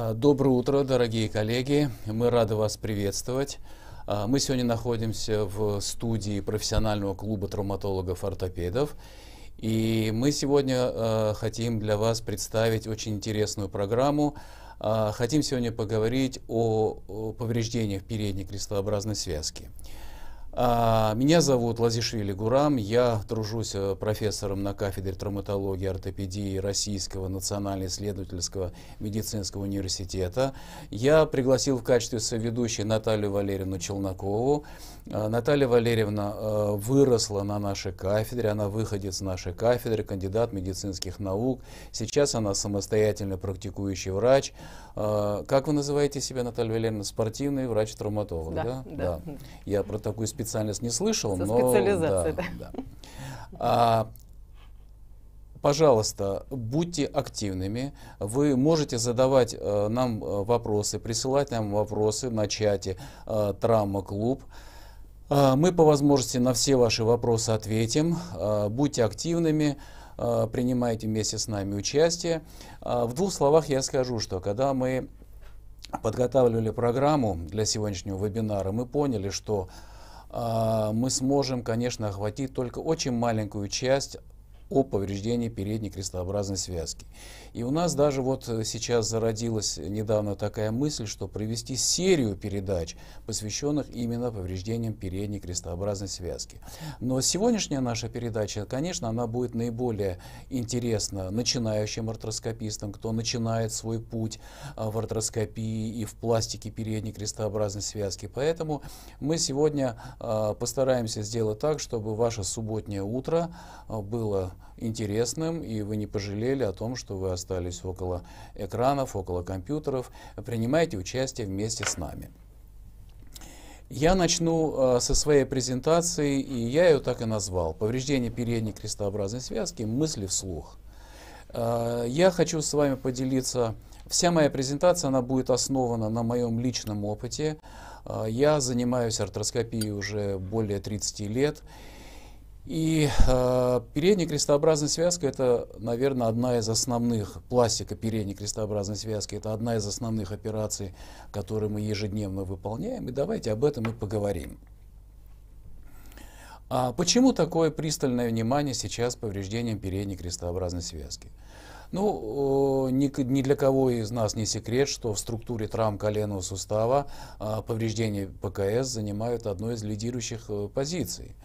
А, доброе утро, дорогие коллеги. Мы рады вас приветствовать. А, мы сегодня находимся в студии профессионального клуба травматологов-ортопедов. И мы сегодня а, хотим для вас представить очень интересную программу. Хотим сегодня поговорить о повреждениях передней крестообразной связки. А, меня зовут Лазишвили Гурам, я тружусь э, профессором на кафедре травматологии и ортопедии Российского национально-исследовательского медицинского университета. Я пригласил в качестве соведущей Наталью Валерьевну Челнокову. Э, Наталья Валерьевна э, выросла на нашей кафедре, она выходит с нашей кафедры, кандидат медицинских наук. Сейчас она самостоятельно практикующий врач. Как вы называете себя, Наталья Валерьевна, спортивный врач-травматолог, да? Да, да. да. Я про такую специальность не слышал, Со но... специализацией, да. А, пожалуйста, будьте активными. Вы можете задавать э, нам э, вопросы, присылать нам вопросы на чате э, «Травма Клуб». Э, мы по возможности на все ваши вопросы ответим. Э, будьте активными э, принимайте вместе с нами участие. Э, в двух словах я скажу, что когда мы подготавливали программу для сегодняшнего вебинара, мы поняли, что а, мы сможем, конечно, охватить только очень маленькую часть о повреждении передней крестообразной связки. И у нас даже вот э, сейчас зародилась недавно такая мысль, что провести серию передач, посвященных именно повреждениям передней крестообразной связки. Но сегодняшняя наша передача, конечно, она будет наиболее интересна начинающим артроскопистам, кто начинает свой путь а, в артроскопии и в пластике передней крестообразной связки. Поэтому мы сегодня а, постараемся сделать так, чтобы ваше субботнее утро а, было интересным, и вы не пожалели о том, что вы остались около экранов, около компьютеров. Принимайте участие вместе с нами. Я начну э, со своей презентации, и я ее так и назвал. Повреждение передней крестообразной связки, мысли вслух. Э, я хочу с вами поделиться. Вся моя презентация, она будет основана на моем личном опыте. Э, я занимаюсь артроскопией уже более 30 лет. И э, передняя крестообразная связка – это, наверное, одна из основных, пластика передней крестообразной связки – это одна из основных операций, которые мы ежедневно выполняем, и давайте об этом и поговорим. А почему такое пристальное внимание сейчас повреждениям передней крестообразной связки? Ну, э, ни для кого из нас не секрет, что в структуре травм коленного сустава э, повреждения ПКС занимают одно из лидирующих э, позиций –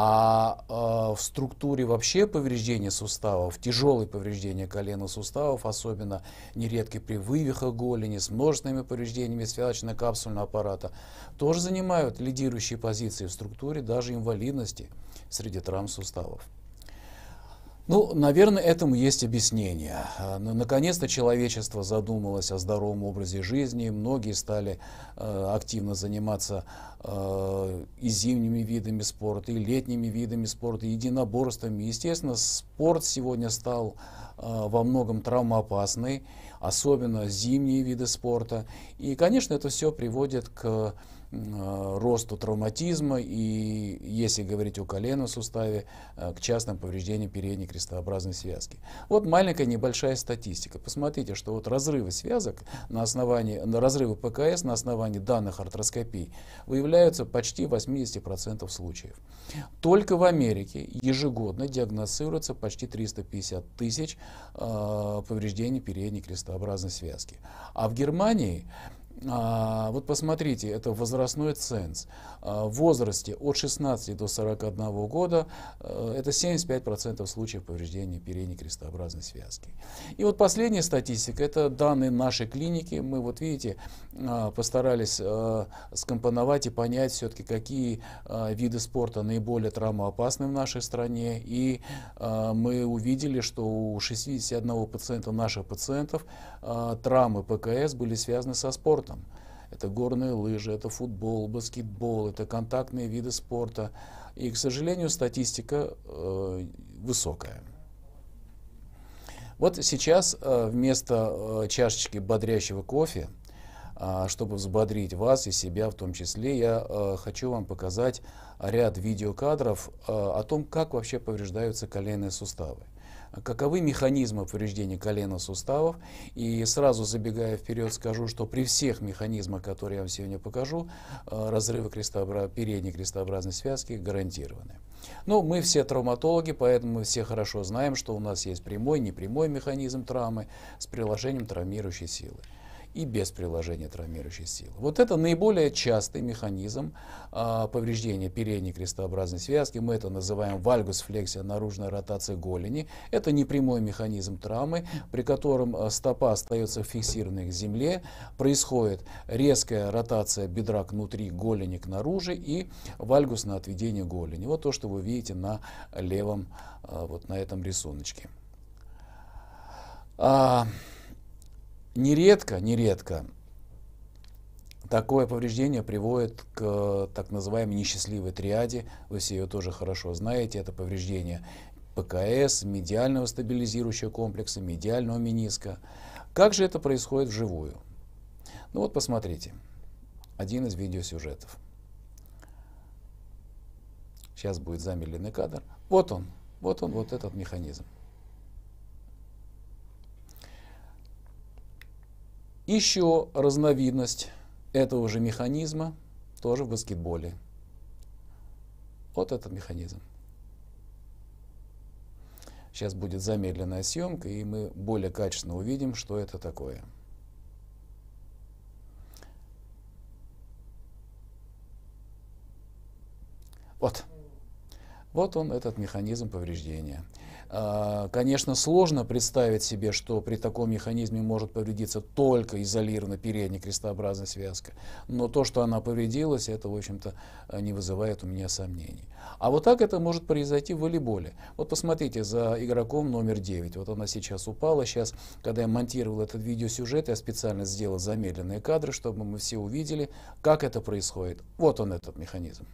а э, в структуре вообще повреждения суставов, тяжелые повреждения колена суставов, особенно нередки при вывихах голени с множественными повреждениями связочно-капсульного аппарата, тоже занимают лидирующие позиции в структуре даже инвалидности среди травм суставов. Ну, наверное, этому есть объяснение. А, наконец-то человечество задумалось о здоровом образе жизни, многие стали э, активно заниматься э, и зимними видами спорта, и летними видами спорта, и единоборствами. Естественно, спорт сегодня стал э, во многом травмоопасный, особенно зимние виды спорта. И, конечно, это все приводит к Э, росту травматизма и, если говорить о коленном суставе, э, к частным повреждениям передней крестообразной связки. Вот маленькая небольшая статистика. Посмотрите, что вот разрывы связок на основании, на разрывы ПКС на основании данных артроскопий выявляются почти в 80% случаев. Только в Америке ежегодно диагностируется почти 350 тысяч э, повреждений передней крестообразной связки. А в Германии а, вот посмотрите, это возрастной ценз. Э, в возрасте от 16 до 41 года э, это 75% случаев повреждения передней крестообразной связки. И вот последняя статистика, это данные нашей клиники. Мы вот видите, э, постарались скомпоновать и понять все-таки, какие виды спорта наиболее травмоопасны в нашей стране. И мы увидели, что у 61 пациента наших пациентов травмы ПКС были связаны со спортом. Это горные лыжи, это футбол, баскетбол, это контактные виды спорта. И, к сожалению, статистика э, высокая. Вот сейчас э, вместо э, чашечки бодрящего кофе, э, чтобы взбодрить вас и себя в том числе, я э, хочу вам показать ряд видеокадров э, о том, как вообще повреждаются коленные суставы каковы механизмы повреждения колена суставов. И сразу забегая вперед, скажу, что при всех механизмах, которые я вам сегодня покажу, э, разрывы крестообра... передней крестообразной связки гарантированы. Но ну, мы все травматологи, поэтому мы все хорошо знаем, что у нас есть прямой, непрямой механизм травмы с приложением травмирующей силы и без приложения травмирующей силы. Вот это наиболее частый механизм э, повреждения передней крестообразной связки. Мы это называем вальгусфлексия, наружная ротация голени. Это непрямой механизм травмы, при котором а, стопа остается фиксированной к земле, происходит резкая ротация бедра кнутри, голени к наружу и вальгус на отведение голени. Вот то, что вы видите на левом, э, вот на этом рисуночке. А, нередко, нередко такое повреждение приводит к э, так называемой несчастливой триаде. Вы все ее тоже хорошо знаете. Это повреждение ПКС, медиального стабилизирующего комплекса, медиального миниска. Как же это происходит вживую? Ну вот посмотрите. Один из видеосюжетов. Сейчас будет замедленный кадр. Вот он, вот он, вот этот механизм. Еще разновидность этого же механизма тоже в баскетболе. Вот этот механизм. Сейчас будет замедленная съемка, и мы более качественно увидим, что это такое. Вот. Вот он, этот механизм повреждения. А, конечно, сложно представить себе, что при таком механизме может повредиться только изолированно передняя крестообразная связка. Но то, что она повредилась, это, в общем-то, э, не вызывает у меня сомнений. А вот так это может произойти в волейболе. Вот посмотрите за игроком номер 9. Вот она сейчас упала. Сейчас, когда я монтировал этот видеосюжет, я специально сделал замедленные кадры, чтобы мы все увидели, как это происходит. Вот он, этот механизм.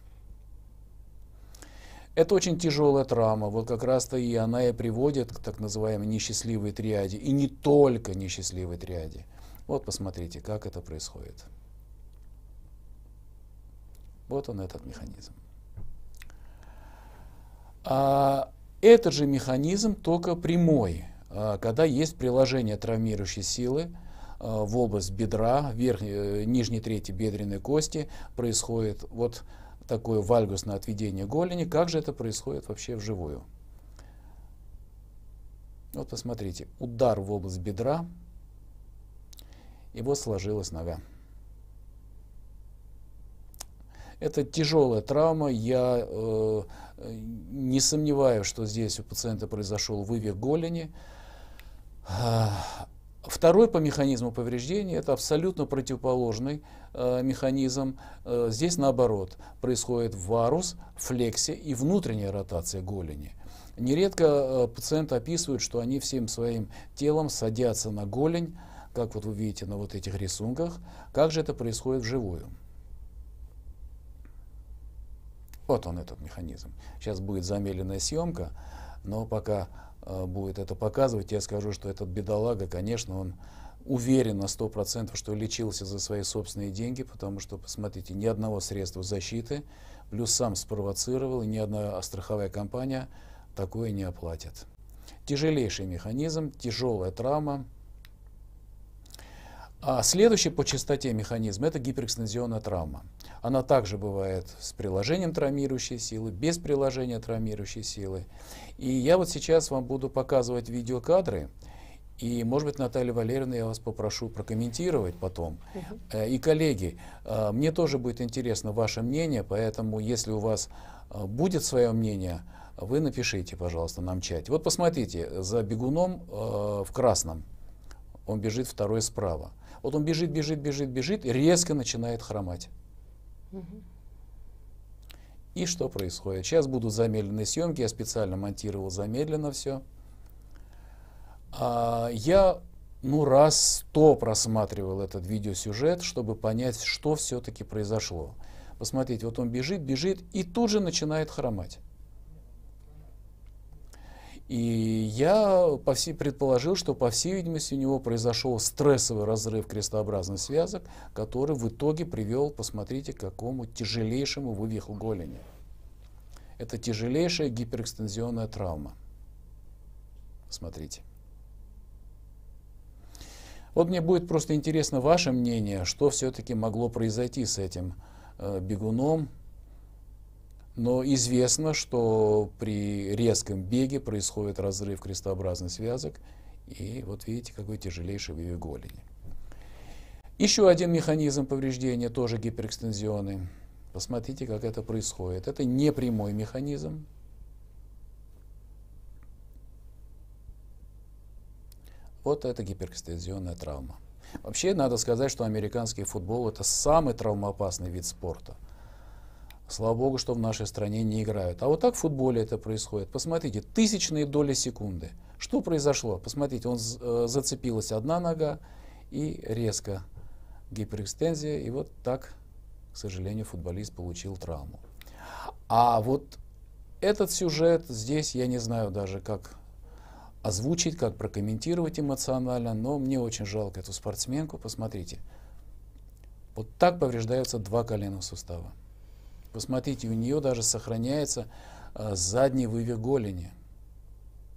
Это очень тяжелая травма, вот как раз-то и она и приводит к так называемой несчастливой триаде, и не только несчастливой триаде. Вот посмотрите, как это происходит. Вот он этот механизм. А этот же механизм только прямой, а, когда есть приложение травмирующей силы а, в область бедра, верхней, э, нижней трети бедренной кости, происходит вот такое вальгусное отведение голени, как же это происходит вообще вживую. Вот посмотрите, удар в область бедра, и вот сложилась нога. Это тяжелая травма. Я э, не сомневаюсь, что здесь у пациента произошел вывих голени. Второй по механизму повреждения – это абсолютно противоположный э, механизм. Э, здесь, наоборот, происходит варус, флексия и внутренняя ротация голени. Нередко э, пациенты описывают, что они всем своим телом садятся на голень, как вот вы видите на вот этих рисунках, как же это происходит вживую. Вот он, этот механизм. Сейчас будет замедленная съемка, но пока Э, будет это показывать, я скажу, что этот бедолага, конечно, он уверен на 100%, что лечился за свои собственные деньги, потому что, посмотрите, ни одного средства защиты, плюс сам спровоцировал, и ни одна страховая компания такое не оплатит. Тяжелейший механизм, тяжелая травма, а следующий по частоте механизм – это гиперэкстензионная травма. Она также бывает с приложением травмирующей силы, без приложения травмирующей силы. И я вот сейчас вам буду показывать видеокадры, и, может быть, Наталья Валерьевна, я вас попрошу прокомментировать потом. Угу. И, коллеги, э, мне тоже будет интересно ваше мнение, поэтому, если у вас э, будет свое мнение, вы напишите, пожалуйста, нам в чате. Вот посмотрите, за бегуном в красном, он бежит второй справа. Вот он бежит, бежит, бежит, бежит и резко начинает хромать. И что происходит? Сейчас будут замедленные съемки, я специально монтировал замедленно все. А, я ну раз сто просматривал этот видеосюжет, чтобы понять, что все-таки произошло. Посмотрите, вот он бежит, бежит и тут же начинает хромать. И я по всей, предположил, что, по всей видимости, у него произошел стрессовый разрыв крестообразных связок, который в итоге привел, посмотрите, к какому тяжелейшему вывиху голени. Это тяжелейшая гиперэкстензионная травма. Смотрите. Вот мне будет просто интересно ваше мнение, что все-таки могло произойти с этим э, бегуном, но известно, что при резком беге происходит разрыв крестообразных связок, и вот видите, какой тяжелейший вывих голени. Еще один механизм повреждения, тоже гиперэкстензионный. Посмотрите, как это происходит. Это не прямой механизм. Вот это гиперэкстензионная травма. Вообще, надо сказать, что американский футбол – это самый травмоопасный вид спорта. Слава богу, что в нашей стране не играют. А вот так в футболе это происходит. Посмотрите, тысячные доли секунды. Что произошло? Посмотрите, он э, зацепилась одна нога и резко гиперэкстензия. И вот так, к сожалению, футболист получил травму. А вот этот сюжет здесь я не знаю даже, как озвучить, как прокомментировать эмоционально, но мне очень жалко эту спортсменку. Посмотрите, вот так повреждаются два колена сустава. Посмотрите, у нее даже сохраняется а, задний вывих голени.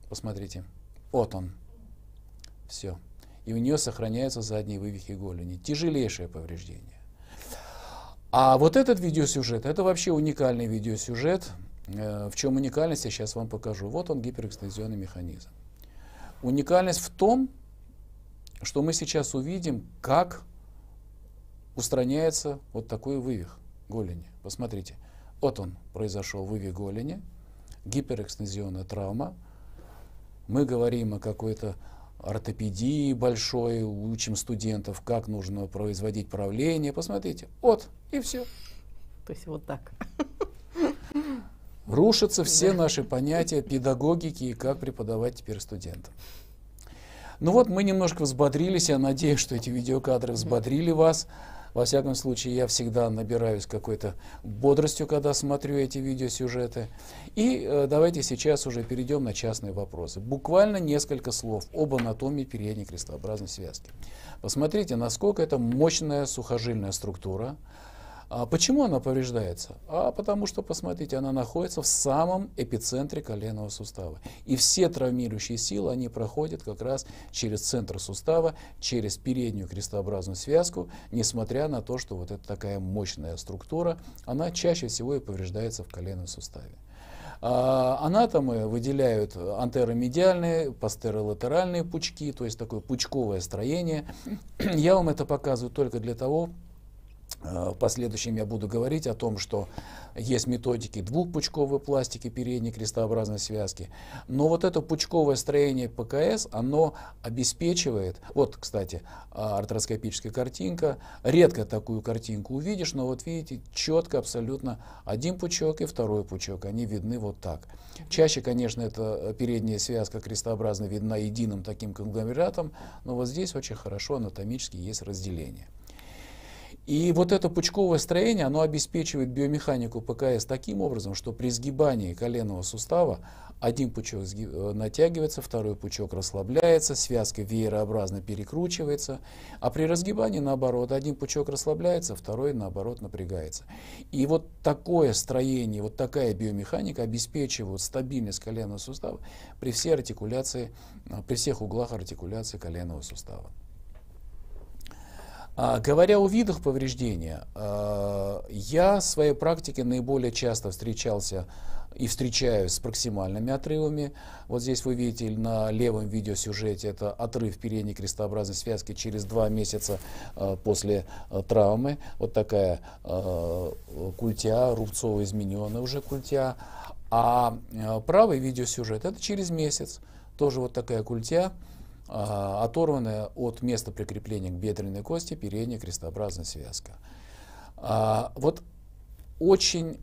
Посмотрите. Вот он. Все. И у нее сохраняются задние вывихи голени. Тяжелейшее повреждение. А вот этот видеосюжет, это вообще уникальный видеосюжет. Э, в чем уникальность, я сейчас вам покажу. Вот он, гиперэкстензионный механизм. Уникальность в том, что мы сейчас увидим, как устраняется вот такой вывих голени. Посмотрите, вот он произошел в вывих голени, гиперэкстензионная травма. Мы говорим о какой-то ортопедии большой, учим студентов, как нужно производить правление. Посмотрите, вот и все. То есть вот так. Рушатся все наши понятия педагогики и как преподавать теперь студентам. Ну вот мы немножко взбодрились, я надеюсь, что эти видеокадры взбодрили вас. Во всяком случае, я всегда набираюсь какой-то бодростью, когда смотрю эти видеосюжеты. И э, давайте сейчас уже перейдем на частные вопросы. Буквально несколько слов об анатомии передней крестообразной связки. Посмотрите, насколько это мощная сухожильная структура, а почему она повреждается? А потому что, посмотрите, она находится в самом эпицентре коленного сустава. И все травмирующие силы, они проходят как раз через центр сустава, через переднюю крестообразную связку, несмотря на то, что вот это такая мощная структура, она чаще всего и повреждается в коленном суставе. анатомы э, выделяют антеромедиальные, пастеролатеральные пучки, то есть такое пучковое строение. Я вам это показываю только для того, Э, в последующем я буду говорить о том, что есть методики двухпучковой пластики передней крестообразной связки. Но вот это пучковое строение ПКС, оно обеспечивает, вот, кстати, а, артроскопическая картинка, редко такую картинку увидишь, но вот видите, четко абсолютно один пучок и второй пучок, они видны вот так. Чаще, конечно, эта передняя связка крестообразно видна единым таким конгломератом, но вот здесь очень хорошо анатомически есть разделение. И вот это пучковое строение, оно обеспечивает биомеханику ПКС таким образом, что при сгибании коленного сустава один пучок э, натягивается, второй пучок расслабляется, связка веерообразно перекручивается, а при разгибании наоборот, один пучок расслабляется, второй наоборот напрягается. И вот такое строение, вот такая биомеханика обеспечивает стабильность коленного сустава при всей артикуляции, э, при всех углах артикуляции коленного сустава. А, говоря о видах повреждения, а, я в своей практике наиболее часто встречался и встречаюсь с проксимальными отрывами. Вот здесь вы видите на левом видеосюжете это отрыв передней крестообразной связки через два месяца а, после травмы. Вот такая э, культя, рубцово-измененная уже культя. А правый видеосюжет это через месяц. Тоже вот такая культя. А, оторванная от места прикрепления к бедренной кости передняя крестообразная связка. А, вот очень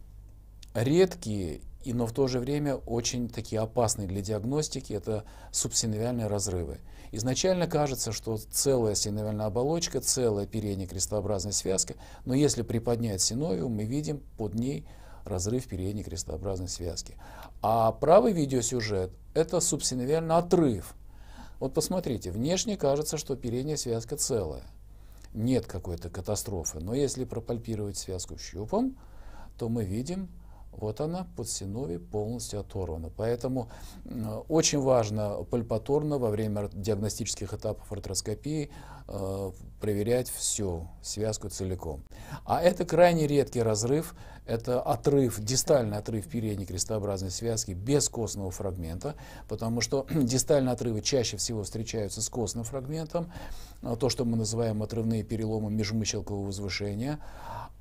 редкие и, но в то же время очень такие опасные для диагностики, это субсиновиальные разрывы. Изначально кажется, что целая синовиальная оболочка, целая передняя крестообразная связка, но если приподнять синовию, мы видим под ней разрыв передней крестообразной связки. А правый видеосюжет – это субсиновиальный отрыв – вот посмотрите, внешне кажется, что передняя связка целая. Нет какой-то катастрофы. Но если пропальпировать связку щупом, то мы видим, вот она под синови полностью оторвана. Поэтому э, очень важно пальпаторно во время диагностических этапов артроскопии э, проверять всю связку целиком. А это крайне редкий разрыв, это отрыв, дистальный отрыв передней крестообразной связки без костного фрагмента, потому что дистальные отрывы чаще всего встречаются с костным фрагментом, а, то, что мы называем отрывные переломы межмыщелкового возвышения.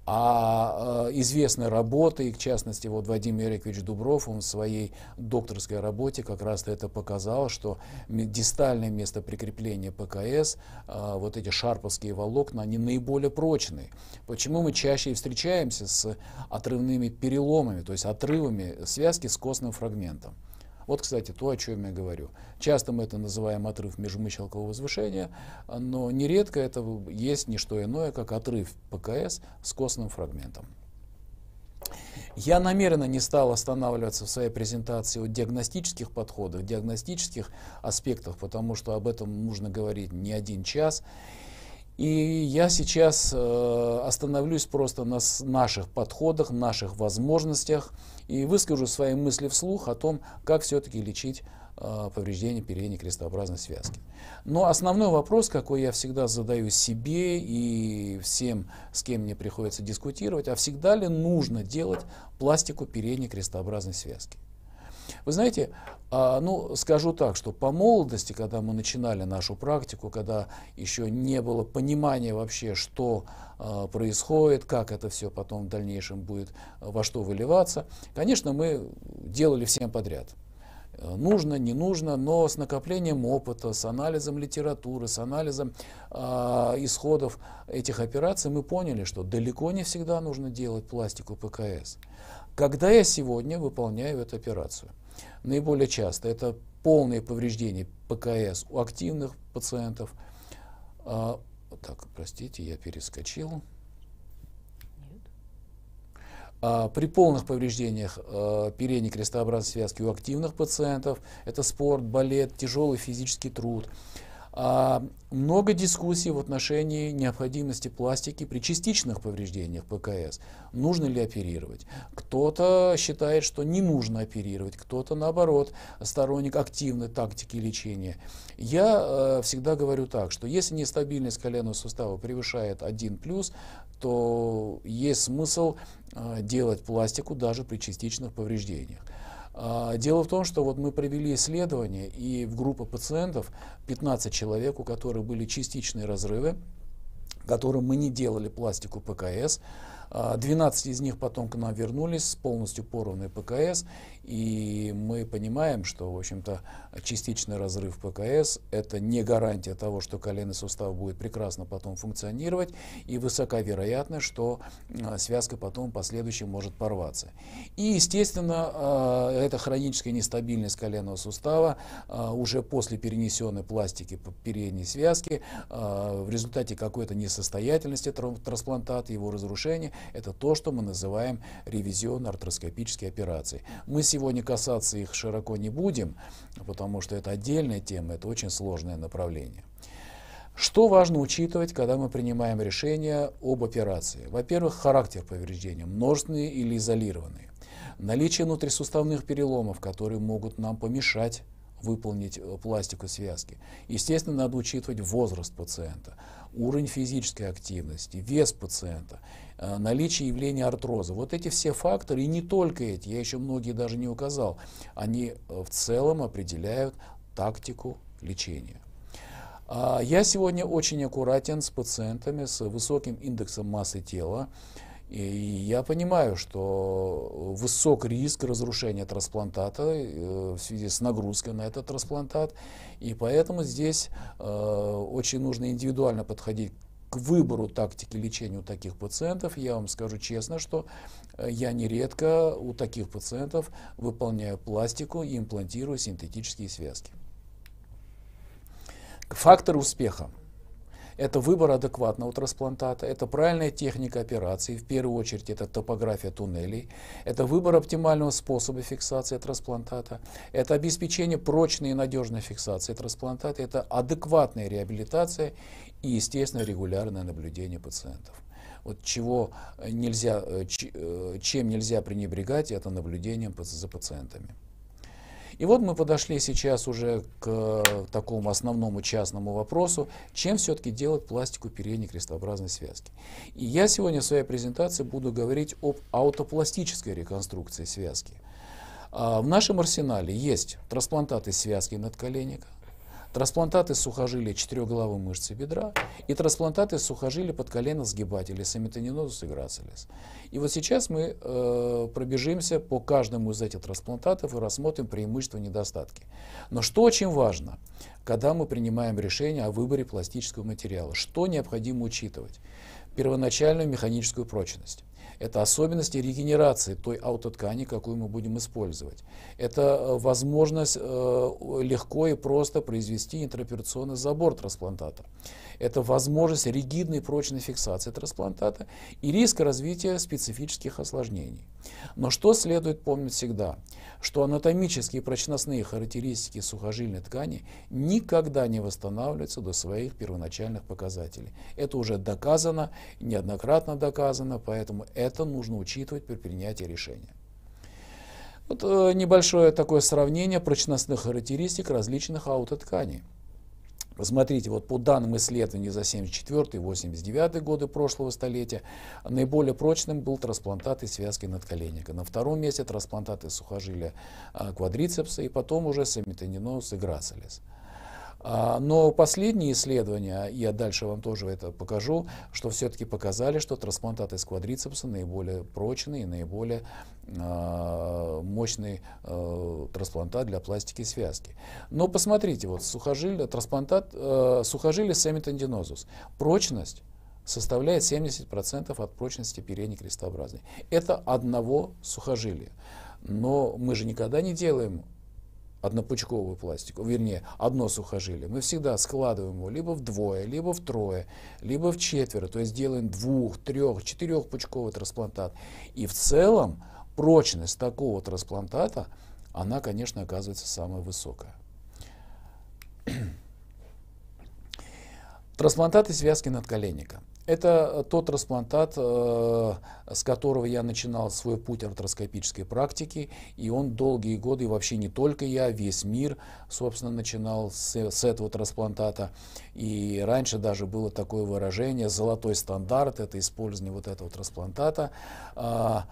А э, известные работы, в частности вот Вадим Ярикович Дубров, он в своей докторской работе как раз это показал, что дистальное место прикрепления ПКС, а, вот эти шарповские волокна, они наиболее прочные. Почему мы чаще встречаемся с отрывными переломами, то есть отрывами связки с костным фрагментом. Вот, кстати, то, о чем я говорю. Часто мы это называем отрыв межмышечного возвышения, но нередко это есть не что иное, как отрыв ПКС с костным фрагментом. Я намеренно не стал останавливаться в своей презентации о диагностических подходах, диагностических аспектах, потому что об этом нужно говорить не один час. И я сейчас э, остановлюсь просто на наших подходах, наших возможностях и выскажу свои мысли вслух о том, как все-таки лечить э, повреждение передней крестообразной связки. Но основной вопрос, какой я всегда задаю себе и всем, с кем мне приходится дискутировать, а всегда ли нужно делать пластику передней крестообразной связки? Вы знаете, а, ну, скажу так, что по молодости, когда мы начинали нашу практику, когда еще не было понимания вообще, что а, происходит, как это все потом в дальнейшем будет, во что выливаться, конечно, мы делали всем подряд. Э, нужно, не нужно, но с накоплением опыта, с анализом литературы, с анализом э, исходов этих операций мы поняли, что далеко не всегда нужно делать пластику ПКС. Когда я сегодня выполняю эту операцию? Наиболее часто это полные повреждения ПКС у активных пациентов. А, так, простите, я перескочил. А, при полных повреждениях а, передней крестообразной связки у активных пациентов это спорт, балет, тяжелый физический труд, а, много дискуссий в отношении необходимости пластики при частичных повреждениях ПКС. Нужно ли оперировать? Кто-то считает, что не нужно оперировать, кто-то, наоборот, сторонник активной тактики лечения. Я э, всегда говорю так, что если нестабильность коленного сустава превышает 1 плюс, то есть смысл э, делать пластику даже при частичных повреждениях. А, дело в том, что вот мы провели исследование, и в группу пациентов 15 человек, у которых были частичные разрывы, которым мы не делали пластику ПКС, 12 а, из них потом к нам вернулись, с полностью порванные ПКС, и мы понимаем, что, в общем-то, частичный разрыв ПКС – это не гарантия того, что коленный сустав будет прекрасно потом функционировать, и высока вероятность, что а, связка потом в последующем может порваться. И, естественно, а, эта хроническая нестабильность коленного сустава уже после перенесенной пластики передней связки в результате какой-то несостоятельности трансплантата, его разрушения, это то, что мы называем ревизионно-артроскопические операции. Мы сегодня касаться их широко не будем, потому что это отдельная тема, это очень сложное направление. Что важно учитывать, когда мы принимаем решение об операции? Во-первых, характер повреждения, множественные или изолированные. Наличие внутрисуставных переломов, которые могут нам помешать выполнить э, пластику связки. Естественно, надо учитывать возраст пациента, уровень физической активности, вес пациента. Э, наличие явления артроза. Вот эти все факторы, и не только эти, я еще многие даже не указал, они э, в целом определяют тактику лечения. А, я сегодня очень аккуратен с пациентами с высоким индексом массы тела. И я понимаю, что высок риск разрушения трансплантата э, в связи с нагрузкой на этот трансплантат. И поэтому здесь очень нужно индивидуально подходить к выбору тактики лечения у таких пациентов, я вам скажу честно, что э, я нередко у таких пациентов выполняю пластику и имплантирую синтетические связки. Фактор успеха. Это выбор адекватного трансплантата, это правильная техника операции, в первую очередь это топография туннелей, это выбор оптимального способа фиксации трансплантата, это обеспечение прочной и надежной фиксации трансплантата, это адекватная реабилитация и, естественно, регулярное наблюдение пациентов. Вот чего э, нельзя, э, э, чем нельзя пренебрегать, это наблюдением за пациентами. И вот мы подошли сейчас уже к такому основному частному вопросу, чем все-таки делать пластику передней крестообразной связки. И я сегодня в своей презентации буду говорить об аутопластической реконструкции связки. А, в нашем арсенале есть трансплантаты связки надколенника, трансплантаты сухожилия четырехголовой мышцы бедра и трансплантаты сухожилия подколенных сгибателей, самитонинозус и грацилис. И вот сейчас мы э, пробежимся по каждому из этих трансплантатов и рассмотрим преимущества и недостатки. Но что очень важно, когда мы принимаем решение о выборе пластического материала, что необходимо учитывать? Первоначальную механическую прочность. Это особенности регенерации той аутоткани, какую мы будем использовать. Это э, возможность э, легко и просто произвести интероперационный забор трансплантата. Это возможность ригидной прочной фиксации трансплантата и риск развития специфических осложнений. Но что следует помнить всегда, что анатомические прочностные характеристики сухожильной ткани никогда не восстанавливаются до своих первоначальных показателей. Это уже доказано, неоднократно доказано, поэтому это нужно учитывать при принятии решения. Вот э, небольшое такое сравнение прочностных характеристик различных аутотканей. Смотрите, вот по данным исследований за 74 и 89 годы прошлого столетия, наиболее прочным был трансплантат из связки надколенника. На втором месте трансплантаты сухожилия а, квадрицепса и потом уже саметаниноз и грацилис. А, но последние исследования, я дальше вам тоже это покажу, что все-таки показали, что трансплантаты из квадрицепса наиболее прочный и наиболее а, мощный а, трансплантат для пластики связки. Но посмотрите, вот сухожилие, трансплантат, сухожилие семитендинозус. Прочность составляет 70% от прочности передней крестообразной. Это одного сухожилия. Но мы же никогда не делаем однопучковую пластику, вернее, одно сухожилие, мы всегда складываем его либо вдвое, либо втрое, либо в четверо, то есть делаем двух, трех, четырехпучковый трансплантат. И в целом прочность такого трансплантата, она, конечно, оказывается самая высокая. Трансплантаты связки надколенника. Это э, тот трансплантат, э, с которого я начинал свой путь артроскопической практики, и он долгие годы, и вообще не только я, весь мир, собственно, начинал с, с этого трансплантата. И раньше даже было такое выражение «золотой стандарт» — это использование вот этого трансплантата. А,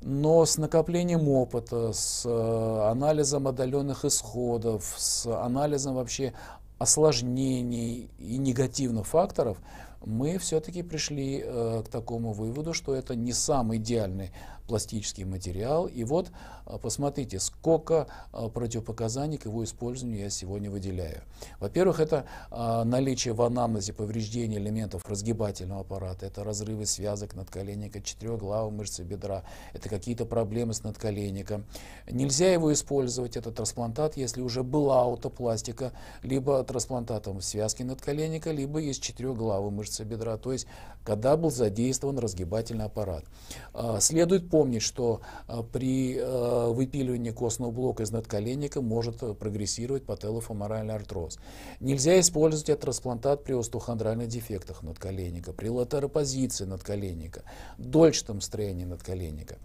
но с накоплением опыта, с э, анализом отдаленных исходов, с анализом вообще осложнений и негативных факторов — мы все-таки пришли э, к такому выводу, что это не самый идеальный пластический материал. И вот а, посмотрите, сколько а, противопоказаний к его использованию я сегодня выделяю. Во-первых, это а, наличие в анамнезе повреждений элементов разгибательного аппарата, это разрывы связок надколенника, четырехглавой мышцы бедра, это какие-то проблемы с надколенником. Нельзя его использовать, этот трансплантат, если уже была аутопластика, либо трансплантатом в связке надколенника, либо из четырехглавой мышцы бедра, то есть когда был задействован разгибательный аппарат. Следует помнить, что при выпиливание костного блока из надколенника может э, прогрессировать пателлофоморальный артроз. Нельзя использовать этот трансплантат при остеохондральных дефектах надколенника, при латеропозиции надколенника, дольчатом строении надколенника.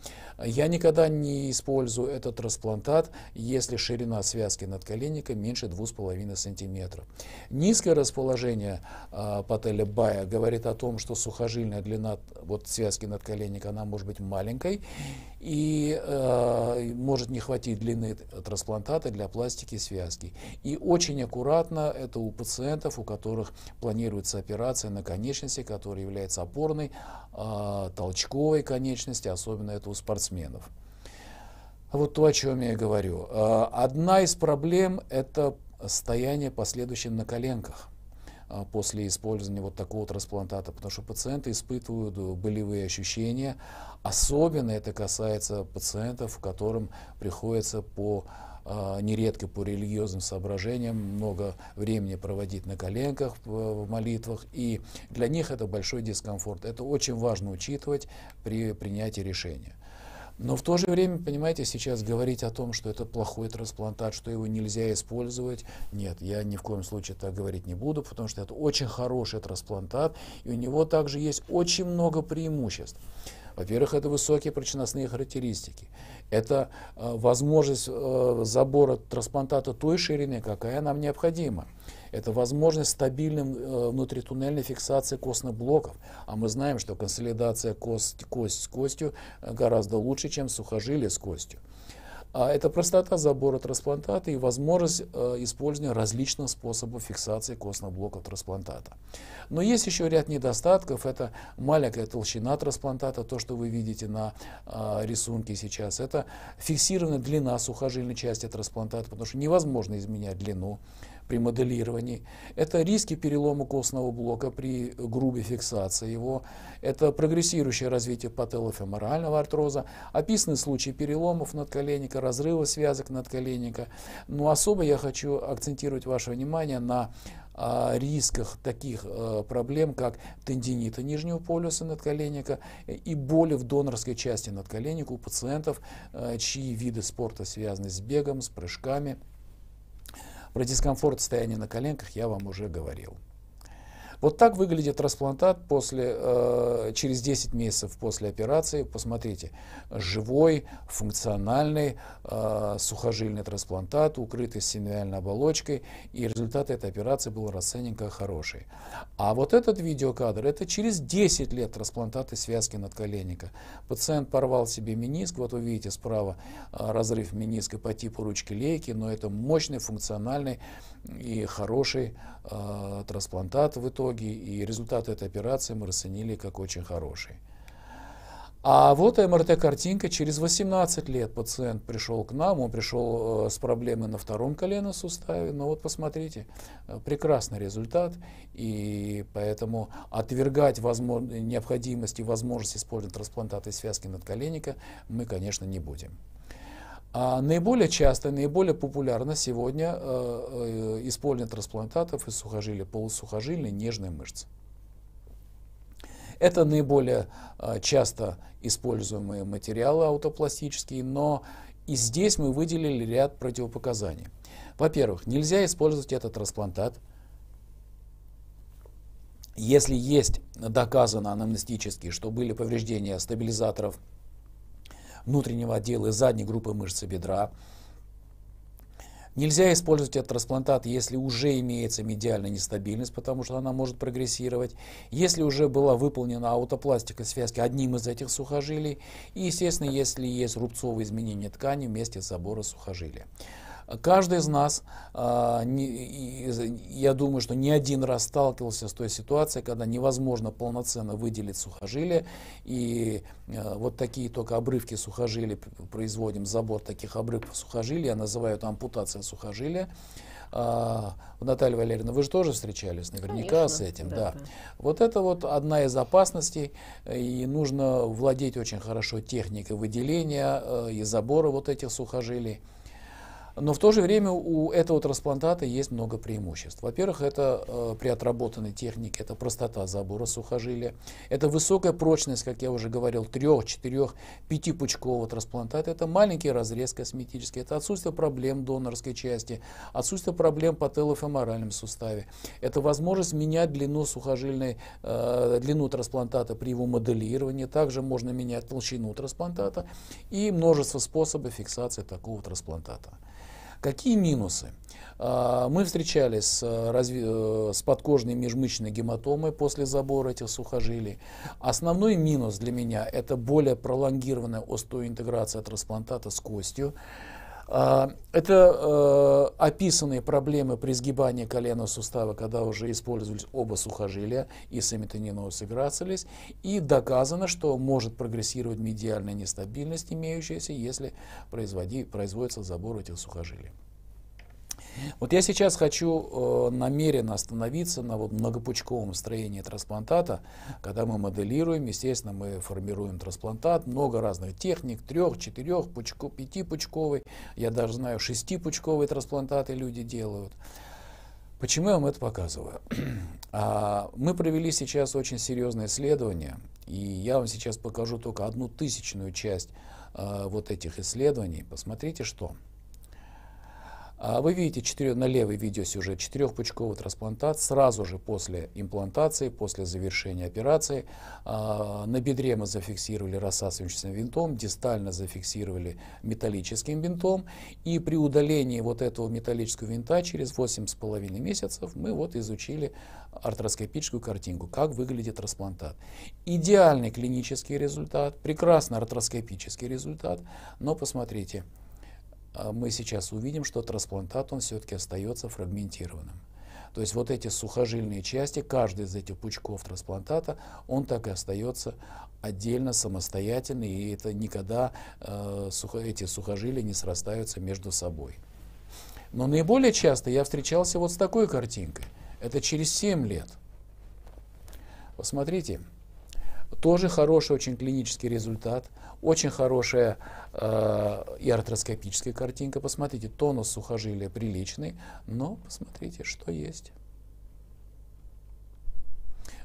Я никогда не использую этот трансплантат, если ширина связки надколенника меньше 2,5 см. Низкое расположение э, а, пателя бая говорит о том, что сухожильная длина вот, связки надколенника она может быть маленькой, и э, может не хватить длины трансплантата для пластики связки. И очень аккуратно это у пациентов, у которых планируется операция на конечности, которая является опорной, э, толчковой конечности, особенно это у спортсменов. Вот то, о чем я говорю. Э, одна из проблем – это стояние последующим на коленках – а, после использования вот такого трансплантата, потому что пациенты испытывают э, болевые ощущения. Особенно это касается пациентов, которым приходится по а, нередко по религиозным соображениям много времени проводить на коленках э, в молитвах, и для них это большой дискомфорт. Это очень важно учитывать при принятии решения. Но в то же время, понимаете, сейчас говорить о том, что это плохой трансплантат, что его нельзя использовать, нет, я ни в коем случае так говорить не буду, потому что это очень хороший трансплантат, и у него также есть очень много преимуществ. Во-первых, это высокие прочностные характеристики. Это э, возможность э, забора трансплантата той ширины, какая нам необходима. Это возможность стабильной э, внутритуннельной фиксации костных блоков. А мы знаем, что консолидация кость, кость с костью э, гораздо лучше, чем сухожилие с костью. А это простота забора трансплантата и возможность э, использования различных способов фиксации костных блоков трансплантата. Но есть еще ряд недостатков. Это маленькая толщина трансплантата, то, что вы видите на э, рисунке сейчас. Это фиксированная длина сухожильной части трансплантата, потому что невозможно изменять длину при моделировании. Это риски перелома костного блока при грубой фиксации его. Это прогрессирующее развитие пателлофеморального артроза. Описаны случаи переломов надколенника, разрыва связок надколенника. Но особо я хочу акцентировать ваше внимание на о а, рисках таких а, проблем, как тендинита нижнего полюса надколенника и боли в донорской части надколенника у пациентов, а, чьи виды спорта связаны с бегом, с прыжками, про дискомфорт состояния на коленках я вам уже говорил. Вот так выглядит трансплантат после, э, через 10 месяцев после операции. Посмотрите, живой, функциональный э, сухожильный трансплантат, укрытый синовиальной оболочкой, и результат этой операции был расценен как хороший. А вот этот видеокадр, это через 10 лет трансплантаты связки надколенника. Пациент порвал себе мениск, вот вы видите справа э, разрыв мениска по типу ручки лейки, но это мощный функциональный и хороший э, трансплантат в итоге, и результаты этой операции мы расценили как очень хороший. А вот МРТ-картинка. Через 18 лет пациент пришел к нам, он пришел э, с проблемой на втором коленном суставе. Но ну вот посмотрите, э, прекрасный результат. И поэтому отвергать возможно, необходимость и возможность использования трансплантата и связки надколенника мы, конечно, не будем. А наиболее часто, наиболее популярно сегодня э, э, использование трансплантатов из сухожилия, полусухожильной нежные мышцы. Это наиболее э, часто используемые материалы аутопластические, но и здесь мы выделили ряд противопоказаний. Во-первых, нельзя использовать этот трансплантат, если есть доказано анамнестически, что были повреждения стабилизаторов внутреннего отдела и задней группы мышцы бедра. Нельзя использовать этот трансплантат, если уже имеется медиальная нестабильность, потому что она может прогрессировать, если уже была выполнена аутопластика связки одним из этих сухожилий и, естественно, если есть рубцовые изменения ткани вместе забора сухожилия. Каждый из нас, а, я думаю, что не один раз сталкивался с той ситуацией, когда невозможно полноценно выделить сухожилие, и а, вот такие только обрывки сухожилий производим, забор таких обрывков сухожилия, я называю это ампутация сухожилия. А, Наталья Валерьевна, вы же тоже встречались наверняка Конечно, с этим, да, да. да. Вот это вот одна из опасностей, э, и нужно владеть очень хорошо техникой выделения э, и забора вот этих сухожилий. Но в то же время у этого трансплантата есть много преимуществ. Во-первых, это э, при отработанной технике, это простота забора сухожилия, это высокая прочность, как я уже говорил, трех, четырех, пятипучкового трансплантата, это маленький разрез косметический, это отсутствие проблем донорской части, отсутствие проблем по пателлофеморальном суставе, это возможность менять длину сухожильной, э, длину трансплантата при его моделировании, также можно менять толщину трансплантата и множество способов фиксации такого трансплантата. Какие минусы? А, мы встречались с, э, разви... Э, с подкожной межмышечной гематомой после забора этих сухожилий. Основной минус для меня – это более пролонгированная остеоинтеграция трансплантата с костью. А, это э, описанные проблемы при сгибании коленного сустава, когда уже использовались оба сухожилия, и самитониноз, грацилис, и доказано, что может прогрессировать медиальная нестабильность, имеющаяся, если производится забор этих сухожилий. Вот я сейчас хочу э, намеренно остановиться на вот многопучковом строении трансплантата, когда мы моделируем, естественно, мы формируем трансплантат, много разных техник, трех, четырех, пучков, пятипучковый, я даже знаю, шестипучковые трансплантаты люди делают. Почему я вам это показываю? а, мы провели сейчас очень серьезное исследование, и я вам сейчас покажу только одну тысячную часть а, вот этих исследований. Посмотрите, что. А вы видите четыре, на левой видеосюжет четырехпучковый трансплантат сразу же после имплантации, после завершения операции. А, на бедре мы зафиксировали рассасывающимся винтом, дистально зафиксировали металлическим винтом. И при удалении вот этого металлического винта через 8,5 месяцев мы вот изучили артроскопическую картинку, как выглядит трансплантат. Идеальный клинический результат, прекрасный артроскопический результат, но посмотрите, а мы сейчас увидим, что трансплантат, он все-таки остается фрагментированным. То есть вот эти сухожильные части, каждый из этих пучков трансплантата, он так и остается отдельно, самостоятельно, и это никогда э, сухо, эти сухожилия не срастаются между собой. Но наиболее часто я встречался вот с такой картинкой. Это через 7 лет. Посмотрите, тоже хороший очень клинический результат – очень хорошая э, и артроскопическая картинка. Посмотрите, тонус сухожилия приличный, но посмотрите, что есть.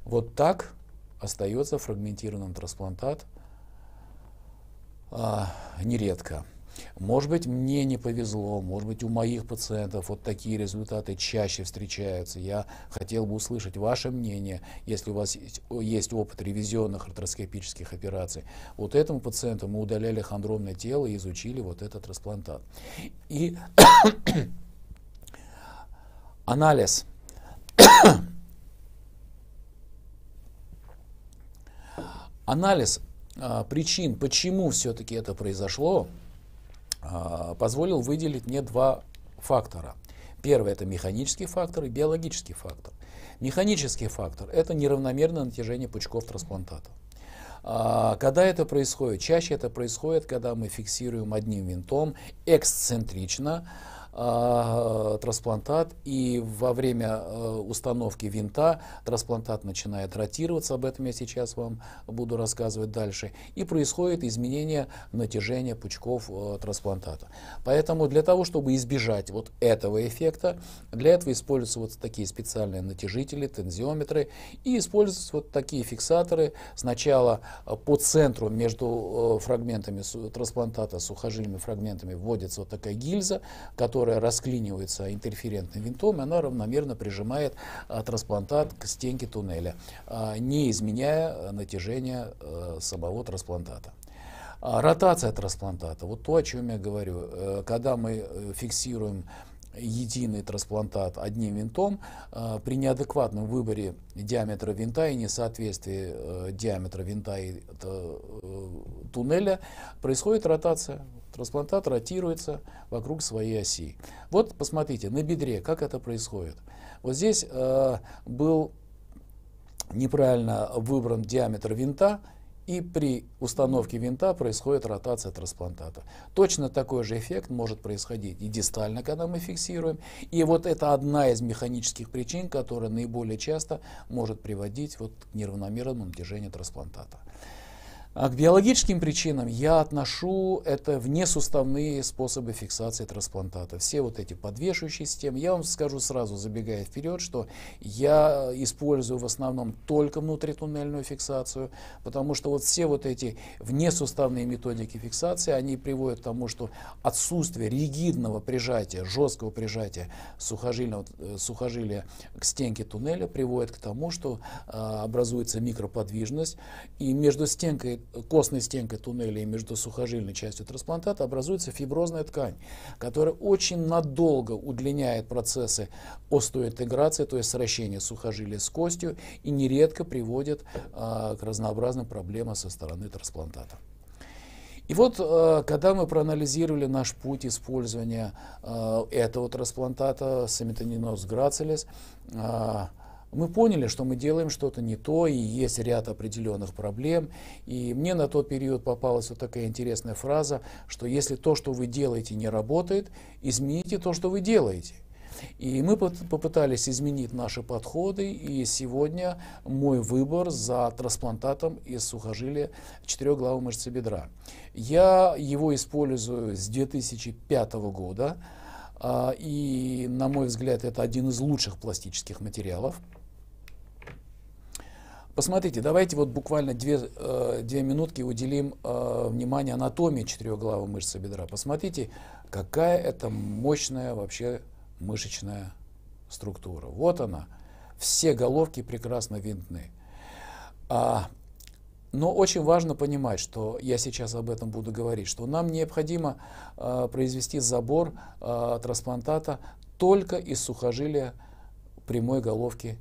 Вот так остается фрагментированный трансплантат э, нередко. Может быть, мне не повезло, может быть, у моих пациентов вот такие результаты чаще встречаются. Я хотел бы услышать ваше мнение, если у вас есть, есть опыт ревизионных артроскопических операций. Вот этому пациенту мы удаляли хондромное тело и изучили вот этот трансплантат. И анализ. анализ а, причин, почему все-таки это произошло, а, позволил выделить мне два фактора. Первый – это механический фактор и биологический фактор. Механический фактор – это неравномерное натяжение пучков трансплантата. А, когда это происходит? Чаще это происходит, когда мы фиксируем одним винтом эксцентрично а, э, трансплантат, и во время а, установки винта трансплантат начинает ротироваться, об этом я сейчас вам буду рассказывать дальше, и происходит изменение натяжения пучков а, трансплантата. Поэтому для того, чтобы избежать вот этого эффекта, для этого используются вот такие специальные натяжители, тензиометры, и используются вот такие фиксаторы сначала по центру между фрагментами трансплантата, сухожильными фрагментами вводится вот такая гильза, которая которая расклинивается интерферентным винтом, она равномерно прижимает а, трансплантат к стенке туннеля, а, не изменяя а, натяжение самого трансплантата. Ротация трансплантата. Вот то, о чем я говорю. Э, когда мы э, фиксируем единый трансплантат одним винтом, при неадекватном выборе диаметра винта и несоответствии э, диаметра винта и туннеля происходит ротация. Трансплантат ротируется вокруг своей оси. Вот посмотрите, на бедре, как это происходит. Вот здесь э, был неправильно выбран диаметр винта, и при установке винта происходит ротация трансплантата. Точно такой же эффект может происходить и дистально, когда мы фиксируем. И вот это одна из механических причин, которая наиболее часто может приводить вот к неравномерному натяжению трансплантата. А к биологическим причинам я отношу это внесуставные способы фиксации трансплантата. Все вот эти подвешивающие системы. Я вам скажу сразу, забегая вперед, что я использую в основном только внутритуннельную фиксацию, потому что вот все вот эти внесуставные методики фиксации, они приводят к тому, что отсутствие ригидного прижатия, жесткого прижатия сухожильного, э, сухожилия к стенке туннеля приводит к тому, что э, образуется микроподвижность, и между стенкой костной стенкой туннеля и между сухожильной частью трансплантата образуется фиброзная ткань, которая очень надолго удлиняет процессы остеоинтеграции, то есть сращения сухожилия с костью и нередко приводит а, к разнообразным проблемам со стороны трансплантата. И вот, а, когда мы проанализировали наш путь использования а, этого трансплантата, самитониноз грацилис, а, мы поняли, что мы делаем что-то не то, и есть ряд определенных проблем. И мне на тот период попалась вот такая интересная фраза, что если то, что вы делаете, не работает, измените то, что вы делаете. И мы попытались изменить наши подходы, и сегодня мой выбор за трансплантатом из сухожилия четырехглавой мышцы бедра. Я его использую с 2005 года, а, и, на мой взгляд, это один из лучших пластических материалов. Посмотрите, давайте вот буквально две, э, две минутки уделим э, внимание анатомии четырехглавой мышцы бедра. Посмотрите, какая это мощная вообще мышечная структура. Вот она. Все головки прекрасно винтны. А, но очень важно понимать, что я сейчас об этом буду говорить, что нам необходимо э, произвести забор э, трансплантата только из сухожилия прямой головки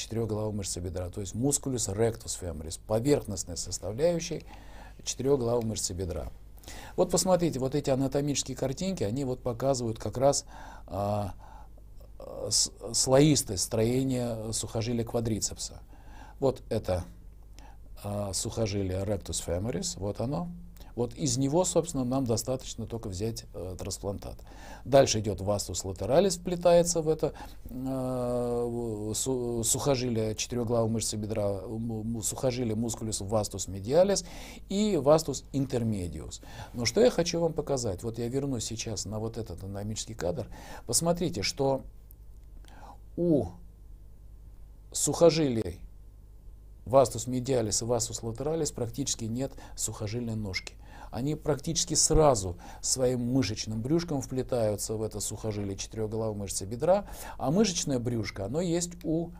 четырехглавой мышцы бедра, то есть мускулюс ректус femoris поверхностной составляющей четырехглавой мышцы бедра. Вот посмотрите, вот эти анатомические картинки, они вот показывают как раз а, с, слоистость строения сухожилия квадрицепса. Вот это а, сухожилие rectus femoris, вот оно, вот из него, собственно, нам достаточно только взять э, трансплантат. Дальше идет вастус латералис, вплетается в это э, су, сухожилие четырехглавой мышцы бедра, сухожилие мускулис вастус медиалис и вастус интермедиус. Но что я хочу вам показать? Вот я вернусь сейчас на вот этот анатомический кадр. Посмотрите, что у сухожилий вастус медиалис и вастус латералис практически нет сухожильной ножки. Они практически сразу своим мышечным брюшком вплетаются в это сухожилие четырехголовой мышцы бедра, а мышечное брюшко, оно есть у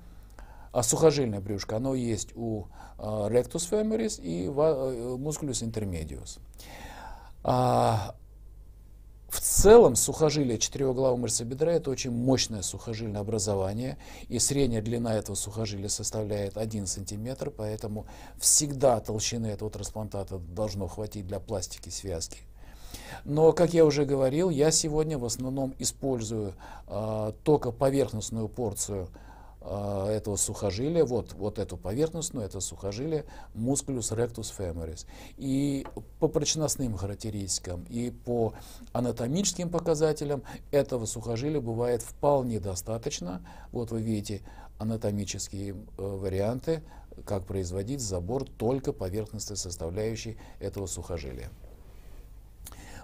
а сухожильное брюшко, оно есть у а, rectus femoris и э, э, musculus intermedius. А, в целом сухожилие четырехглавого мышцы бедра это очень мощное сухожильное образование, и средняя длина этого сухожилия составляет 1 см, поэтому всегда толщины этого трансплантата должно хватить для пластики связки. Но, как я уже говорил, я сегодня в основном использую э, только поверхностную порцию а, этого сухожилия, вот, вот эту поверхностную, это сухожилие, мускулюс ректус femoris. И по прочностным характеристикам, и по анатомическим показателям этого сухожилия бывает вполне достаточно. Вот вы видите анатомические э, варианты, как производить забор только поверхностной составляющей этого сухожилия.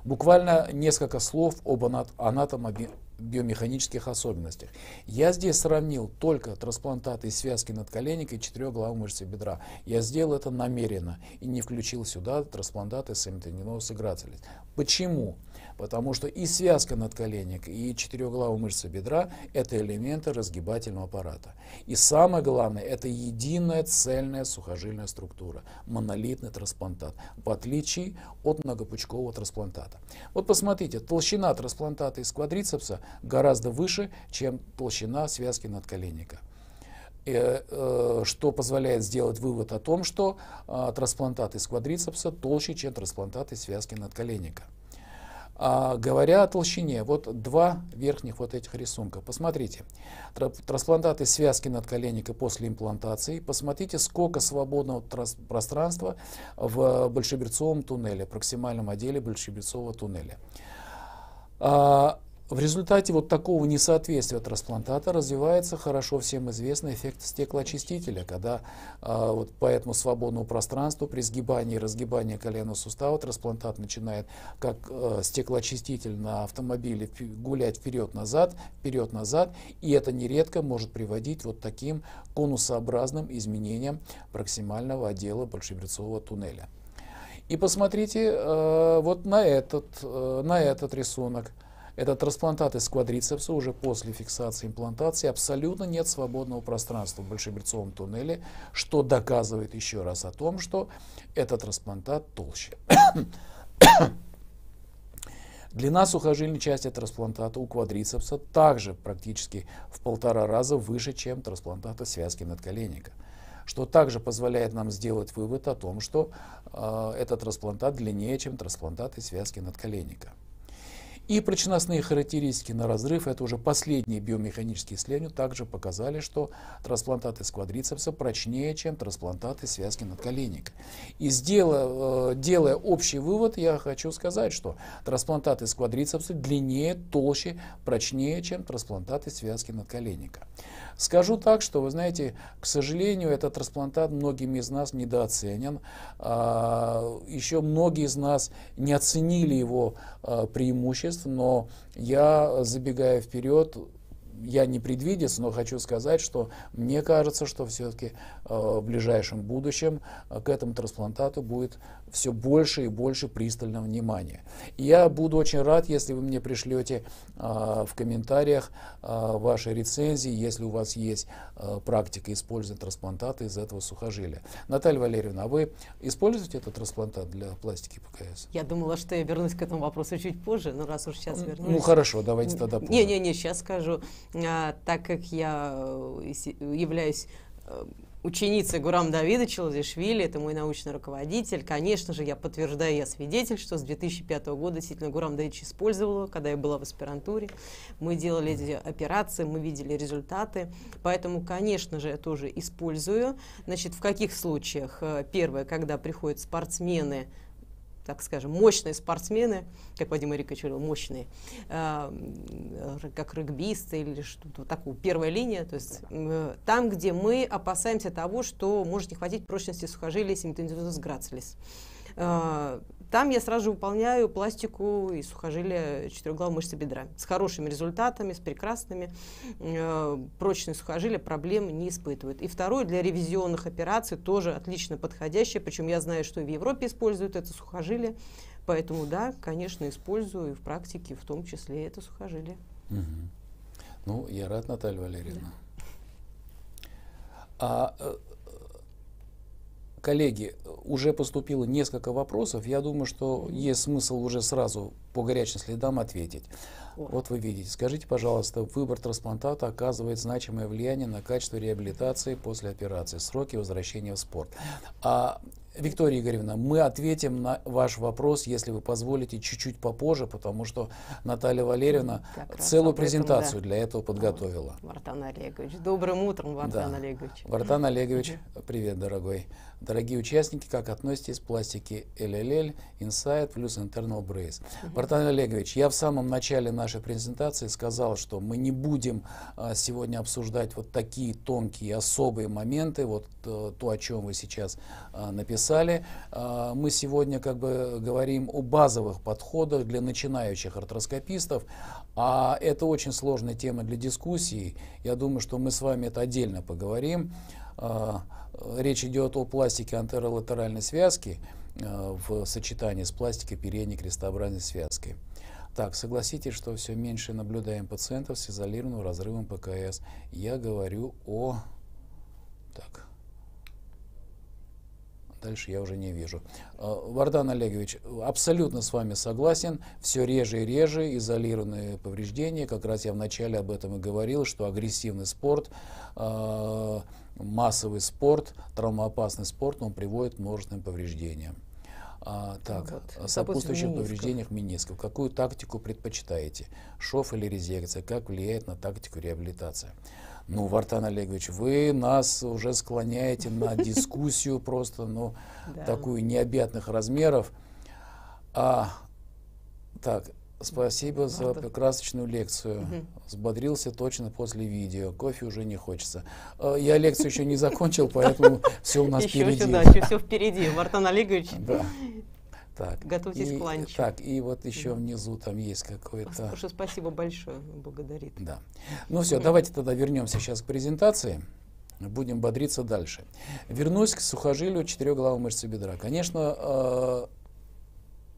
Буквально несколько слов об анатомобиле биомеханических особенностях. Я здесь сравнил только трансплантаты связки надколенника и четырехглавой мышцы бедра. Я сделал это намеренно и не включил сюда трансплантаты с играцелис. Почему? Почему? Потому что и связка надколенник, и четырехглавая мышца бедра – это элементы разгибательного аппарата. И самое главное – это единая цельная сухожильная структура, монолитный трансплантат, в отличие от многопучкового трансплантата. Вот посмотрите, толщина трансплантата из квадрицепса гораздо выше, чем толщина связки надколенника э, э, что позволяет сделать вывод о том, что э, трансплантат из квадрицепса толще, чем трансплантат из связки надколенника. А, говоря о толщине, вот два верхних вот этих рисунка. Посмотрите, трансплантаты связки надколенника после имплантации. Посмотрите, сколько свободного пространства в большеберцовом туннеле, проксимальном отделе большеберцового туннеля. А, в результате вот такого несоответствия трансплантата развивается хорошо всем известный эффект стеклоочистителя, когда э, вот по этому свободному пространству при сгибании и разгибании коленного сустава трансплантат начинает как э, стеклоочиститель на автомобиле гулять вперед-назад, вперед-назад, и это нередко может приводить вот таким конусообразным изменениям проксимального отдела большебрюцового туннеля. И посмотрите э, вот на этот, э, на этот рисунок – это трансплантат из квадрицепса уже после фиксации имплантации. Абсолютно нет свободного пространства в большебрецовом туннеле, что доказывает еще раз о том, что этот трансплантат толще. Длина сухожильной части трансплантата у квадрицепса также практически в полтора раза выше, чем трансплантата связки надколенника, что также позволяет нам сделать вывод о том, что э, этот трансплантат длиннее, чем трансплантаты связки надколенника. И прочностные характеристики на разрыв, это уже последние биомеханические исследования, также показали, что трансплантаты с квадрицепса прочнее, чем трансплантаты связки надколенника. И сделая, э, делая общий вывод, я хочу сказать, что трансплантаты с квадрицепса длиннее, толще, прочнее, чем трансплантаты связки надколенника. Скажу так, что, вы знаете, к сожалению, этот трансплантат многими из нас недооценен. А, еще многие из нас не оценили его а, преимуществ, но я, забегая вперед, я не предвидец, но хочу сказать, что мне кажется, что все-таки э, в ближайшем будущем э, к этому трансплантату будет все больше и больше пристального внимания. Я буду очень рад, если вы мне пришлете э, в комментариях ваши рецензии, если у вас есть практика использования трансплантата из этого сухожилия. Наталья Валерьевна, а вы используете этот трансплантат для пластики ПКС? Я думала, что я вернусь к этому вопросу чуть позже, но раз уж сейчас ну, вернусь. Ну хорошо, давайте тогда позже. Не-не-не, сейчас скажу. А, так как я э, являюсь э, ученица Гурам Давидовича Лазишвили, это мой научный руководитель. Конечно же, я подтверждаю, я свидетель, что с 2005 года действительно Гурам Давидович его, когда я была в аспирантуре. Мы делали эти операции, мы видели результаты. Поэтому, конечно же, я тоже использую. Значит, в каких случаях? Э, первое, когда приходят спортсмены, так скажем, мощные спортсмены, как Вадим Ирикович говорил, мощные, э, как регбисты или что-то такое, первая линия, то есть э, там, где мы опасаемся того, что может не хватить прочности сухожилия симметризус грацилис. Э, там я сразу выполняю пластику и сухожилия четырехглавой мышцы бедра. С хорошими результатами, с прекрасными. Э, прочные сухожилия проблем не испытывают. И второе, для ревизионных операций тоже отлично подходящее. Причем я знаю, что и в Европе используют это сухожилие. Поэтому да, конечно, использую и в практике в том числе это сухожилие. Угу. Ну, я рад, Наталья Валерьевна. Да. А э, Коллеги, э, уже поступило несколько вопросов. Я думаю, что есть смысл уже сразу по горячим следам ответить. Вот вы видите. Скажите, пожалуйста, выбор трансплантата оказывает значимое влияние на качество реабилитации после операции, сроки возвращения в спорт. А, Виктория Игоревна, мы ответим на ваш вопрос, если вы позволите, чуть-чуть попозже, потому что Наталья Валерьевна как целую этом, презентацию да. для этого подготовила. Вартан Олегович. Добрым утром, Вартан да. Олегович. Вартан Олегович, привет, дорогой. Дорогие участники, как относитесь к пластике LLL, Insight плюс Internal Brace? Mm Бартан Олегович, я в самом начале нашей презентации сказал, что мы не будем а, сегодня обсуждать вот такие тонкие, особые моменты, вот а, то, о чем вы сейчас а, написали. А, мы сегодня как бы говорим о базовых подходах для начинающих артроскопистов, а это очень сложная тема для дискуссии. Я думаю, что мы с вами это отдельно поговорим. А, Э, речь идет о пластике антеролатеральной связки э, в сочетании с пластикой передней крестообразной связкой. Так, согласитесь, что все меньше наблюдаем пациентов с изолированным разрывом ПКС. Я говорю о... Так. Дальше я уже не вижу. Э, Вардан Олегович, абсолютно с вами согласен. Все реже и реже изолированные повреждения. Как раз я вначале об этом и говорил, что агрессивный спорт... Э массовый спорт, травмоопасный спорт, он приводит к множественным повреждениям. А, так, вот, сопутствующих повреждениях менисков. Какую тактику предпочитаете? Шов или резекция? Как влияет на тактику реабилитация? Ну, Вартан Олегович, вы нас уже склоняете на дискуссию просто, ну, такую необъятных размеров. А, так, Спасибо за прекрасную лекцию. Угу. Сбодрился точно после видео. Кофе уже не хочется. Э, я лекцию еще не закончил, поэтому все у нас впереди. Еще сюда, еще все впереди. Мартан Олегович, так, готовьтесь к ланчу. Так, и вот еще внизу там есть какое-то... Слушай, спасибо большое, благодарит. Да. Ну все, давайте тогда вернемся сейчас к презентации. Будем бодриться дальше. Вернусь к сухожилию четырехглавой мышцы бедра. Конечно, э,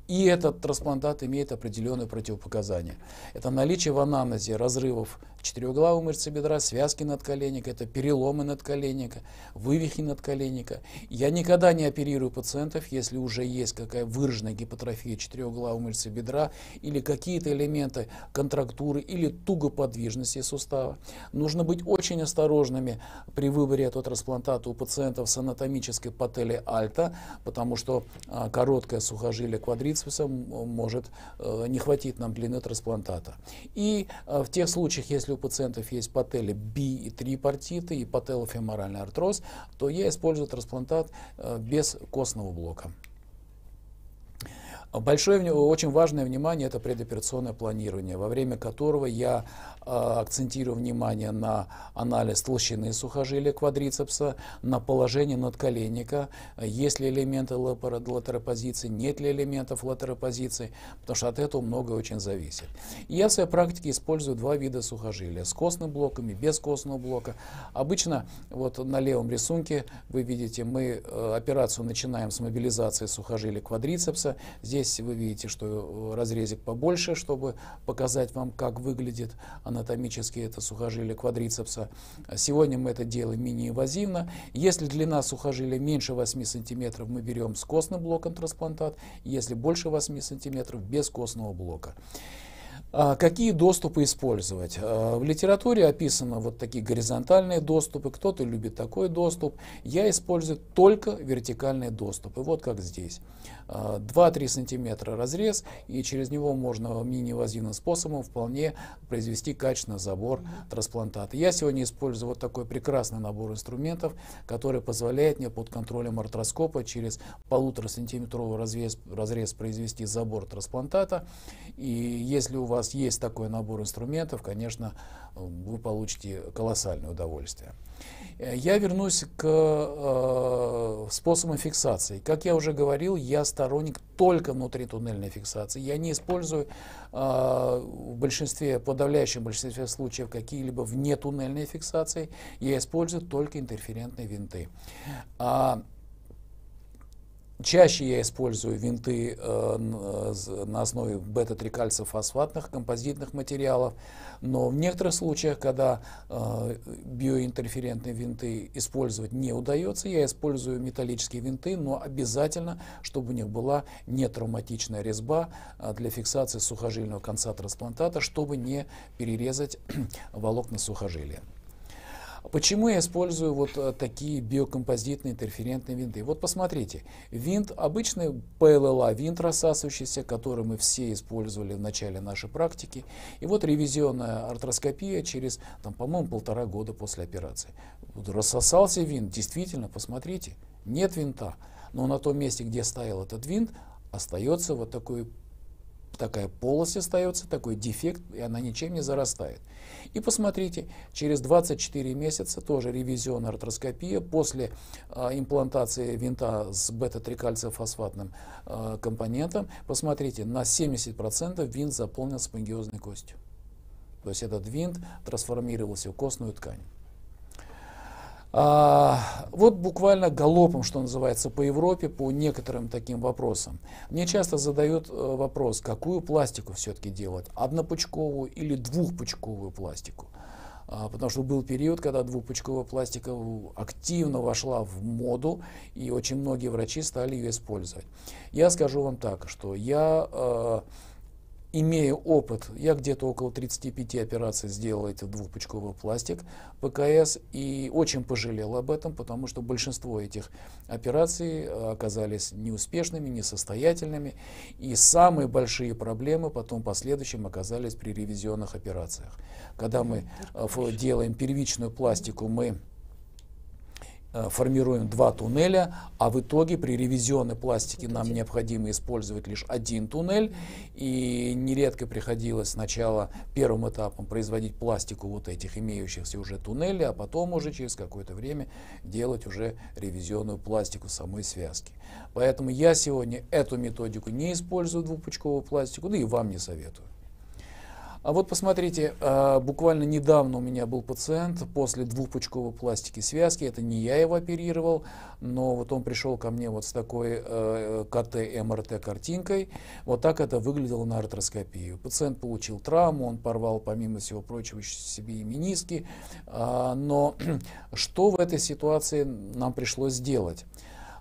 и этот трансплантат имеет определенные противопоказания. Это наличие в анамнезе разрывов четырехглавой мышцы бедра, связки надколенника, это переломы надколенника, вывихи надколенника. Я никогда не оперирую пациентов, если уже есть какая выраженная гипотрофия четырехглавой мышцы бедра или какие-то элементы контрактуры или тугоподвижности сустава. Нужно быть очень осторожными при выборе этого трансплантата у пациентов с анатомической пателей альта, потому что а, короткое сухожилие квадрит правительство э, может э, не хватить нам длины трансплантата. И э, в тех случаях, если у пациентов есть пателли би и трипартиты и пателлофеморальный артроз, то я использую трансплантат без костного блока. Большое, очень важное внимание – это предоперационное планирование, во время которого я э, акцентирую внимание на анализ толщины сухожилия квадрицепса, на положение надколенника, есть ли элементы латеропозиции, нет ли элементов латеропозиции, потому что от этого многое очень зависит. Я в своей практике использую два вида сухожилия – с костным блоком и без костного блока. Обычно вот на левом рисунке вы видите, мы э, операцию начинаем с мобилизации сухожилия квадрицепса. Здесь Здесь вы видите, что э, разрезик побольше, чтобы показать вам, как выглядит анатомически это сухожилие квадрицепса. А сегодня мы это делаем мини-эвазивно. Если длина сухожилия меньше 8 см, мы берем с костным блоком трансплантат. Если больше 8 см, без костного блока. А какие доступы использовать? А в литературе описаны вот такие горизонтальные доступы, кто-то любит такой доступ. Я использую только вертикальные доступы, вот как здесь. 2-3 сантиметра разрез, и через него можно мини-инвазивным способом вполне произвести качественный забор трансплантата. Я сегодня использую вот такой прекрасный набор инструментов, который позволяет мне под контролем артроскопа через полутора сантиметровый разрез, разрез произвести забор трансплантата. И если у вас есть такой набор инструментов, конечно, вы получите колоссальное удовольствие. Э, я вернусь к э, способам фиксации. Как я уже говорил, я сторонник только внутритуннельной фиксации. Я не использую э, в большинстве, подавляющем большинстве случаев какие-либо внетуннельные фиксации. Я использую только интерферентные винты. А, Чаще я использую винты э, э на основе бета-трикальцефосфатных композитных материалов, но в некоторых случаях, когда э, биоинтерферентные винты использовать не удается, я использую металлические винты, но обязательно, чтобы у них была нетравматичная резьба э, для фиксации сухожильного конца трансплантата, чтобы не перерезать волокна сухожилия. Почему я использую вот э, такие биокомпозитные интерферентные винты? Вот посмотрите, винт обычный PLLA, винт рассасывающийся, который мы все использовали в начале нашей практики. И вот ревизионная артроскопия через, там, по-моему, полтора года после операции. Вот рассосался винт, действительно, посмотрите, нет винта. Но на том месте, где стоял этот винт, остается вот такой, такая полость остается, такой дефект, и она ничем не зарастает. И посмотрите, через 24 месяца тоже ревизионная артроскопия после э, имплантации винта с бета-3-кальциофосфатным э, а, компонентом. Посмотрите, на 70% винт заполнен спонгиозной костью. То есть этот винт трансформировался в костную ткань. А, вот буквально галопом, что называется, по Европе, по некоторым таким вопросам. Мне часто задают э, вопрос, какую пластику все-таки делать, однопучковую или двухпучковую пластику. А, потому что был период, когда двухпучковая пластика активно вошла в моду, и очень многие врачи стали ее использовать. Я скажу вам так, что я... Э, имея опыт, я где-то около 35 операций сделал этот двухпучковый пластик ПКС и очень пожалел об этом, потому что большинство этих операций э, оказались неуспешными, несостоятельными, и самые большие проблемы потом последующим оказались при ревизионных операциях. Когда мы э, делаем первичную пластику, мы Э, формируем два туннеля, а в итоге при ревизионной пластике нам необходимо использовать лишь один туннель. И нередко приходилось сначала первым этапом производить пластику вот этих имеющихся уже туннелей, а потом уже через какое-то время делать уже ревизионную пластику самой связки. Поэтому я сегодня эту методику не использую двухпучковую пластику, да и вам не советую. А вот посмотрите, а, буквально недавно у меня был пациент после двухпучковой пластики связки, это не я его оперировал, но вот он пришел ко мне вот с такой э, КТ-МРТ картинкой, вот так это выглядело на артроскопию. Пациент получил травму, он порвал помимо всего прочего себе и мениски, а, но что в этой ситуации нам пришлось сделать?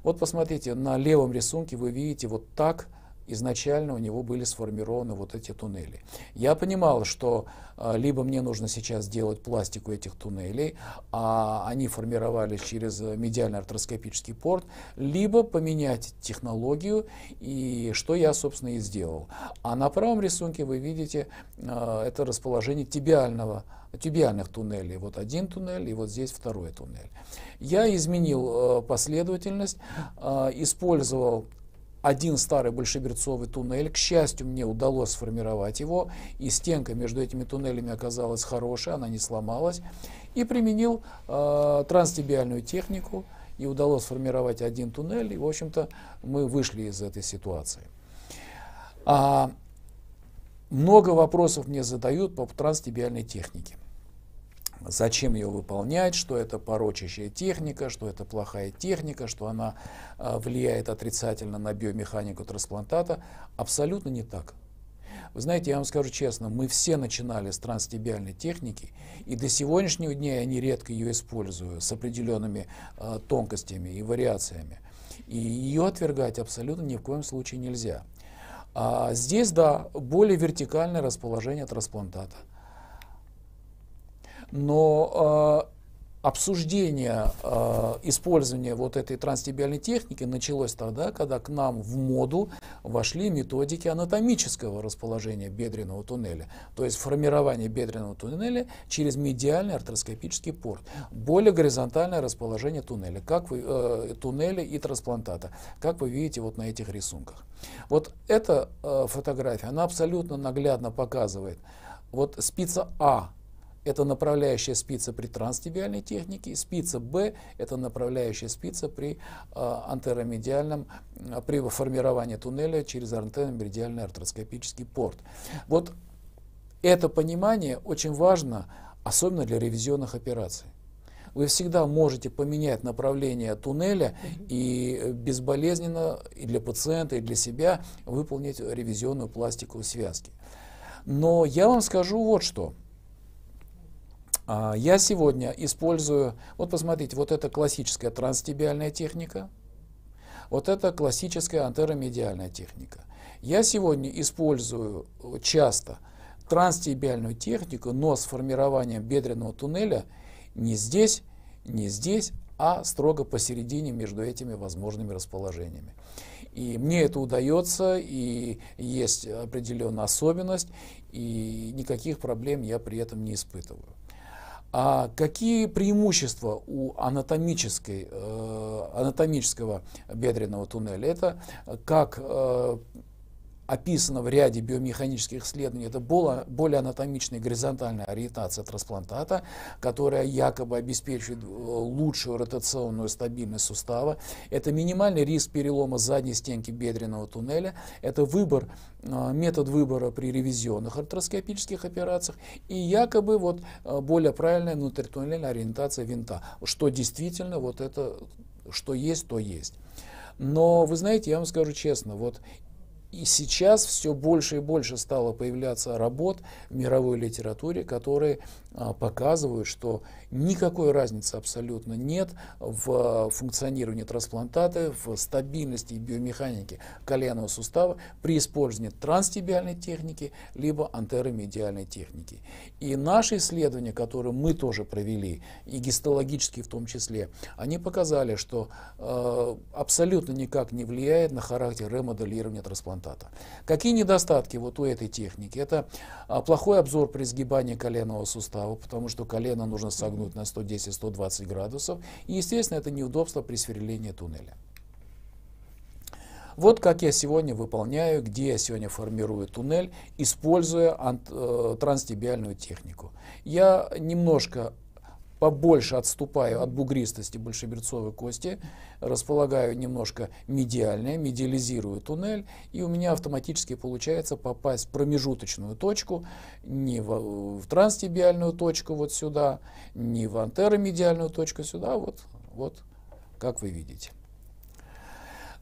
Вот посмотрите, на левом рисунке вы видите вот так изначально у него были сформированы вот эти туннели. Я понимал, что а, либо мне нужно сейчас делать пластику этих туннелей, а они формировались через медиальный артроскопический порт, либо поменять технологию, и что я, собственно, и сделал. А на правом рисунке вы видите а, это расположение тибиального тюбиальных туннелей. Вот один туннель и вот здесь второй туннель. Я изменил а, последовательность, использовал один старый большеберцовый туннель. К счастью, мне удалось сформировать его, и стенка между этими туннелями оказалась хорошая, она не сломалась. И применил э, транстибиальную технику, и удалось сформировать один туннель, и, в общем-то, мы вышли из этой ситуации. А, много вопросов мне задают по транстибиальной технике зачем ее выполнять, что это порочащая техника, что это плохая техника, что она э, влияет отрицательно на биомеханику трансплантата. Абсолютно не так. Вы знаете, я вам скажу честно, мы все начинали с транстибиальной техники, и до сегодняшнего дня я нередко ее использую с определенными э, тонкостями и вариациями. И ее отвергать абсолютно ни в коем случае нельзя. А здесь, да, более вертикальное расположение трансплантата. Но а, обсуждение э, использования вот этой транстибиальной техники началось тогда, когда к нам в моду вошли методики анатомического расположения бедренного туннеля, то есть формирование бедренного туннеля через медиальный артроскопический порт, более горизонтальное расположение туннеля, как вы, э, туннеля и трансплантата, как вы видите вот на этих рисунках. Вот эта э, фотография, она абсолютно наглядно показывает, вот спица А это направляющая спица при транстибиальной технике, спица Б это направляющая спица при а, антеромедиальном, а, при формировании туннеля через антеромедиальный артроскопический порт. Вот это понимание очень важно, особенно для ревизионных операций вы всегда можете поменять направление туннеля и э, безболезненно и для пациента, и для себя выполнить ревизионную пластику связки. Но я вам скажу вот что – а, я сегодня использую, вот посмотрите, вот это классическая транстибиальная техника, вот это классическая антеромедиальная техника. Я сегодня использую часто транстибиальную технику, но с формированием бедренного туннеля не здесь, не здесь, а строго посередине между этими возможными расположениями. И мне это удается, и есть определенная особенность, и никаких проблем я при этом не испытываю. А какие преимущества у анатомической, э, анатомического бедренного туннеля? Это как э, описано в ряде биомеханических исследований, это более, более анатомичная горизонтальная ориентация трансплантата, которая якобы обеспечивает э, лучшую ротационную стабильность сустава. Это минимальный риск перелома задней стенки бедренного туннеля. Это выбор, э, метод выбора при ревизионных артроскопических операциях. И якобы вот э, более правильная внутритуннельная ориентация винта, что действительно вот это, что есть, то есть. Но вы знаете, я вам скажу честно, вот и сейчас все больше и больше стало появляться работ в мировой литературе, которые а, показывают, что никакой разницы абсолютно нет в а, функционировании трансплантата, в стабильности и биомеханике коленного сустава при использовании транстибиальной техники либо антеромедиальной техники. И наши исследования, которые мы тоже провели, и гистологические в том числе, они показали, что э, абсолютно никак не влияет на характер ремоделирования трансплантата. Какие недостатки вот у этой техники? Это плохой обзор при сгибании коленного сустава, Э, потому что колено нужно согнуть на 110-120 градусов. И, естественно, это неудобство при сверлении туннеля. Вот как я сегодня выполняю, где я сегодня формирую туннель, используя э, транстибиальную технику. Я немножко побольше отступаю от бугристости большеберцовой кости, располагаю немножко медиально, медиализирую туннель, и у меня автоматически получается попасть в промежуточную точку, не в, в транстибиальную точку вот сюда, не в антеромедиальную точку сюда, а вот, вот, как вы видите.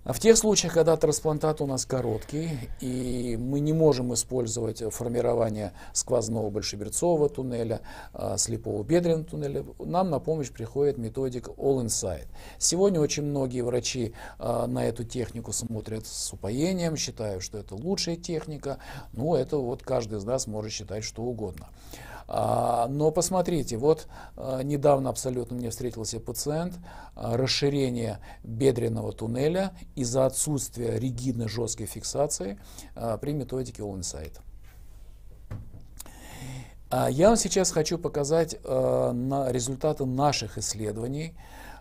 А в тех случаях, когда трансплантат у нас короткий, и мы не можем использовать формирование сквозного большеберцового туннеля, а, слепого бедренного туннеля, нам на помощь приходит методика All Inside. Сегодня очень многие врачи а, на эту технику смотрят с упоением, считают, что это лучшая техника, но это вот каждый из нас может считать что угодно. А, но посмотрите, вот а, недавно абсолютно мне встретился пациент, а, расширение бедренного туннеля из-за отсутствия ригидной жесткой фиксации при методике OnSight. Я вам сейчас хочу показать результаты наших исследований.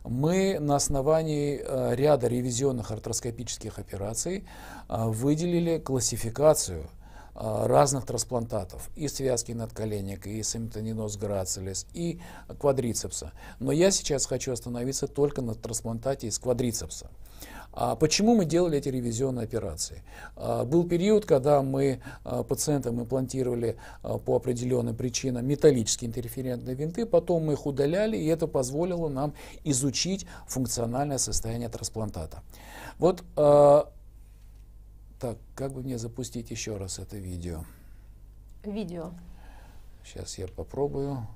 Мы на основании ряда ревизионных артроскопических операций выделили классификацию – а, разных трансплантатов, и связки надколенника, и симптониноз грацилис, и квадрицепса. Но я сейчас хочу остановиться только на трансплантате из квадрицепса. А почему мы делали эти ревизионные операции? А, был период, когда мы а, пациентам имплантировали а, по определенным причинам металлические интерферентные винты, потом мы их удаляли, и это позволило нам изучить функциональное состояние трансплантата. Вот а, так, как бы мне запустить еще раз это видео? Видео. Сейчас я попробую.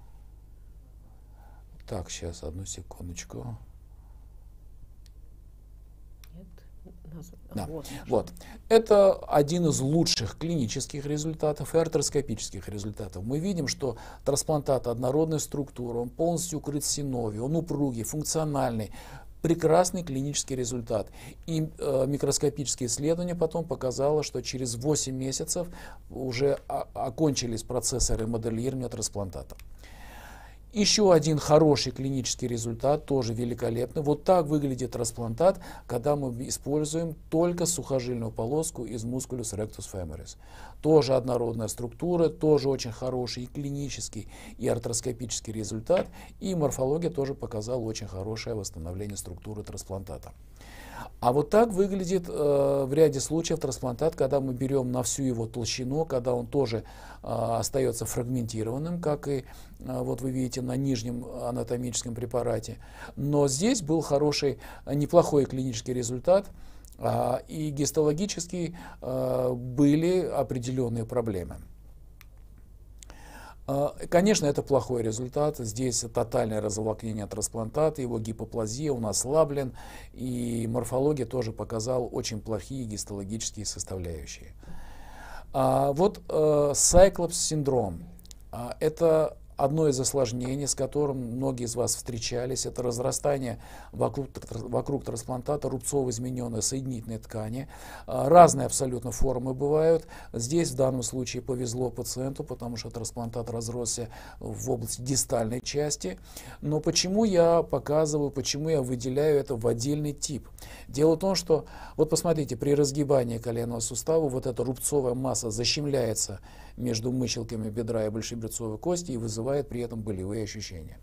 Так, сейчас, одну секундочку. Да. Вот. вот. Это один из лучших клинических результатов и артроскопических результатов. Мы видим, что трансплантат однородной структуры, он полностью укрыт синовью, он упругий, функциональный, прекрасный клинический результат. И э, микроскопические исследования потом показало, что через 8 месяцев уже окончились процессы ремоделирования трансплантата. Еще один хороший клинический результат, тоже великолепный. Вот так выглядит трансплантат, когда мы используем только сухожильную полоску из мускулюс rectus femoris. Тоже однородная структура, тоже очень хороший и клинический, и артроскопический результат. И морфология тоже показала очень хорошее восстановление структуры трансплантата. А вот так выглядит э, в ряде случаев трансплантат, когда мы берем на всю его толщину, когда он тоже э, остается фрагментированным, как и э, вот вы видите на нижнем анатомическом препарате. Но здесь был хороший, неплохой клинический результат, э, и гистологически э, были определенные проблемы. А, конечно, это плохой результат. Здесь тотальное разволокнение трансплантата, его гипоплазия, у нас слаблен и морфология тоже показала очень плохие гистологические составляющие. А, вот э, Cyclops синдром. А, это Одно из осложнений, с которым многие из вас встречались, это разрастание вокруг, вокруг трансплантата рубцово-измененной соединительной ткани. А, разные абсолютно формы бывают. Здесь в данном случае повезло пациенту, потому что трансплантат разросся в области дистальной части. Но почему я показываю, почему я выделяю это в отдельный тип? Дело в том, что, вот посмотрите, при разгибании коленного сустава вот эта рубцовая масса защемляется между мыщелками бедра и большебрюцовой кости и вызывает при этом болевые ощущения.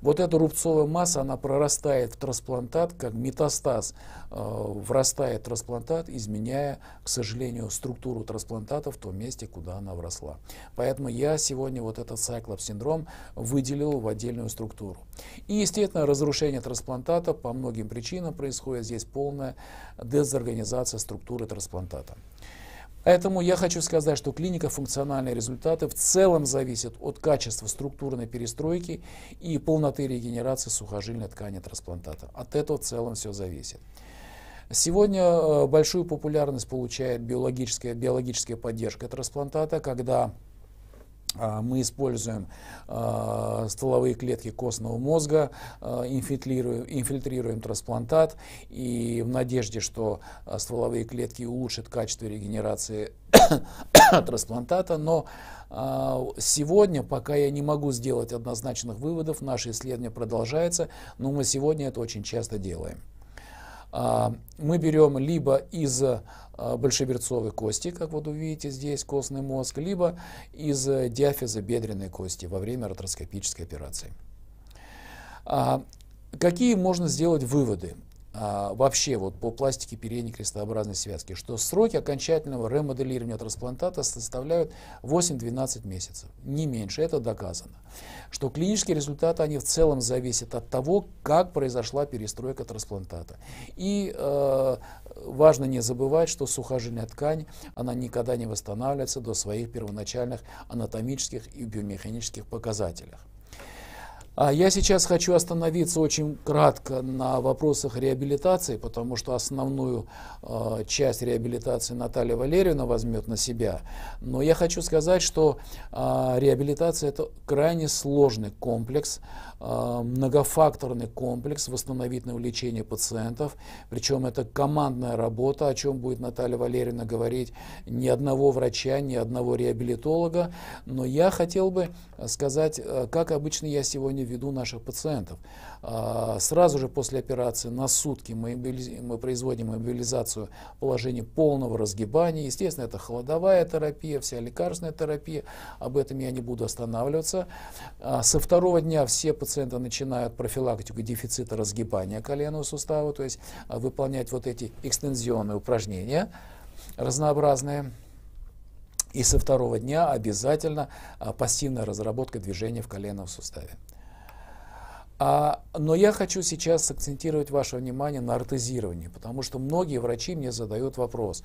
Вот эта рубцовая масса, она прорастает в трансплантат, как метастаз э, врастает трансплантат, изменяя, к сожалению, структуру трансплантата в том месте, куда она вросла. Поэтому я сегодня вот этот сайклоп-синдром выделил в отдельную структуру. И, естественно, разрушение трансплантата по многим причинам происходит здесь полная дезорганизация структуры трансплантата. Поэтому я хочу сказать, что клиника функциональные результаты в целом зависит от качества структурной перестройки и полноты регенерации сухожильной ткани трансплантата. От этого в целом все зависит. Сегодня э, большую популярность получает биологическая, биологическая поддержка трансплантата, когда а, мы используем э, стволовые клетки костного мозга, э, а, инфильтрируем, инфильтрируем трансплантат и в надежде, что стволовые клетки улучшат качество регенерации трансплантата, но э, сегодня, пока я не могу сделать однозначных выводов, наше исследование продолжается, но мы сегодня это очень часто делаем мы берем либо из а, большеберцовой кости, как вот увидите здесь, костный мозг, либо из э, диафиза бедренной кости во время артроскопической операции. А, какие можно сделать выводы? А, вообще вот по пластике передней крестообразной связки, что сроки окончательного ремоделирования трансплантата составляют 8-12 месяцев, не меньше, это доказано. Что клинические результаты, они в целом зависят от того, как произошла перестройка трансплантата. И э, важно не забывать, что сухожильная ткань, она никогда не восстанавливается до своих первоначальных анатомических и биомеханических показателях. А я сейчас хочу остановиться очень кратко на вопросах реабилитации, потому что основную э, часть реабилитации Наталья Валерьевна возьмет на себя. Но я хочу сказать, что э, реабилитация – это крайне сложный комплекс, э, многофакторный комплекс восстановительного лечения пациентов. Причем это командная работа, о чем будет Наталья Валерьевна говорить, ни одного врача, ни одного реабилитолога. Но я хотел бы сказать, как обычно я сегодня Ввиду наших пациентов. А, сразу же после операции на сутки мы, мы производим мобилизацию положения полного разгибания. Естественно, это холодовая терапия, вся лекарственная терапия. Об этом я не буду останавливаться. А, со второго дня все пациенты начинают профилактику дефицита разгибания коленного сустава, то есть а, выполнять вот эти экстензионные упражнения разнообразные. И со второго дня обязательно пассивная разработка движения в коленном суставе. А, но я хочу сейчас акцентировать ваше внимание на ортезировании, потому что многие врачи мне задают вопрос,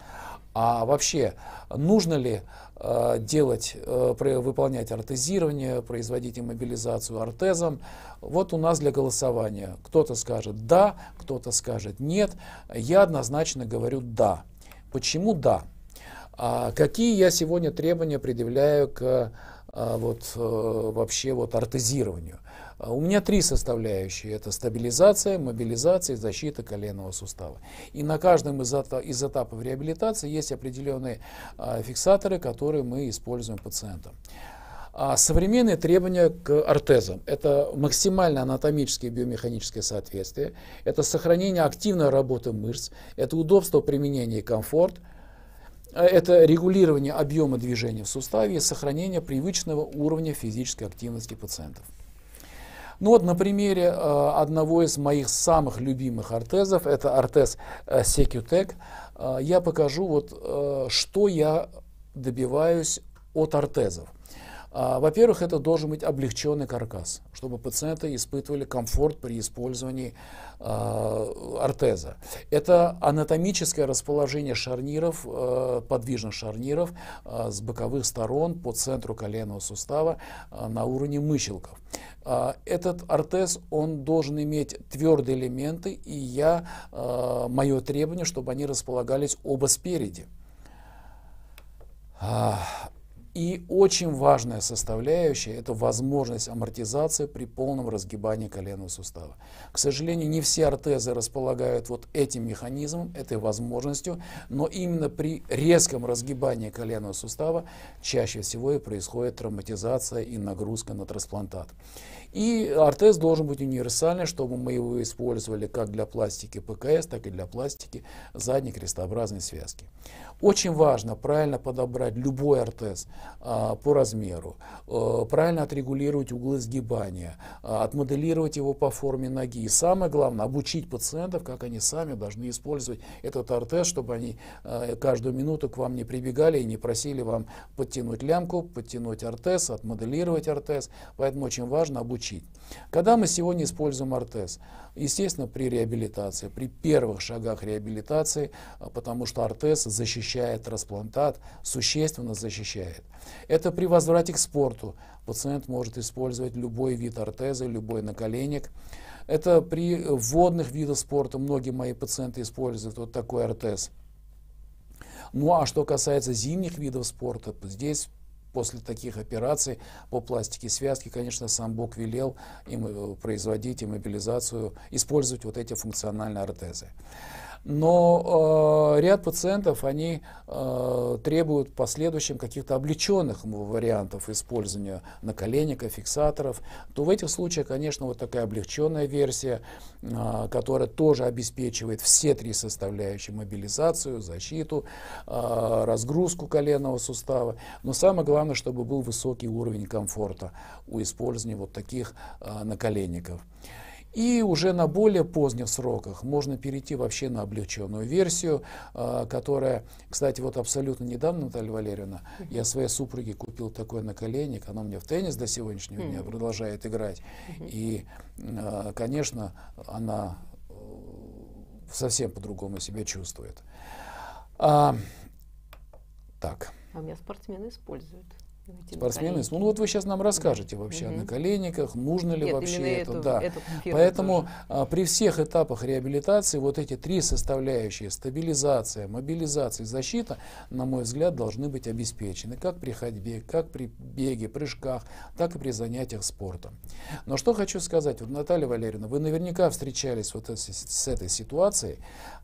а вообще нужно ли э, делать, э, выполнять ортезирование, производить иммобилизацию ортезом? Вот у нас для голосования кто-то скажет «да», кто-то скажет «нет». Я однозначно говорю «да». Почему «да»? А какие я сегодня требования предъявляю к а, вот, э, вообще вот ортезированию? А у меня три составляющие. Это стабилизация, мобилизация и защита коленного сустава. И на каждом из, из этапов реабилитации есть определенные а, фиксаторы, которые мы используем пациентам. А современные требования к ортезам – это максимальное анатомическое и биомеханическое соответствие, это сохранение активной работы мышц, это удобство применения и комфорт, а это регулирование объема движения в суставе и сохранение привычного уровня физической активности пациентов. Ну вот на примере э, одного из моих самых любимых артезов, это артез э, Secutec, э, я покажу вот что я добиваюсь от артезов. А, во-первых, это должен быть облегченный каркас, чтобы пациенты испытывали комфорт при использовании э, ортеза. Это анатомическое расположение шарниров, а, подвижных шарниров с боковых сторон по центру коленного сустава на уровне мыщелков. этот ортез, он должен иметь твердые элементы, и я, мое требование, чтобы они располагались оба спереди. И очень важная составляющая – это возможность амортизации при полном разгибании коленного сустава. К сожалению, не все ортезы располагают вот этим механизмом, этой возможностью, но именно при резком разгибании коленного сустава чаще всего и происходит травматизация и нагрузка на трансплантат. И ортез должен быть универсальный, чтобы мы его использовали как для пластики ПКС, так и для пластики задней крестообразной связки. Очень важно правильно подобрать любой ортез а, по размеру, а, правильно отрегулировать углы сгибания, а, отмоделировать его по форме ноги. И самое главное, обучить пациентов, как они сами должны использовать этот ортез, чтобы они а, каждую минуту к вам не прибегали и не просили вам подтянуть лямку, подтянуть ортез, отмоделировать ортез. Поэтому очень важно обучить. Когда мы сегодня используем ортез? Естественно, при реабилитации, при первых шагах реабилитации, а, потому что ортез защищает защищает трансплантат, существенно защищает. Это при возврате к спорту. Пациент может использовать любой вид ортеза, любой наколенник. Это при водных видах спорта многие мои пациенты используют вот такой ортез. Ну а что касается зимних видов спорта, здесь после таких операций по пластике связки, конечно, сам Бог велел им э, производить иммобилизацию, использовать вот эти функциональные ортезы. Но э, ряд пациентов, они э, требуют в последующем каких-то облеченных вариантов использования наколенников фиксаторов. То в этих случаях, конечно, вот такая облегченная версия, э, которая тоже обеспечивает все три составляющие – мобилизацию, защиту, э, разгрузку коленного сустава. Но самое главное, чтобы был высокий уровень комфорта у использования вот таких э, наколенников. И уже на более поздних сроках можно перейти вообще на облегченную версию, а, которая, кстати, вот абсолютно недавно, Наталья Валерьевна, я своей супруге купил такой наколенник, она мне в теннис до сегодняшнего дня продолжает играть. И, а, конечно, она э, совсем по-другому себя чувствует. А, так. А у меня спортсмены используют. Спортсмены. Ну вот вы сейчас нам расскажете вообще угу. о наколенниках, нужно ли Нет, вообще это. Эту, да. эту Поэтому тоже. А, при всех этапах реабилитации вот эти три составляющие, стабилизация, мобилизация, защита, на мой взгляд, должны быть обеспечены как при ходьбе, как при беге, прыжках, так и при занятиях спортом. Но что хочу сказать, вот Наталья Валерьевна, вы наверняка встречались вот с, с этой ситуацией,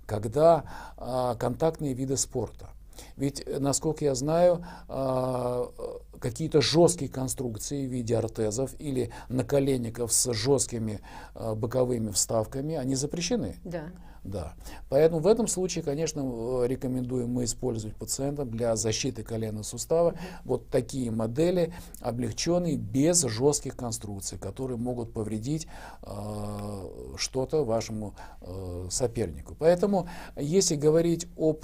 когда а, контактные виды спорта ведь, э, насколько я знаю, а, какие-то жесткие конструкции в виде ортезов или наколенников с жесткими а, боковыми вставками, они запрещены. Да. Да. Поэтому в этом случае, конечно, э, рекомендуем мы использовать пациентам для защиты коленного сустава вот такие модели, облегченные, без жестких конструкций, которые могут повредить э, что-то вашему э, сопернику. Поэтому, если говорить об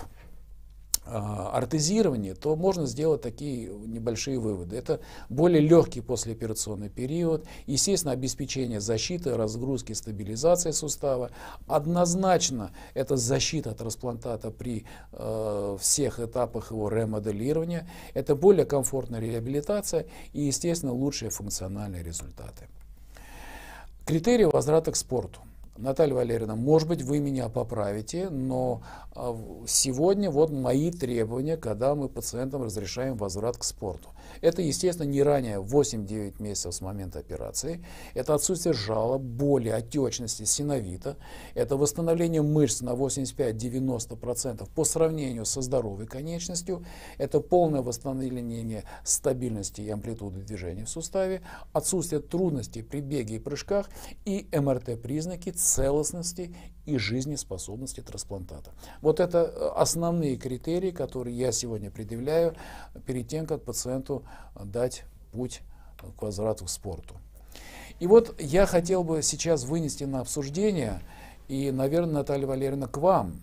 ортезирования, а, то можно сделать такие небольшие выводы. Это более легкий послеоперационный период, естественно, обеспечение защиты, разгрузки, стабилизации сустава. Однозначно это защита от расплантата при э, всех этапах его ремоделирования. Это более комфортная реабилитация и, естественно, лучшие функциональные результаты. Критерии возврата к спорту – Наталья Валерьевна, может быть, вы меня поправите, но а, сегодня вот мои требования, когда мы пациентам разрешаем возврат к спорту. Это, естественно, не ранее 8-9 месяцев с момента операции. Это отсутствие жалоб, боли, отечности, синовита. Это восстановление мышц на 85-90% по сравнению со здоровой конечностью. Это полное восстановление стабильности и амплитуды движения в суставе. Отсутствие трудностей при беге и прыжках и МРТ-признаки – целостности и жизнеспособности трансплантата. Вот это э, основные критерии, которые я сегодня предъявляю перед тем, как пациенту дать путь э, к возврату к спорту. И вот я хотел бы сейчас вынести на обсуждение, и, наверное, Наталья Валерьевна, к вам,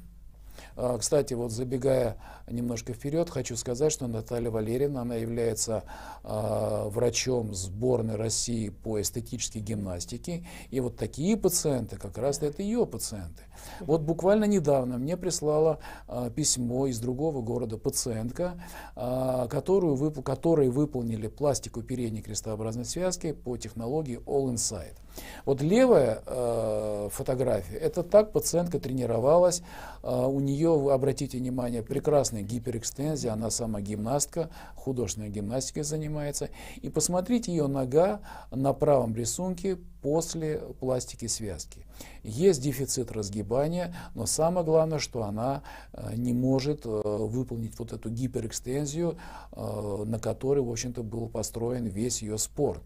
а, кстати, вот забегая немножко вперед, хочу сказать, что Наталья Валерьевна, она является а, врачом сборной России по эстетической гимнастике. И вот такие пациенты, как раз это ее пациенты. Вот буквально недавно мне прислала а, письмо из другого города пациентка, а, которую вып, которой выполнили пластику передней крестообразной связки по технологии All Inside. Вот левая э, фотография, это так пациентка тренировалась, э, у нее, вы обратите внимание, прекрасная гиперэкстензия, она сама гимнастка, художественной гимнастикой занимается. И посмотрите ее нога на правом рисунке после пластики связки. Есть дефицит разгибания, но самое главное, что она э, не может э, выполнить вот эту гиперэкстензию, э, на которой, в общем-то, был построен весь ее спорт.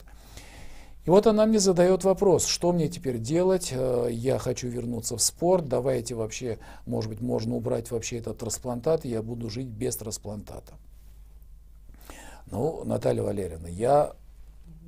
И вот она мне задает вопрос, что мне теперь делать, я хочу вернуться в спорт, давайте вообще, может быть, можно убрать вообще этот трансплантат, и я буду жить без трансплантата. Ну, Наталья Валерьевна, я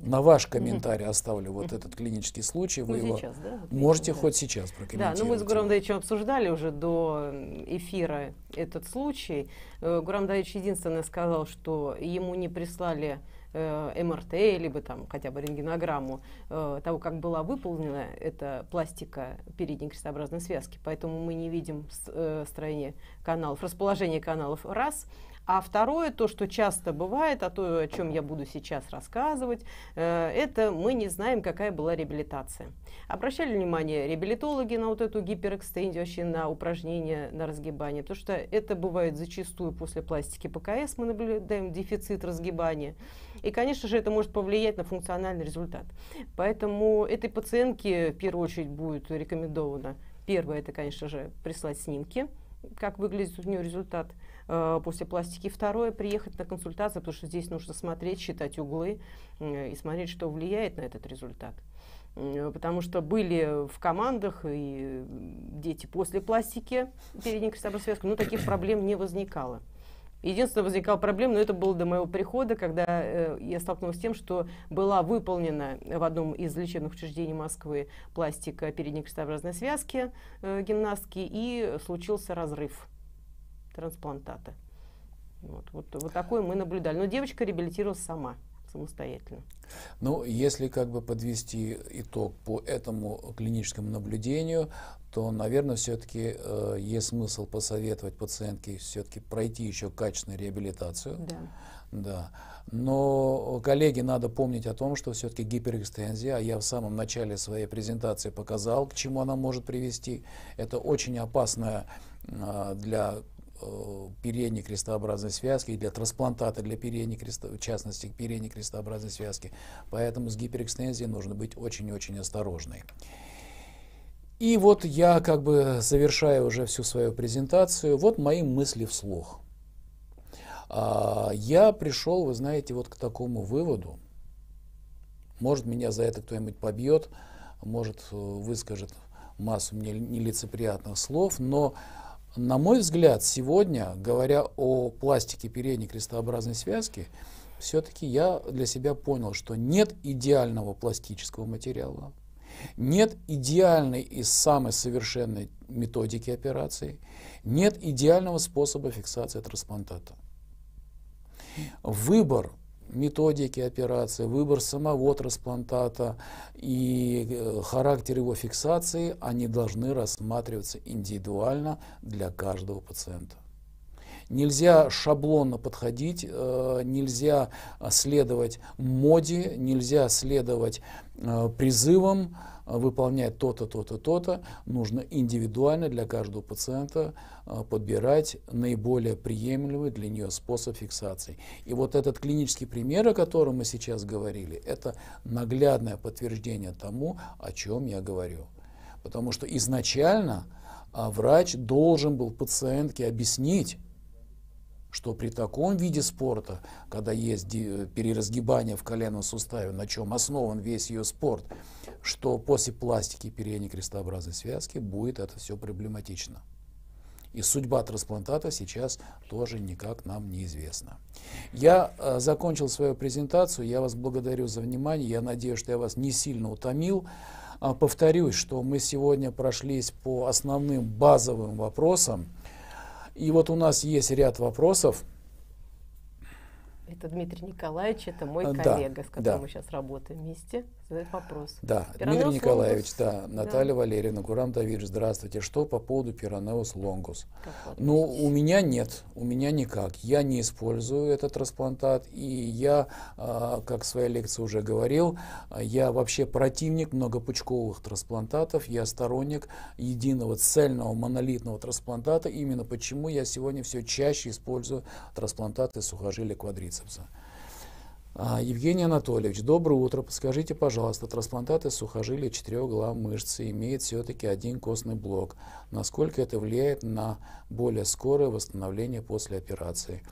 на ваш комментарий оставлю вот этот клинический случай. Вы ну, его сейчас, да? можете да. хоть сейчас прокомментировать. Да, ну мы с Гурамдаевичем обсуждали уже до эфира этот случай. Гурам э, Гурамдаевич единственное сказал, что ему не прислали э, МРТ, либо там хотя бы рентгенограмму э, того, как была выполнена эта пластика передней крестообразной связки. Поэтому мы не видим с, э, строение каналов, расположение каналов раз, а второе, то, что часто бывает, а то, о чем я буду сейчас рассказывать, э, это мы не знаем, какая была реабилитация. Обращали внимание реабилитологи на вот эту гиперэкстензию, вообще на упражнения на разгибание, потому что это бывает зачастую после пластики ПКС, мы наблюдаем дефицит разгибания. И, конечно же, это может повлиять на функциональный результат. Поэтому этой пациентке в первую очередь будет рекомендовано, первое, это, конечно же, прислать снимки, как выглядит у нее результат – Э, после пластики. Второе, приехать на консультацию, потому что здесь нужно смотреть, считать углы э, и смотреть, что влияет на этот результат. Э, потому что были в командах и дети после пластики передней крестовой связки, но таких проблем не возникало. Единственное, возникала проблема, но это было до моего прихода, когда э, я столкнулась с тем, что была выполнена в одном из лечебных учреждений Москвы пластика передней крестообразной связки э, гимнастки, и случился разрыв трансплантата. Вот, вот, вот такое мы наблюдали. Но девочка реабилитировалась сама самостоятельно. Ну, если как бы подвести итог по этому клиническому наблюдению, то, наверное, все-таки э, есть смысл посоветовать пациентке все-таки пройти еще качественную реабилитацию. Да. Да. Но, коллеги, надо помнить о том, что все-таки гиперэкстензия, а я в самом начале своей презентации показал, к чему она может привести. Это очень опасная э, для Э, передней крестообразной связки, для трансплантата, для передней кресто, в частности, передней крестообразной связки. Поэтому с гиперэкстензией нужно быть очень-очень осторожной. И вот я как бы завершаю уже всю свою презентацию. Вот мои мысли вслух. А, я пришел, вы знаете, вот к такому выводу. Может, меня за это кто-нибудь побьет, может, э, выскажет массу мне нелицеприятных слов, но на мой взгляд, сегодня, говоря о пластике передней крестообразной связки, все-таки я для себя понял, что нет идеального пластического материала, нет идеальной и самой совершенной методики операции, нет идеального способа фиксации трансплантата. Выбор методики операции, выбор самого трансплантата и э, характер его фиксации, они должны рассматриваться индивидуально для каждого пациента. Нельзя шаблонно подходить, э, нельзя следовать моде, нельзя следовать э, призывам, а выполнять то-то, то-то, то-то, нужно индивидуально для каждого пациента а, подбирать наиболее приемлемый для нее способ фиксации. И вот этот клинический пример, о котором мы сейчас говорили, это наглядное подтверждение тому, о чем я говорю. Потому что изначально а, врач должен был пациентке объяснить, что при таком виде спорта, когда есть переразгибание в коленном суставе, на чем основан весь ее спорт, что после пластики передней крестообразной связки будет это все проблематично. И судьба трансплантата сейчас тоже никак нам неизвестна. Я э, закончил свою презентацию, я вас благодарю за внимание, я надеюсь, что я вас не сильно утомил. А, повторюсь, что мы сегодня прошлись по основным базовым вопросам, и вот у нас есть ряд вопросов. Это Дмитрий Николаевич, это мой а, да, коллега, с которым да. мы сейчас работаем вместе задать вопрос. Да, Пиранеус Дмитрий Николаевич, да, Наталья да. Валерьевна, Гурам Давидович, здравствуйте. Что по поводу Пиранеус лонгус? Ну, у меня нет, у меня никак. Я не использую этот трансплантат, и я, а, как в своей лекции уже говорил, я вообще противник многопучковых трансплантатов, я сторонник единого цельного монолитного трансплантата, именно почему я сегодня все чаще использую трансплантаты сухожилия квадрицепса. А, Евгений Анатольевич, доброе утро. Подскажите, пожалуйста, трансплантаты сухожилия четырех глав мышцы имеет все-таки один костный блок. Насколько это влияет на более скорое восстановление после операции?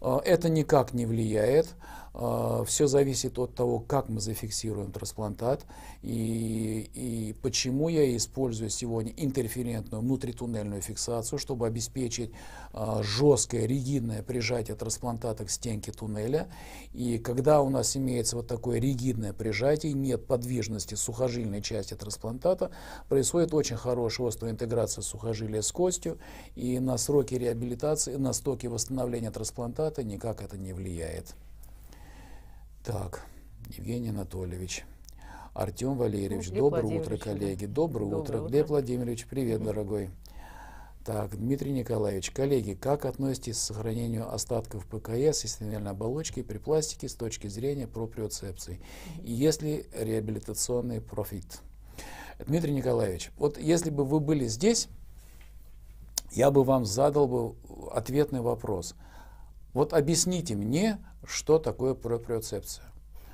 А, это никак не влияет. А, Все зависит от того, как мы зафиксируем трансплантат и, и почему я использую сегодня интерферентную внутритуннельную фиксацию, чтобы обеспечить а, жесткое, ригидное прижатие трансплантата к стенке туннеля. И когда у нас имеется вот такое ригидное прижатие, нет подвижности сухожильной части трансплантата, происходит очень хорошая острая интеграция сухожилия с костью, и на сроки реабилитации, на сроки восстановления трансплантата никак это не влияет. Так, Евгений Анатольевич. Артем Валерьевич, ну, доброе утро, коллеги. Доброе, доброе утро. утро. Глеб Владимирович, привет, дорогой. Так, Дмитрий Николаевич, коллеги, как относитесь к сохранению остатков ПКС и стенельной оболочки при пластике с точки зрения проприоцепции? И есть ли реабилитационный профит? Дмитрий Николаевич, вот если бы вы были здесь, я бы вам задал бы ответный вопрос. Вот объясните мне, что такое проприоцепция.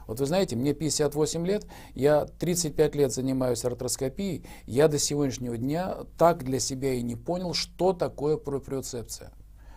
Вот вы знаете, мне 58 лет, я 35 лет занимаюсь артроскопией, я до сегодняшнего дня так для себя и не понял, что такое проприоцепция.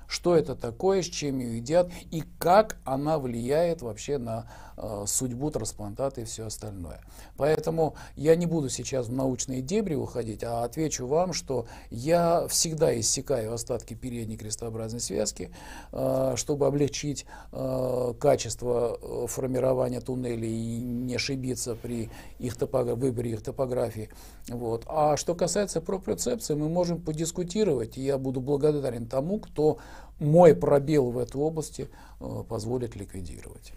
Что это такое, с чем ее едят и как она влияет вообще на Э, судьбу, трансплантаты и все остальное. Поэтому я не буду сейчас в научные дебри уходить, а отвечу вам, что я всегда иссякаю остатки передней крестообразной связки, э, чтобы облегчить э, качество формирования туннелей и не ошибиться при их топограф... выборе их топографии. Вот. А что касается проприоцепции, мы можем подискутировать, и я буду благодарен тому, кто мой пробел в этой области позволит ликвидировать.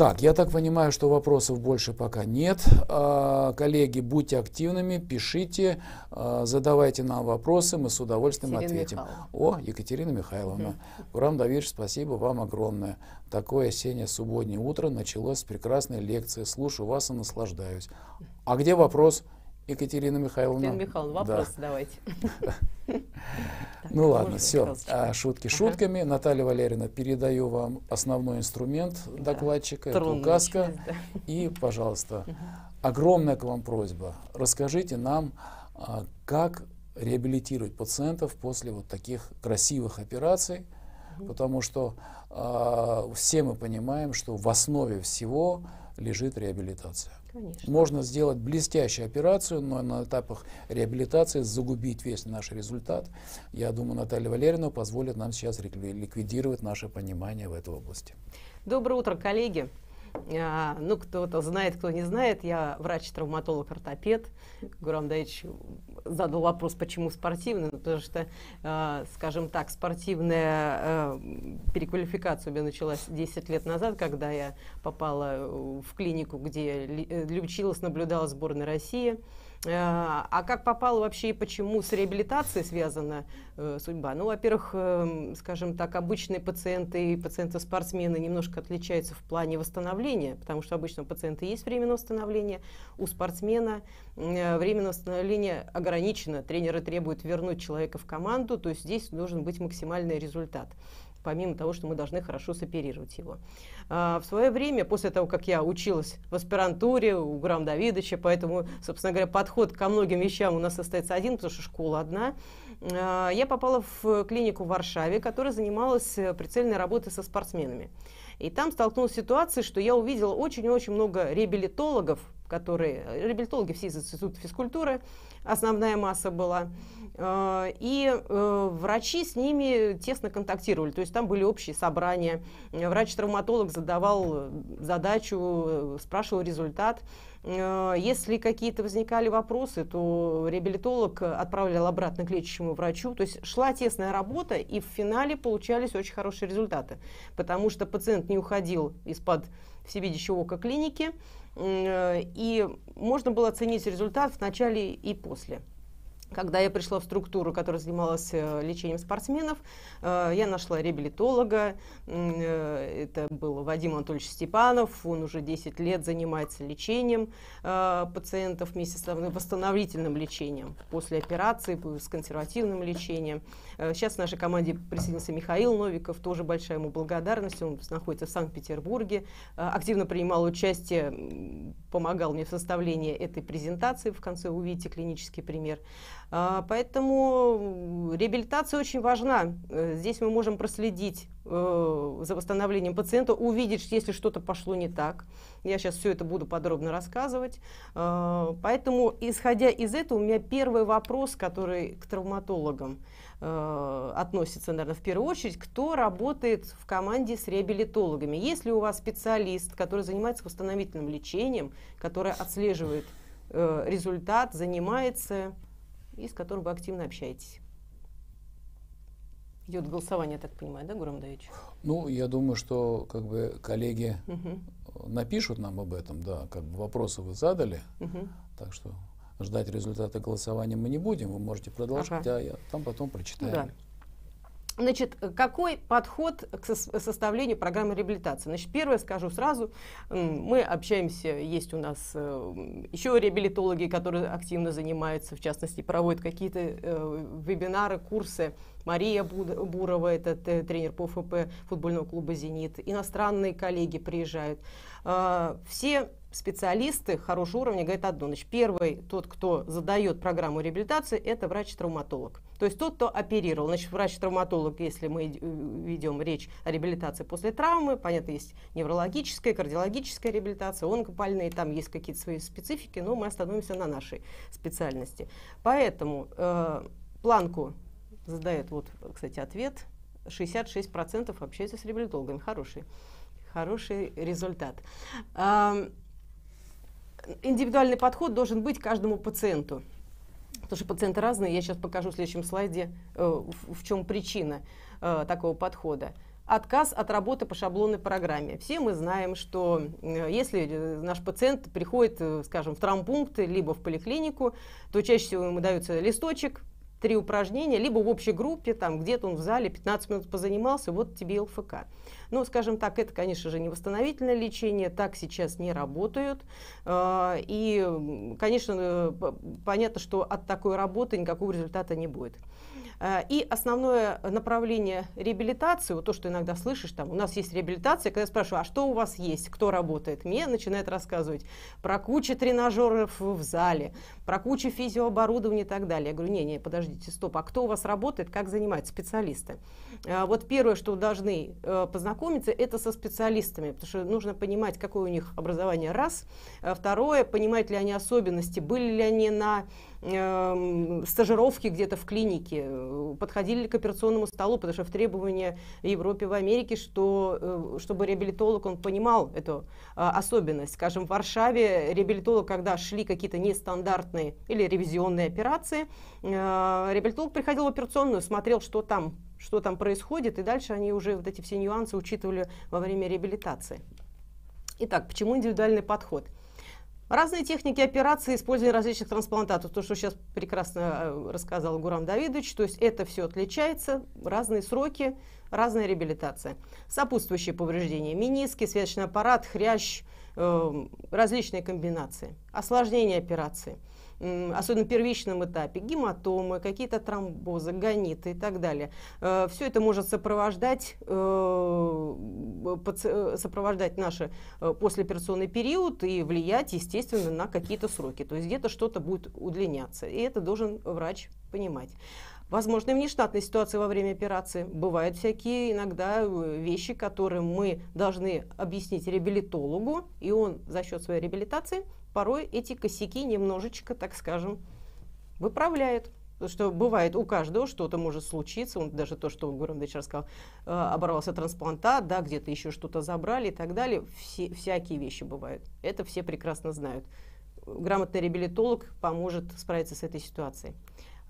Так, я так понимаю, что вопросов больше пока нет. А, коллеги, будьте активными, пишите, а, задавайте нам вопросы, мы с удовольствием Екатерина ответим. Михайловна. О, Екатерина Михайловна. Гурам Давидович, спасибо вам огромное. Такое осеннее субботнее утро началось с прекрасной лекции. Слушаю вас и наслаждаюсь. А где вопрос? Екатерина Михайловна. Екатерина Михайловна, вопрос да. давайте. Ну ладно, все. А, шутки шутками. Наталья Валерьевна, передаю вам основной инструмент докладчика, это указка. И, пожалуйста, огромная к вам просьба. Расскажите нам, а, как реабилитировать пациентов после вот таких красивых операций, потому что а, все мы понимаем, что в основе всего лежит реабилитация. Конечно. Можно сделать блестящую операцию, но на этапах реабилитации загубить весь наш результат. Я думаю, Наталья Валерьевна позволит нам сейчас ликвидировать наше понимание в этой области. Доброе утро, коллеги. А, ну, кто-то знает, кто не знает. Я врач-травматолог-ортопед. Гурам Даевич задал вопрос, почему спортивный, ну, потому что, э, скажем так, спортивная э, переквалификация у меня началась 10 лет назад, когда я попала э, в клинику, где э, лечилась, наблюдала сборная России. Э, а как попало вообще и почему с реабилитацией связана э, судьба? Ну, во-первых, э, скажем так, обычные пациенты и пациенты-спортсмены немножко отличаются в плане восстановления, потому что обычно у пациента есть время на восстановление, у спортсмена э, время на восстановление ограничено. Тренеры требуют вернуть человека в команду, то есть здесь должен быть максимальный результат помимо того, что мы должны хорошо соперировать его. А, в свое время, после того, как я училась в аспирантуре у Грам Давидовича, поэтому, собственно говоря, подход ко многим вещам у нас остается один, потому что школа одна, а, я попала в клинику в Варшаве, которая занималась э, прицельной работой со спортсменами. И там столкнулась с что я увидела очень-очень много реабилитологов, которые, э, реабилитологи все из Института физкультуры, основная масса была. Э, и э, врачи с ними тесно контактировали, то есть там были общие собрания. Врач-травматолог задавал задачу, спрашивал результат. Э, если какие-то возникали вопросы, то реабилитолог отправлял обратно к лечащему врачу. То есть шла тесная работа, и в финале получались очень хорошие результаты, потому что пациент не уходил из-под всевидящего ока клиники, Э, и можно было оценить результат в начале и после. Когда я пришла в структуру, которая занималась э, лечением спортсменов, э, я нашла реабилитолога. Это был Вадим Анатольевич Степанов. Он уже 10 лет занимается лечением пациентов вместе с восстановительным лечением после операции, с консервативным лечением. Э, сейчас в нашей команде присоединился Михаил Новиков, тоже большая ему благодарность. Он находится в Санкт-Петербурге, э, активно принимал участие, помогал мне в составлении этой презентации. В конце увидите клинический пример. Э, поэтому реабилитация очень важна. Здесь мы можем проследить за восстановлением пациента, увидеть, если что-то пошло не так. Я сейчас все это буду подробно рассказывать. Поэтому, исходя из этого, у меня первый вопрос, который к травматологам. Э, относится, наверное, в первую очередь, кто работает в команде с реабилитологами. Если у вас специалист, который занимается восстановительным лечением, который отслеживает э, результат, занимается и с которым вы активно общаетесь. Идет голосование, я так понимаю, да, Гурам Давич? Ну, я думаю, что как бы коллеги угу. напишут нам об этом, да, как бы вопросы вы задали, угу. так что ждать результата голосования мы не будем. Вы можете продолжать, ага. а я там потом прочитаю. Да. Значит, какой подход к составлению программы реабилитации? Значит, первое скажу сразу, мы общаемся, есть у нас э, еще реабилитологи, которые активно занимаются, в частности, проводят какие-то э, вебинары, курсы. Мария Бурова, это тренер по ФП футбольного клуба «Зенит», иностранные коллеги приезжают. А, все специалисты хорошего уровня говорят одно. Значит, первый, тот, кто задает программу реабилитации, это врач-травматолог. То есть тот, кто оперировал. Значит, врач-травматолог, если мы ведем речь о реабилитации после травмы, понятно, есть неврологическая, кардиологическая реабилитация, онкопальные, там есть какие-то свои специфики, но мы остановимся на нашей специальности. Поэтому э, планку задает, вот, кстати, ответ, 66% общаются с реабилитологами. Хороший, хороший результат индивидуальный подход должен быть каждому пациенту. Потому что пациенты разные, я сейчас покажу в следующем слайде, э, в чем причина э, такого подхода отказ от работы по шаблонной программе. Все мы знаем, что э, если наш пациент приходит, скажем, в травмпункт, либо в поликлинику, то чаще всего ему дается листочек, три упражнения, либо в общей группе, там где-то он в зале 15 минут позанимался, вот тебе ЛФК. но ну, скажем так, это, конечно же, не восстановительное лечение, так сейчас не работают. А, и, конечно, э, понятно, что от такой работы никакого результата не будет. А, и основное направление реабилитации, вот то, что иногда слышишь, там, у нас есть реабилитация, когда я спрашиваю, а что у вас есть, кто работает, мне начинает рассказывать про кучу тренажеров в зале, про кучу физиооборудования и так далее. Я говорю, не, не, подождите, стоп, а кто у вас работает, как занимаются специалисты. А вот первое, что должны э, познакомиться, это со специалистами, потому что нужно понимать, какое у них образование, раз. А второе, понимают ли они особенности, были ли они на эм, стажировки где-то в клинике, э, подходили ли к операционному столу, потому что в требования в Европе, в Америке, что, э, чтобы реабилитолог, он понимал эту а, особенность. Скажем, в Варшаве реабилитолог, когда шли какие-то нестандартные ремонтные или ревизионные операции. Э, Реабилитолог приходил в операционную, смотрел, что там, что там происходит, и дальше они уже вот эти все нюансы учитывали во время реабилитации. Итак, почему индивидуальный подход? Разные техники операции, использование различных трансплантатов, то, что сейчас прекрасно э, рассказал Гурам Давидович, то есть это все отличается, разные сроки, разная реабилитация. Сопутствующие повреждения, мениски, связочный аппарат, хрящ, э, различные комбинации, осложнения операции – особенно в первичном этапе, гематомы, какие-то тромбозы, гониты и так далее. Э, Все это может сопровождать, э, э, сопровождать наш послеоперационный период и влиять, естественно, на какие-то сроки. То есть где-то что-то будет удлиняться. И это должен врач понимать. Возможно, внештатные ситуации во время операции. Бывают всякие иногда э, вещи, которые мы должны объяснить реабилитологу, и он за счет своей реабилитации порой эти косяки немножечко, так скажем, выправляет. Потому что бывает у каждого что-то может случиться. Он, даже то, что Гурамович вчера сказал, э, оборвался трансплантат, да, где-то еще что-то забрали и так далее. Все, всякие вещи бывают. Это все прекрасно знают. Грамотный реабилитолог поможет справиться с этой ситуацией.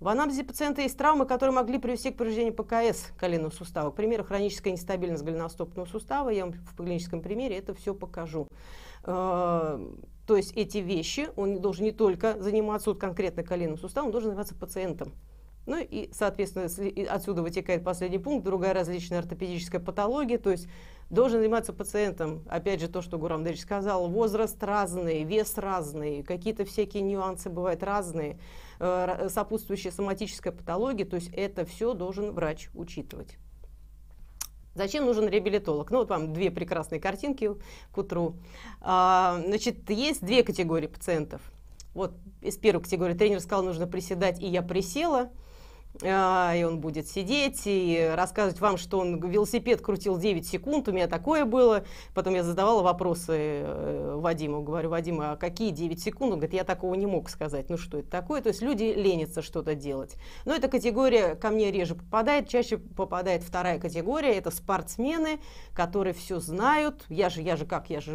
В анамнезе пациента есть травмы, которые могли привести к повреждению ПКС коленного сустава. К примеру, хроническая нестабильность голеностопного сустава. Я вам в клиническом примере это все покажу. Э, то есть эти вещи, он должен не только заниматься вот конкретно коленным суставом, он должен заниматься пациентом. Ну и, соответственно, отсюда вытекает последний пункт, другая различная ортопедическая патология, то есть должен заниматься пациентом, опять же, то, что Гурам сказал, возраст разный, вес разный, какие-то всякие нюансы бывают разные. Э, сопутствующая соматическая патология, то есть это все должен врач учитывать. Зачем нужен реабилитолог? Ну, вот вам две прекрасные картинки к утру. А, значит, есть две категории пациентов. Вот из первой категории тренер сказал, нужно приседать, и я присела – а, и он будет сидеть и рассказывать вам, что он велосипед крутил 9 секунд, у меня такое было. Потом я задавала вопросы э, Вадиму, говорю, Вадим, а какие 9 секунд? Он говорит, я такого не мог сказать, ну что это такое? То есть люди ленятся что-то делать. Но эта категория ко мне реже попадает, чаще попадает вторая категория, это спортсмены, которые все знают. Я же, я же как, я же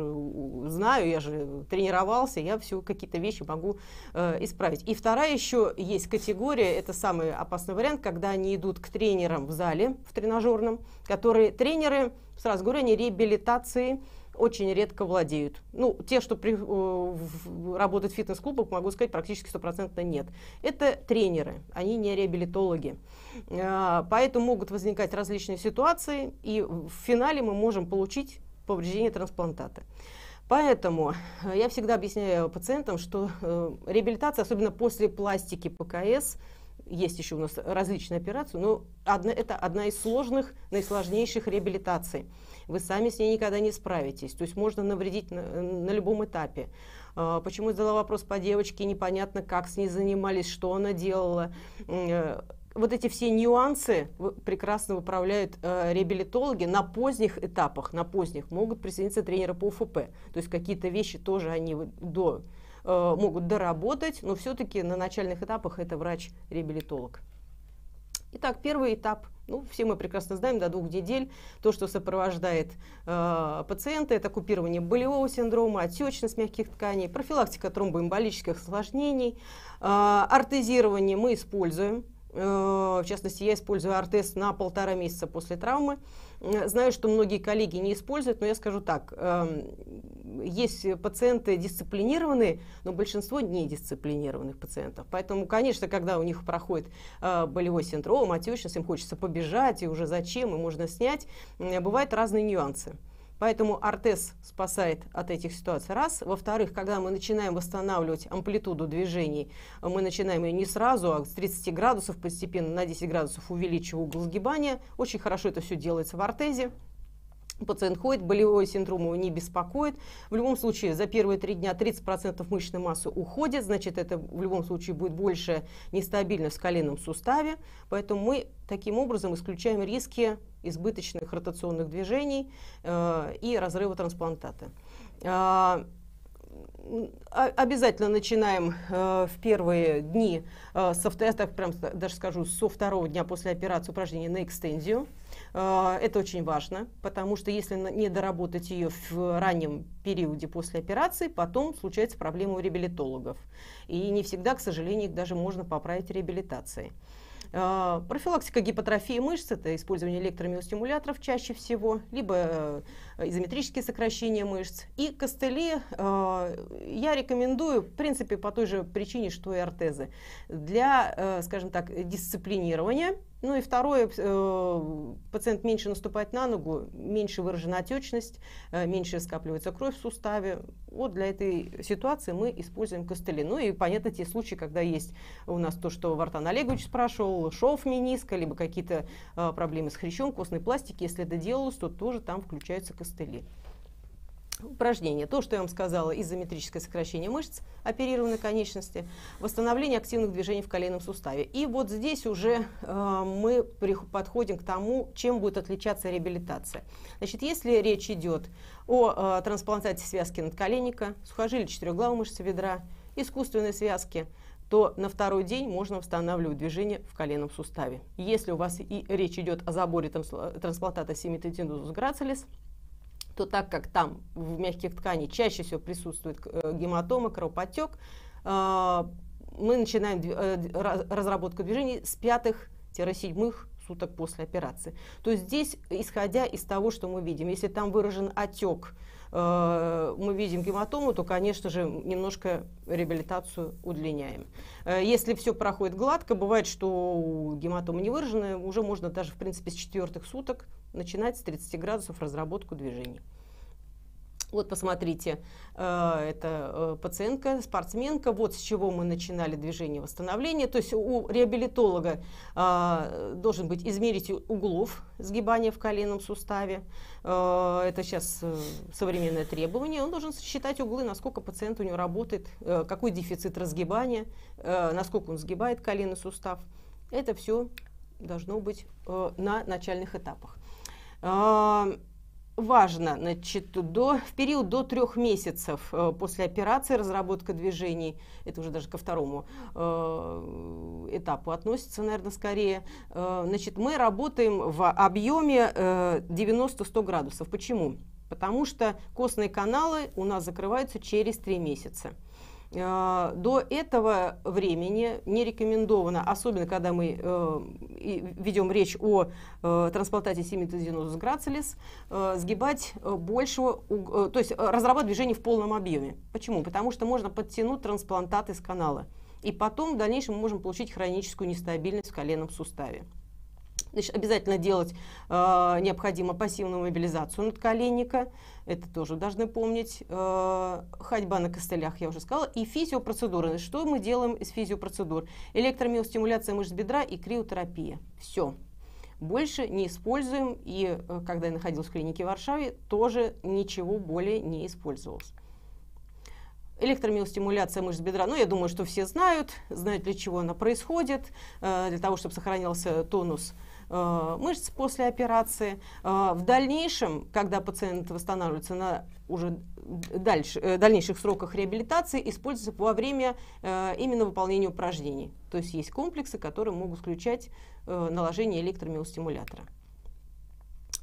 знаю, я же тренировался, я все какие-то вещи могу э, исправить. И вторая еще есть категория, это самые опасные классный вариант, когда они идут к тренерам в зале, в тренажерном, которые тренеры, сразу говорю, они реабилитации очень редко владеют. Ну, те, что при, э, работают в фитнес-клубах, могу сказать, практически стопроцентно нет. Это тренеры, они не реабилитологи. Э, поэтому могут возникать различные ситуации, и в финале мы можем получить повреждение трансплантата. Поэтому э, я всегда объясняю пациентам, что э, реабилитация, особенно после пластики ПКС, есть еще у нас различные операции, но одна, это одна из сложных, наисложнейших реабилитаций. Вы сами с ней никогда не справитесь. То есть можно навредить на, на любом этапе. А, почему я задала вопрос по девочке, непонятно, как с ней занимались, что она делала. Э, вот эти все нюансы прекрасно выправляют э, реабилитологи на поздних этапах, на поздних могут присоединиться тренеры по УФП. То есть какие-то вещи тоже они до Э, могут доработать, но все-таки на начальных этапах это врач-реабилитолог. Итак, первый этап, ну, все мы прекрасно знаем, до двух недель, то, что сопровождает э, пациента, это купирование болевого синдрома, отечность мягких тканей, профилактика тромбоэмболических осложнений, э, ортезирование мы используем, Э, в частности, я использую артез на полтора месяца после травмы. Э, знаю, что многие коллеги не используют, но я скажу так. Эм, есть пациенты дисциплинированные, но большинство недисциплинированных пациентов. Поэтому, конечно, когда у них проходит э, болевой синдром, отечность, а им хочется побежать, и уже зачем, и можно снять, бывают разные нюансы. Поэтому ортез спасает от этих ситуаций. Раз. Во-вторых, когда мы начинаем восстанавливать амплитуду движений, мы начинаем ее не сразу, а с 30 градусов постепенно на 10 градусов увеличивая угол сгибания. Очень хорошо это все делается в артезе. Пациент ходит, болевой синдром его не беспокоит. В любом случае, за первые три дня 30% мышечной массы уходит, значит, это в любом случае будет больше нестабильность в коленном суставе. Поэтому мы таким образом исключаем риски избыточных ротационных движений э, и разрыва трансплантата. Э, а, обязательно начинаем э, в первые дни, э, со, я так прям даже скажу, со второго дня после операции упражнения на экстензию. Э, это очень важно, потому что если не доработать ее в раннем периоде после операции, потом случается проблема у реабилитологов. И не всегда, к сожалению, их даже можно поправить реабилитацией. Э, профилактика гипотрофии мышц – это использование электромиостимуляторов чаще всего, либо э, Э, изометрические сокращения мышц. И костыли э, я рекомендую, в принципе, по той же причине, что и артезы, для, э, скажем так, дисциплинирования. Ну и второе, пациент меньше наступает на ногу, меньше выражена отечность, меньше скапливается кровь в суставе. Вот для этой ситуации мы используем костыли. Ну и, понятно, те случаи, когда есть у нас то, что Вартан Олегович спрашивал, шов мениска, либо какие-то проблемы с хрящом, костной пластики. Если это делалось, то тоже там включаются костыли костыли. Упражнение. То, что я вам сказала, изометрическое сокращение мышц оперированной конечности, восстановление активных движений в коленном суставе. И вот здесь уже э, мы подходим к тому, чем будет отличаться реабилитация. Значит, если речь идет о э, трансплантации связки надколенника, сухожилия четырехглавой мышцы бедра, искусственной связки, то на второй день можно восстанавливать движение в коленном суставе. Если у вас и речь идет о заборе трансплантата семитетинус грацилис, то так как там в мягких тканях чаще всего присутствует э, гематома, кровоподтек, э, мы начинаем э, разработку движений с пятых-седьмых суток после операции. То есть здесь, исходя из того, что мы видим, если там выражен отек Э, мы видим гематому, то, конечно же, немножко реабилитацию удлиняем. Э, если все проходит гладко, бывает, что гематома не выражена, уже можно даже, в принципе, с четвертых суток начинать с 30 градусов разработку движений. Вот посмотрите, э, это э, пациентка, спортсменка, вот с чего мы начинали движение восстановления. То есть у реабилитолога э, должен быть измерить углов сгибания в коленном суставе. Это сейчас современное требование. Он должен считать углы, насколько пациент у него работает, какой дефицит разгибания, насколько он сгибает коленный сустав. Это все должно быть на начальных этапах важно, значит, до, в период до трех месяцев э, после операции разработка движений, это уже даже ко второму э, этапу относится, наверное, скорее, э, значит, мы работаем в объеме э, 90-100 градусов. Почему? Потому что костные каналы у нас закрываются через три месяца. А, до этого времени не рекомендовано, особенно когда мы э, ведем речь о э, трансплантате семитезинозус грацилис, э, сгибать э, большего, э, то есть э, разрабатывать движение в полном объеме. Почему? Потому что можно подтянуть трансплантат из канала. И потом в дальнейшем мы можем получить хроническую нестабильность в коленном суставе. Значит, обязательно делать э, необходимо пассивную мобилизацию надколенника. коленника это тоже должны помнить. Э, ходьба на костылях, я уже сказала. И физиопроцедуры. Что мы делаем из физиопроцедур? Электромиостимуляция мышц бедра и криотерапия. Все. Больше не используем. И э, когда я находилась в клинике в Варшаве, тоже ничего более не использовалось. Электромиостимуляция мышц бедра, ну, я думаю, что все знают, знают, для чего она происходит, э, для того, чтобы сохранялся тонус Э, мышц после операции. Э, в дальнейшем, когда пациент восстанавливается на уже дальше, э, дальнейших сроках реабилитации, используется во время именно выполнения упражнений. То есть есть комплексы, которые могут включать наложение электромиостимулятора.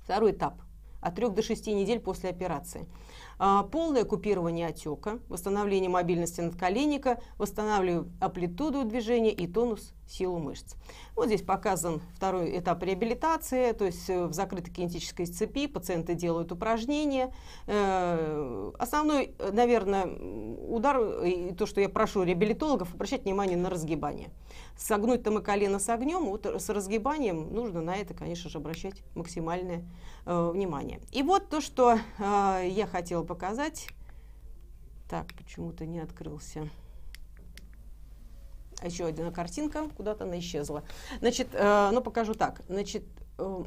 Второй этап от 3 до 6 недель после операции. полное купирование отека, восстановление мобильности надколенника, восстанавливаю амплитуду движения и тонус силу мышц. Вот здесь показан второй этап реабилитации, то есть э, в закрытой кинетической цепи пациенты делают упражнения. Э, основной, э, наверное, удар, и то, что я прошу реабилитологов, обращать внимание на разгибание. Согнуть-то мы колено согнем, вот с разгибанием нужно на это, конечно же, обращать максимальное внимание. И вот то, что я хотела показать. Так, почему-то не открылся. А Еще одна картинка, куда-то она исчезла. Значит, э, ну покажу так. Значит, э,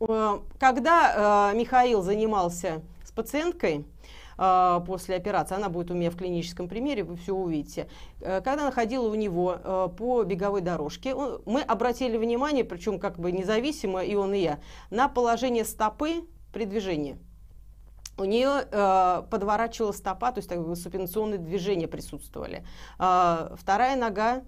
э, когда э, Михаил занимался с пациенткой, после операции. Она будет у меня в клиническом примере, вы все увидите. Когда она ходила у него по беговой дорожке, мы обратили внимание, причем как бы независимо и он и я, на положение стопы при движении у нее э, подворачивала стопа, то есть так, супинационные движения присутствовали. Э, вторая нога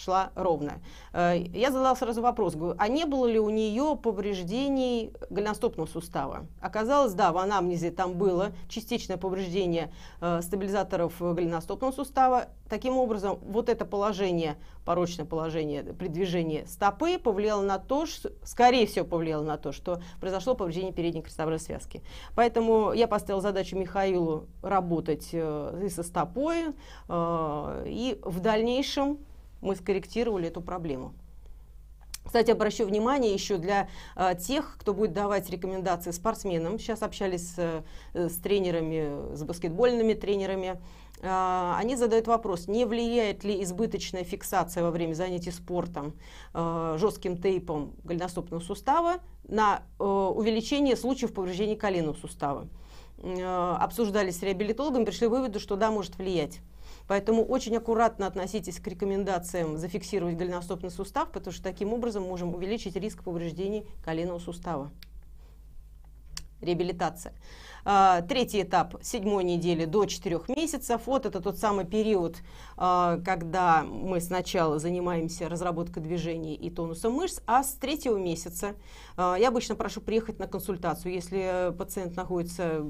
шла ровно. Э, я задала сразу вопрос, говорю, а не было ли у нее повреждений голеностопного сустава? Оказалось, да, в анамнезе там было частичное повреждение э, стабилизаторов голеностопного сустава. Таким образом, вот это положение, порочное положение при движении стопы повлияло на то, что, скорее всего, повлияло на то, что произошло повреждение передней крестовой связки. Поэтому я поставила задачу Михаилу работать э, и со стопой, и в дальнейшем мы скорректировали эту проблему. Кстати, обращу внимание еще для э, тех, кто будет давать рекомендации спортсменам. Сейчас общались э, с тренерами, с баскетбольными тренерами. Э, они задают вопрос, не влияет ли избыточная фиксация во время занятий спортом э, жестким тейпом голеностопного сустава на э, увеличение случаев повреждений коленного сустава. Э, обсуждали с реабилитологом, пришли к выводу, что да, может влиять. Поэтому очень аккуратно относитесь к рекомендациям зафиксировать голеностопный сустав, потому что таким образом можем увеличить риск повреждений коленного сустава. Реабилитация. А, третий этап седьмой недели до 4 месяцев. Вот это тот самый период, а, когда мы сначала занимаемся разработкой движений и тонусом мышц, а с третьего месяца а, я обычно прошу приехать на консультацию, если пациент находится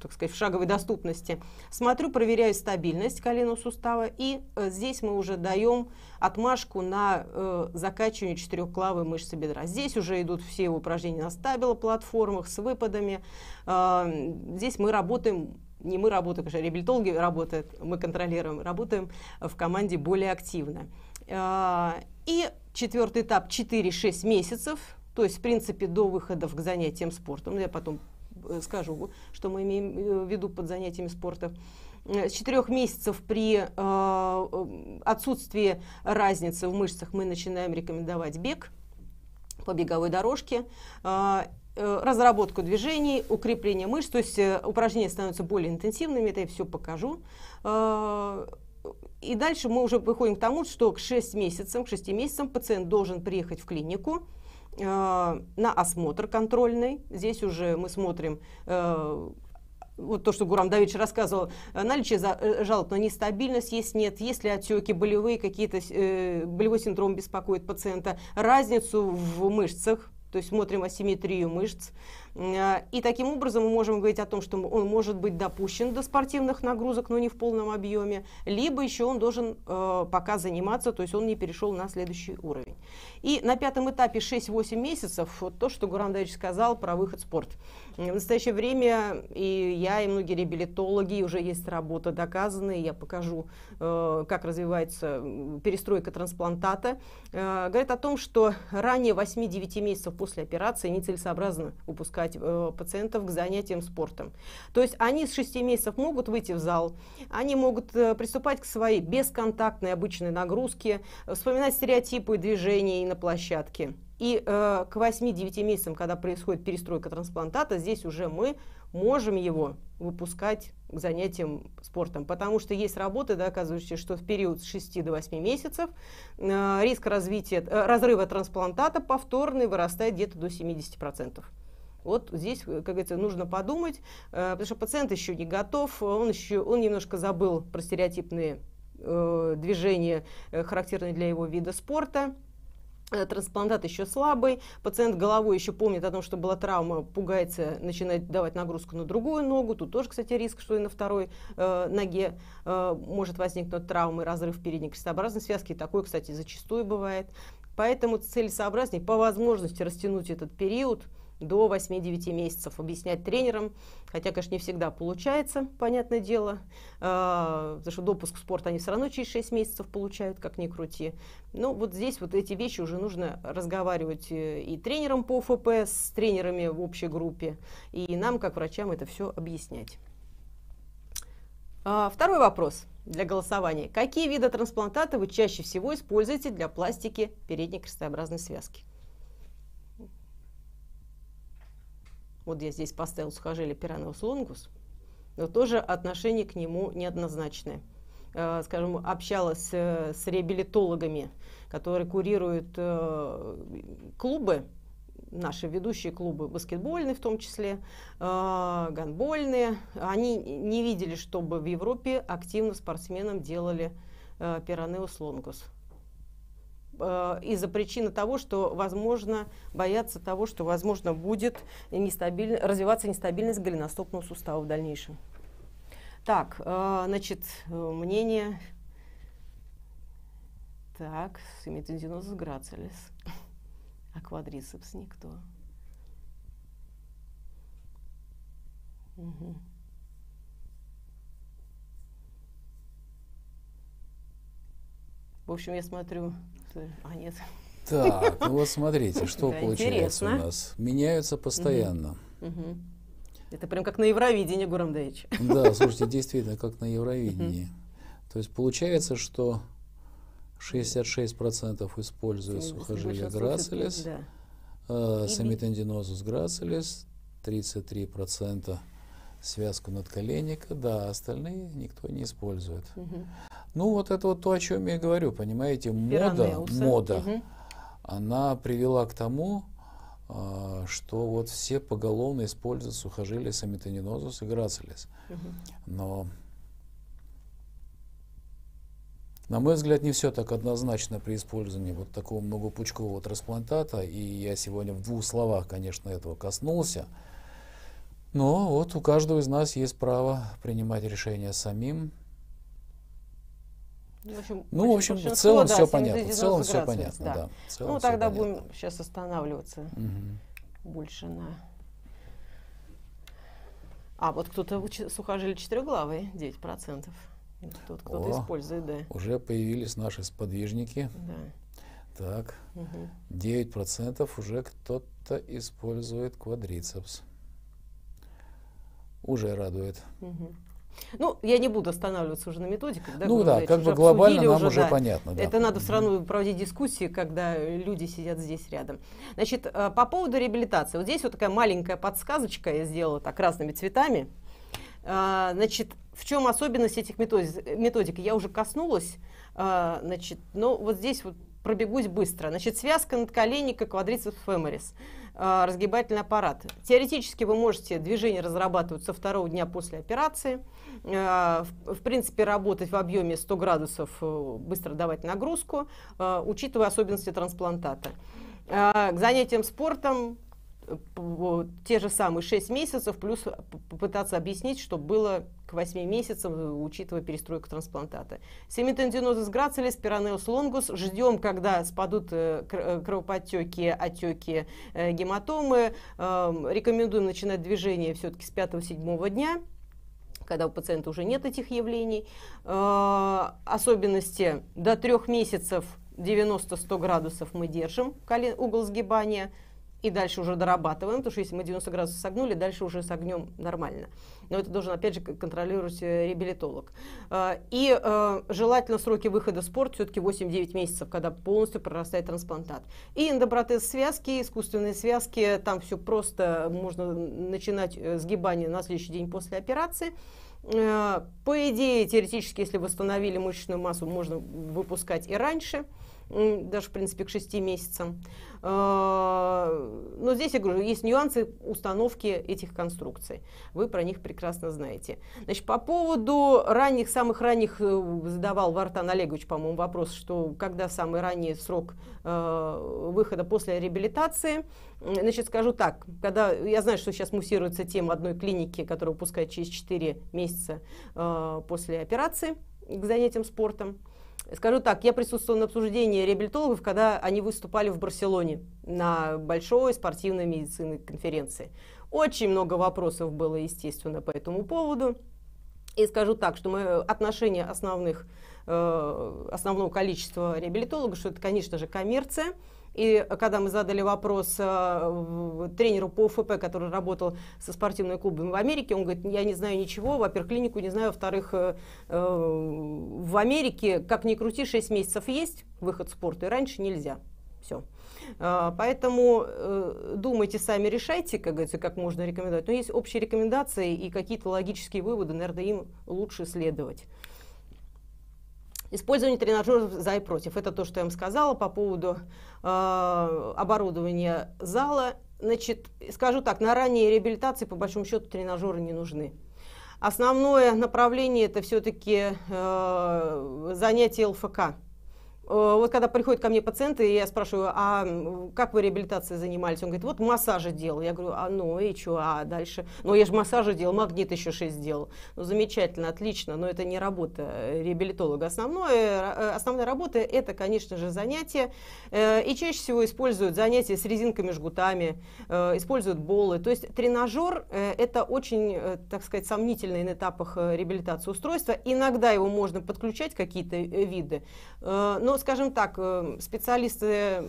так сказать, в шаговой доступности. Смотрю, проверяю стабильность коленного сустава, и э, здесь мы уже даем отмашку на э, закачивание четырехклавой мышцы бедра. Здесь уже идут все упражнения на стабило-платформах с выпадами. Э, здесь мы работаем не мы работаем, конечно, реабилитологи работают, мы контролируем, работаем в команде более активно. Э, и четвертый этап 4-6 месяцев, то есть, в принципе, до выходов к занятиям спортом. Ну, я потом Э, скажу, что мы имеем э, в виду под занятиями спорта э, с 4 месяцев при э, отсутствии разницы в мышцах мы начинаем рекомендовать бег по беговой дорожке, э, разработку движений, укрепление мышц, то есть упражнения становятся более интенсивными, это я все покажу. И дальше мы уже выходим к тому, что к 6 месяцам, к 6 месяцам пациент должен приехать в клинику, а, на осмотр контрольный. Здесь уже мы смотрим э, вот то, что Гурам Давидович рассказывал, э, наличие э, жалоб на нестабильность есть, нет, есть ли отеки, болевые какие-то, э, болевой синдром беспокоит пациента, разницу в мышцах, то есть смотрим асимметрию мышц. Э, и таким образом мы можем говорить о том, что он может быть допущен до спортивных нагрузок, но не в полном объеме, либо еще он должен э, пока заниматься, то есть он не перешел на следующий уровень. И на пятом этапе 6-8 месяцев, вот то, что Гурандович сказал про выход в спорт. В настоящее время и я, и многие реабилитологи, уже есть работа доказанная, я покажу, э, как развивается перестройка трансплантата, э, Говорят о том, что ранее 8-9 месяцев после операции нецелесообразно упускать э, пациентов к занятиям спортом. То есть они с 6 месяцев могут выйти в зал, они могут приступать к своей бесконтактной обычной нагрузке, вспоминать стереотипы движений на площадке. И э, к 8-9 месяцам, когда происходит перестройка трансплантата, здесь уже мы можем его выпускать к занятиям спортом. Потому что есть работы, доказывающие, да, что в период с 6 до 8 месяцев э, риск развития, э, разрыва трансплантата повторный вырастает где-то до 70%. Вот здесь, э, как говорится, нужно подумать, э, потому что пациент еще не готов, он еще он немножко забыл про стереотипные э, движения, э, характерные для его вида спорта. Э, трансплантат еще слабый, пациент головой еще помнит о том, что была травма, пугается, начинает давать нагрузку на другую ногу, тут тоже, кстати, риск, что и на второй э, ноге э, может возникнуть травма и разрыв передней крестообразной связки, и такое, кстати, зачастую бывает. Поэтому целесообразнее по возможности растянуть этот период, до 8-9 месяцев объяснять тренерам, хотя, конечно, не всегда получается, понятное дело, э, потому что допуск в спорт они все равно через 6 месяцев получают, как ни крути. Но ну, вот здесь вот эти вещи уже нужно разговаривать э, и тренерам по ФП, с тренерами в общей группе, и нам, как врачам, это все объяснять. А, второй вопрос для голосования. Какие виды трансплантата вы чаще всего используете для пластики передней крестообразной связки? вот я здесь поставил сухожилие пиранус лонгус, но тоже отношение к нему неоднозначное. Э, скажем, общалась э, с реабилитологами, которые курируют э, клубы, наши ведущие клубы, баскетбольные в том числе, гандбольные. Они не видели, чтобы в Европе активно спортсменам делали пиранеус лонгус. Э, из-за причины того, что, возможно, боятся того, что, возможно, будет нестабиль... развиваться нестабильность голеностопного сустава в дальнейшем. Так, э, значит, э, мнение... Так, семитендинозис грацилис. А квадрицепс никто. Угу. В общем, я смотрю, а нет. Так, ну вот смотрите, что да, получается интересно. у нас. Меняются постоянно. Угу. Угу. Это прям как на Евровидении, Гурам Даевич. Да, слушайте, действительно, как на Евровидении. Угу. То есть получается, что 66% используют сухожилие грацилис, да. э, самитендинозус грацилис, 33% связку надколенника, да, остальные никто не использует. Угу. Ну вот это вот то, о чем я говорю, понимаете, мода, мода, угу. она привела к тому, а, что вот все поголовно используют сухожилие самитонинозус и грацилис. Угу. Но, на мой взгляд, не все так однозначно при использовании вот такого многопучкового трансплантата, и я сегодня в двух словах, конечно, этого коснулся. Угу. Но вот у каждого из нас есть право принимать решения самим. Ну, в общем, ну, в общем, в целом да, все понятно. В целом все понятно, да. да. Целом ну, тогда будем сейчас останавливаться угу. больше на... А, вот кто-то сухожилие четырехглавые, 9%. Тут кто-то использует, да. Уже появились наши сподвижники. Да. Так, угу. 9% уже кто-то использует квадрицепс уже радует. Ну, я не буду останавливаться уже на методиках. Да, ну да, говорить, как бы глобально нам уже, уже да. понятно. Да. Это надо все равно проводить дискуссии, когда люди сидят здесь рядом. Значит, э, по поводу реабилитации. Вот здесь вот такая маленькая подсказочка я сделала так разными цветами. Э, значит, в чем особенность этих методик? Я уже коснулась. Э, значит, но вот здесь вот пробегусь быстро. Значит, связка надколенника, квадрицепс феморис, а, разгибательный аппарат. Теоретически вы можете движение разрабатывать со второго дня после операции. А, в принципе, работать в объеме 100 градусов, э, быстро давать нагрузку, э, учитывая особенности трансплантата. А, к занятиям спортом те же самые 6 месяцев, плюс попытаться объяснить, что было к 8 месяцам, э, учитывая перестройку трансплантата. Семитендинозис грацилис, пиранеус лонгус. Ждем, когда спадут э, э, кровоподтеки, отеки, гематомы. Эм, рекомендуем начинать движение все-таки с 5-7 дня когда у пациента уже нет этих явлений. Особенности до трех месяцев 90-100 градусов мы держим угол сгибания, и дальше уже дорабатываем, потому что если мы 90 градусов согнули, дальше уже согнем нормально. Но это должен, опять же, контролировать э, реабилитолог. А, и э, желательно сроки выхода в спорт все-таки 8-9 месяцев, когда полностью прорастает трансплантат. И эндопротез связки, искусственные связки, там все просто, можно начинать э, сгибание на следующий день после операции. По идее, теоретически, если восстановили мышечную массу, можно выпускать и раньше даже, в принципе, к 6 месяцам. А, но здесь, я говорю, есть нюансы установки этих конструкций. Вы про них прекрасно знаете. Значит, по поводу ранних, самых ранних, э, задавал Вартан Олегович, по-моему, вопрос, что когда самый ранний срок э, выхода после реабилитации. Значит, скажу так, когда, я знаю, что сейчас муссируется тема одной клиники, которая выпускает через 4 месяца э, после операции к занятиям спортом. Скажу так, я присутствовал на обсуждении реабилитологов, когда они выступали в Барселоне на большой спортивной медицинской конференции. Очень много вопросов было, естественно, по этому поводу. И скажу так, что мы отношение основных, э, основного количества реабилитологов, что это, конечно же, коммерция, и когда мы задали вопрос э, тренеру по ФП, который работал со спортивными клубами в Америке, он говорит, я не знаю ничего, во-первых, клинику не знаю, во-вторых, э, э в Америке, как ни крути, 6 месяцев есть выход спорта, и раньше нельзя. Все. Э, поэтому э, думайте сами, решайте, как говорится, как можно рекомендовать. Но есть общие рекомендации и какие-то логические выводы, наверное, им лучше следовать. Использование тренажеров за и против. Это то, что я вам сказала по поводу э, оборудования зала. Значит, скажу так, на ранней реабилитации по большому счету тренажеры не нужны. Основное направление это все-таки э, занятие ЛФК. Э, вот когда приходят ко мне пациенты, я спрашиваю, а как вы реабилитацией занимались? Он говорит, вот массажи делал. Я говорю, а ну и что, а дальше? Ну я же массажи делал, магнит еще 6 делал. Ну замечательно, отлично, но это не работа реабилитолога. Основное, э, основная работа это, конечно же, занятия. Э, и чаще всего используют занятия с резинками, жгутами, используют болы. То есть тренажер это очень, так сказать, сомнительное на этапах реабилитации устройства. Иногда его можно подключать какие-то виды, но ну, скажем так, эм, специалисты,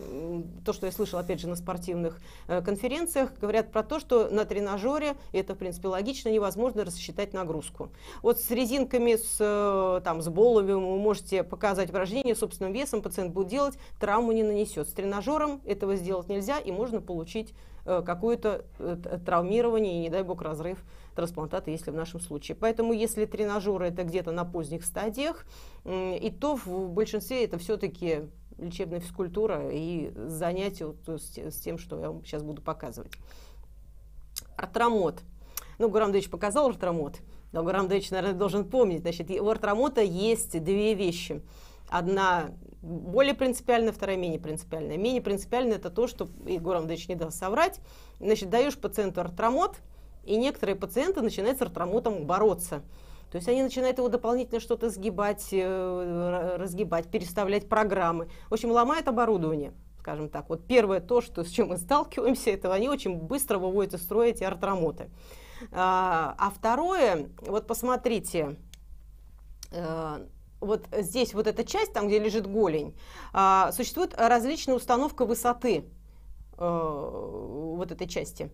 то, что я слышала, опять же, на спортивных э, конференциях, говорят про то, что на тренажере, и это, в принципе, логично, невозможно рассчитать нагрузку. Вот с резинками, с, э, там, с болами вы можете показать упражнение собственным весом, пациент будет делать, травму не нанесет. С тренажером этого сделать нельзя, и можно получить э, какое-то травмирование и, не дай бог, разрыв трансплантата, если в нашем случае. Поэтому если тренажеры это где-то на поздних стадиях, и то в большинстве это все-таки лечебная физкультура и занятия вот с тем, что я вам сейчас буду показывать. Артромот. Ну, Гурамдович показал артрамот. Но Гурамдович, наверное, должен помнить. Значит, у артромота есть две вещи. Одна более принципиальная, вторая менее принципиальная. Менее принципиальная это то, что, Егор Андреевич не даст соврать, значит, даешь пациенту артромот. И некоторые пациенты начинают с артромотом бороться. То есть они начинают его дополнительно что-то сгибать, э, разгибать, переставлять программы. В общем, ломают оборудование, скажем так. Вот первое то, что, с чем мы сталкиваемся, это они очень быстро выводят из строя эти артромоты. А, а второе, вот посмотрите, э, вот здесь вот эта часть, там, где лежит голень, а, существует различная установка высоты э, вот этой части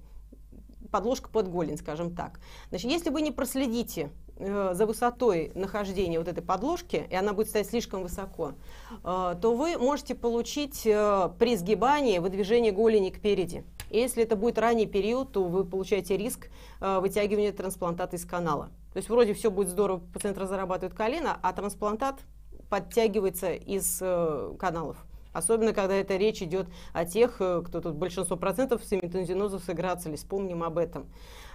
подложка под голень, скажем так. Значит, если вы не проследите э, за высотой нахождения вот этой подложки, и она будет стоять слишком высоко, э, то вы можете получить э, при сгибании выдвижение голени кпереди. если это будет ранний период, то вы получаете риск вытягивания трансплантата из канала. То есть вроде все будет здорово, пациент разрабатывает колено, а трансплантат подтягивается из каналов. Особенно, когда это речь идет о тех, э, кто тут большинство процентов с имитензинозов сыграцали. Вспомним об этом.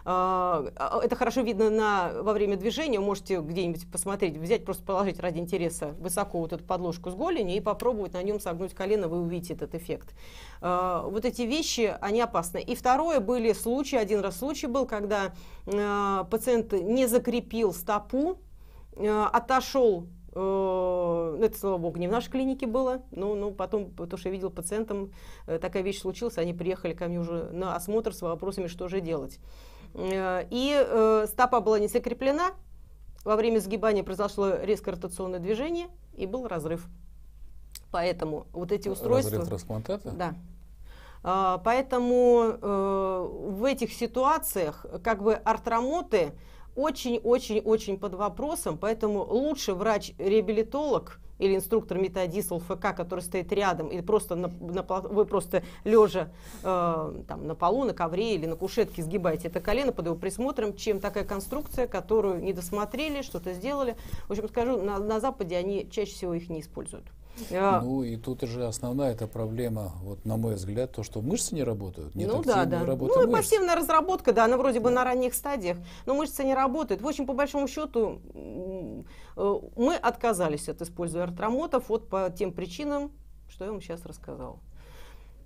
А, а, это хорошо видно на, во время движения. можете где-нибудь посмотреть, взять, просто положить ради интереса высоко вот эту подложку с голени и попробовать на нем согнуть колено, вы увидите этот эффект. А, вот эти вещи, они опасны. И второе, были случаи, один раз случай был, когда пациент не закрепил стопу, отошел Э, это, слава богу, не в нашей клинике было, но, ну, но ну, потом, то, что я видел пациентам, э, такая вещь случилась, они приехали ко мне уже на осмотр с вопросами, что же делать. Э, и стопа была не закреплена, во время сгибания произошло резкое ротационное движение и был разрыв. Поэтому вот эти устройства... Разрыв трансплантата? Да. А, поэтому в этих ситуациях как бы артромоты очень-очень-очень под вопросом, поэтому лучше врач-реабилитолог или инструктор методист ЛФК, который стоит рядом, или просто на, на, вы просто лежа э, там, на полу, на ковре или на кушетке сгибаете это колено под его присмотром, чем такая конструкция, которую не досмотрели, что-то сделали. В общем, скажу, на, на Западе они чаще всего их не используют. Я... А. Ну и тут же основная эта проблема, вот на мой взгляд, то, что мышцы не работают. Нет ну да, да. Работы ну и мышц. пассивная разработка, да, она вроде бы на ранних стадиях, но мышцы не работают. В общем, по большому счету, э, мы отказались от использования артромотов вот по тем причинам, что я вам сейчас рассказала.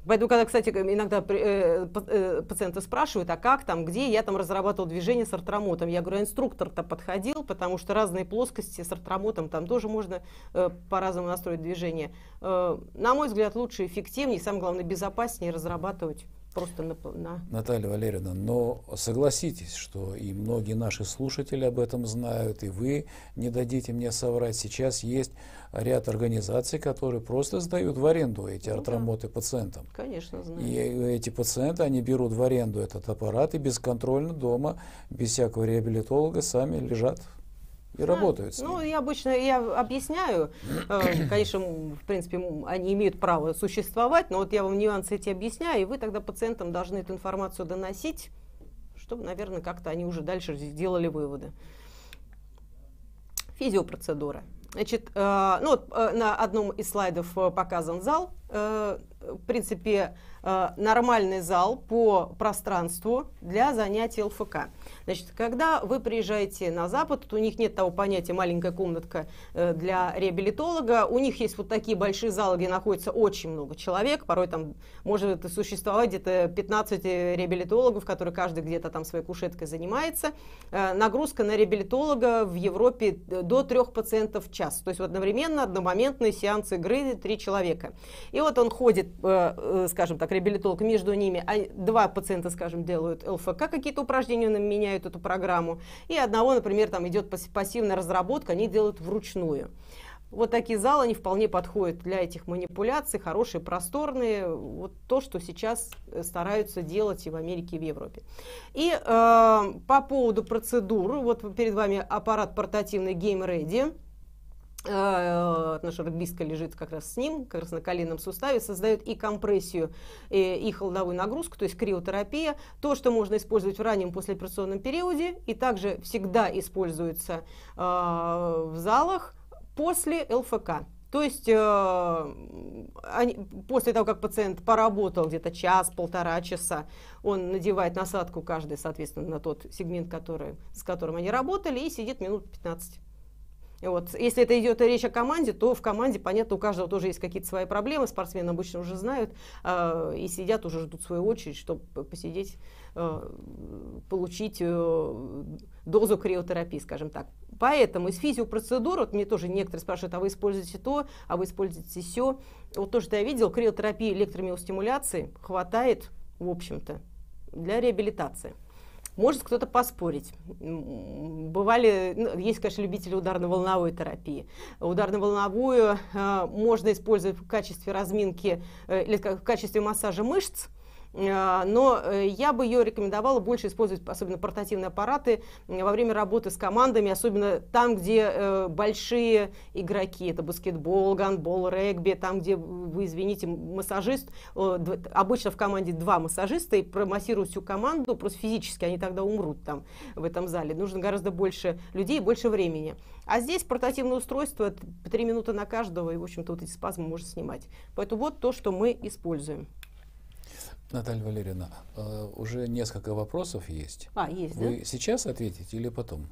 Поэтому, когда, кстати, иногда э, э, пациенты спрашивают, а как там, где я там разрабатывал движение с артромотом, я говорю, «А инструктор-то подходил, потому что разные плоскости с артромотом, там тоже можно э, по-разному настроить движение. Э, на мой взгляд, лучше, эффективнее, самое главное, безопаснее разрабатывать просто на... на... Наталья Валерьевна, но согласитесь, что и многие наши слушатели об этом знают, и вы не дадите мне соврать. Сейчас есть ряд организаций, которые просто сдают в аренду эти ну, артромоты да. пациентам. Конечно, знаю. И эти пациенты, они берут в аренду этот аппарат и бесконтрольно дома, без всякого реабилитолога, сами лежат и работают Ну, я обычно я объясняю, э, конечно, в принципе, они имеют право существовать, но вот я вам нюансы эти объясняю, и вы тогда пациентам должны эту информацию доносить, чтобы, наверное, как-то они уже дальше сделали выводы. Физиопроцедура. Значит, э, ну, вот, э, на одном из слайдов показан зал. в принципе, нормальный зал по пространству для занятий ЛФК. Значит, когда вы приезжаете на Запад, то у них нет того понятия маленькая комнатка э, для реабилитолога, у них есть вот такие большие залы, где находится очень много человек, порой там может существовать где-то 15 э, реабилитологов, которые каждый где-то там своей кушеткой занимается. Э, нагрузка на реабилитолога в Европе до трех пациентов в час, то есть вот одновременно одномоментные сеансы игры три человека. И вот он ходит, скажем так, реабилитолог между ними, а два пациента, скажем, делают ЛФК какие-то упражнения, на меня выполняют эту программу, и одного, например, там идет пассивная разработка, они делают вручную. Вот такие залы, они вполне подходят для этих манипуляций, хорошие, просторные, вот то, что сейчас э, стараются делать и в Америке, и в Европе. И э, по поводу процедур, вот перед вами аппарат портативный Game Ready, а, э, наша регбистка лежит как раз с ним, как раз на коленном суставе, создает и компрессию, и, и холодовую нагрузку, то есть криотерапия, то, что можно использовать в раннем послеоперационном периоде, и также всегда используется э, в залах после ЛФК. То есть э, они, после того, как пациент поработал где-то час-полтора часа, он надевает насадку каждый, соответственно, на тот сегмент, который, с которым они работали, и сидит минут 15. Вот. Если это идет речь о команде, то в команде, понятно, у каждого тоже есть какие-то свои проблемы, спортсмены обычно уже знают э, и сидят, уже ждут свою очередь, чтобы посидеть, э, получить э, дозу криотерапии, скажем так. Поэтому из физиопроцедур, вот мне тоже некоторые спрашивают, а вы используете то, а вы используете все. Вот то, что я видел, криотерапии электромиостимуляции хватает, в общем-то, для реабилитации. Может кто-то поспорить. Бывали, ну, есть, конечно, любители ударно-волновой терапии. Ударно-волновую э, можно использовать в качестве разминки э, или в качестве массажа мышц, а, но э, я бы ее рекомендовала больше использовать, особенно портативные аппараты, во время работы с командами, особенно там, где э, большие игроки, это баскетбол, гандбол, регби, там, где, вы извините, массажист, обычно в команде два массажиста, и промассируют всю команду, просто физически они тогда умрут там, в этом зале. Нужно гораздо больше людей, больше времени. А здесь портативное устройство, три минуты на каждого, и, в общем-то, вот эти спазмы можно снимать. Поэтому вот то, что мы используем. Наталья Валерьевна, э, уже несколько вопросов есть. А, есть, Вы да? сейчас ответите или потом?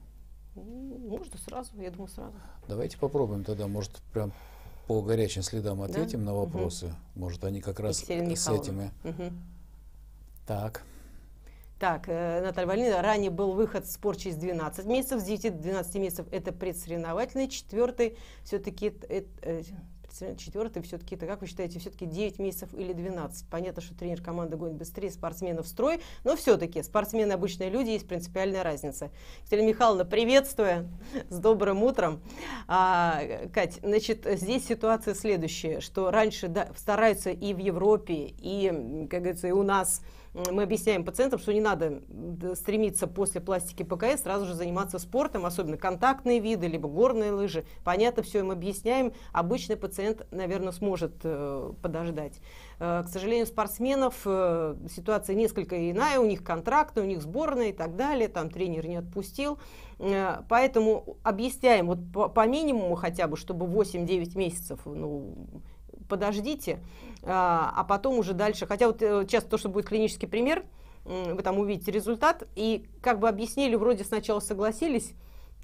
Можно сразу, я думаю, сразу. Давайте попробуем тогда, может, прям по горячим следам ответим да? на вопросы. Угу. Может, они как раз с этими. Угу. Так. Так, э, Наталья Валерьевна, ранее был выход в спор через 12 месяцев, с 9 до 12 месяцев это предсоревновательный, четвертый все-таки это. Э, четвертый все-таки, это как вы считаете, все-таки 9 месяцев или 12? Понятно, что тренер команды гонит быстрее, спортсменов в строй, но все-таки спортсмены обычные люди, есть принципиальная разница. Екатерина Михайловна, приветствую, с добрым утром. А, Кать, значит, здесь ситуация следующая, что раньше да, стараются и в Европе, и, как говорится, и у нас мы объясняем пациентам, что не надо стремиться после пластики ПКС сразу же заниматься спортом, особенно контактные виды, либо горные лыжи. Понятно, все им объясняем. Обычный пациент, наверное, сможет э, подождать. Э, к сожалению, спортсменов э, ситуация несколько иная. У них контракты, у них сборная и так далее. Там тренер не отпустил. Э, поэтому объясняем вот по, по минимуму хотя бы, чтобы 8-9 месяцев ну, подождите, а, а потом уже дальше. Хотя вот э, часто то, что будет клинический пример, вы там увидите результат, и как бы объяснили, вроде сначала согласились,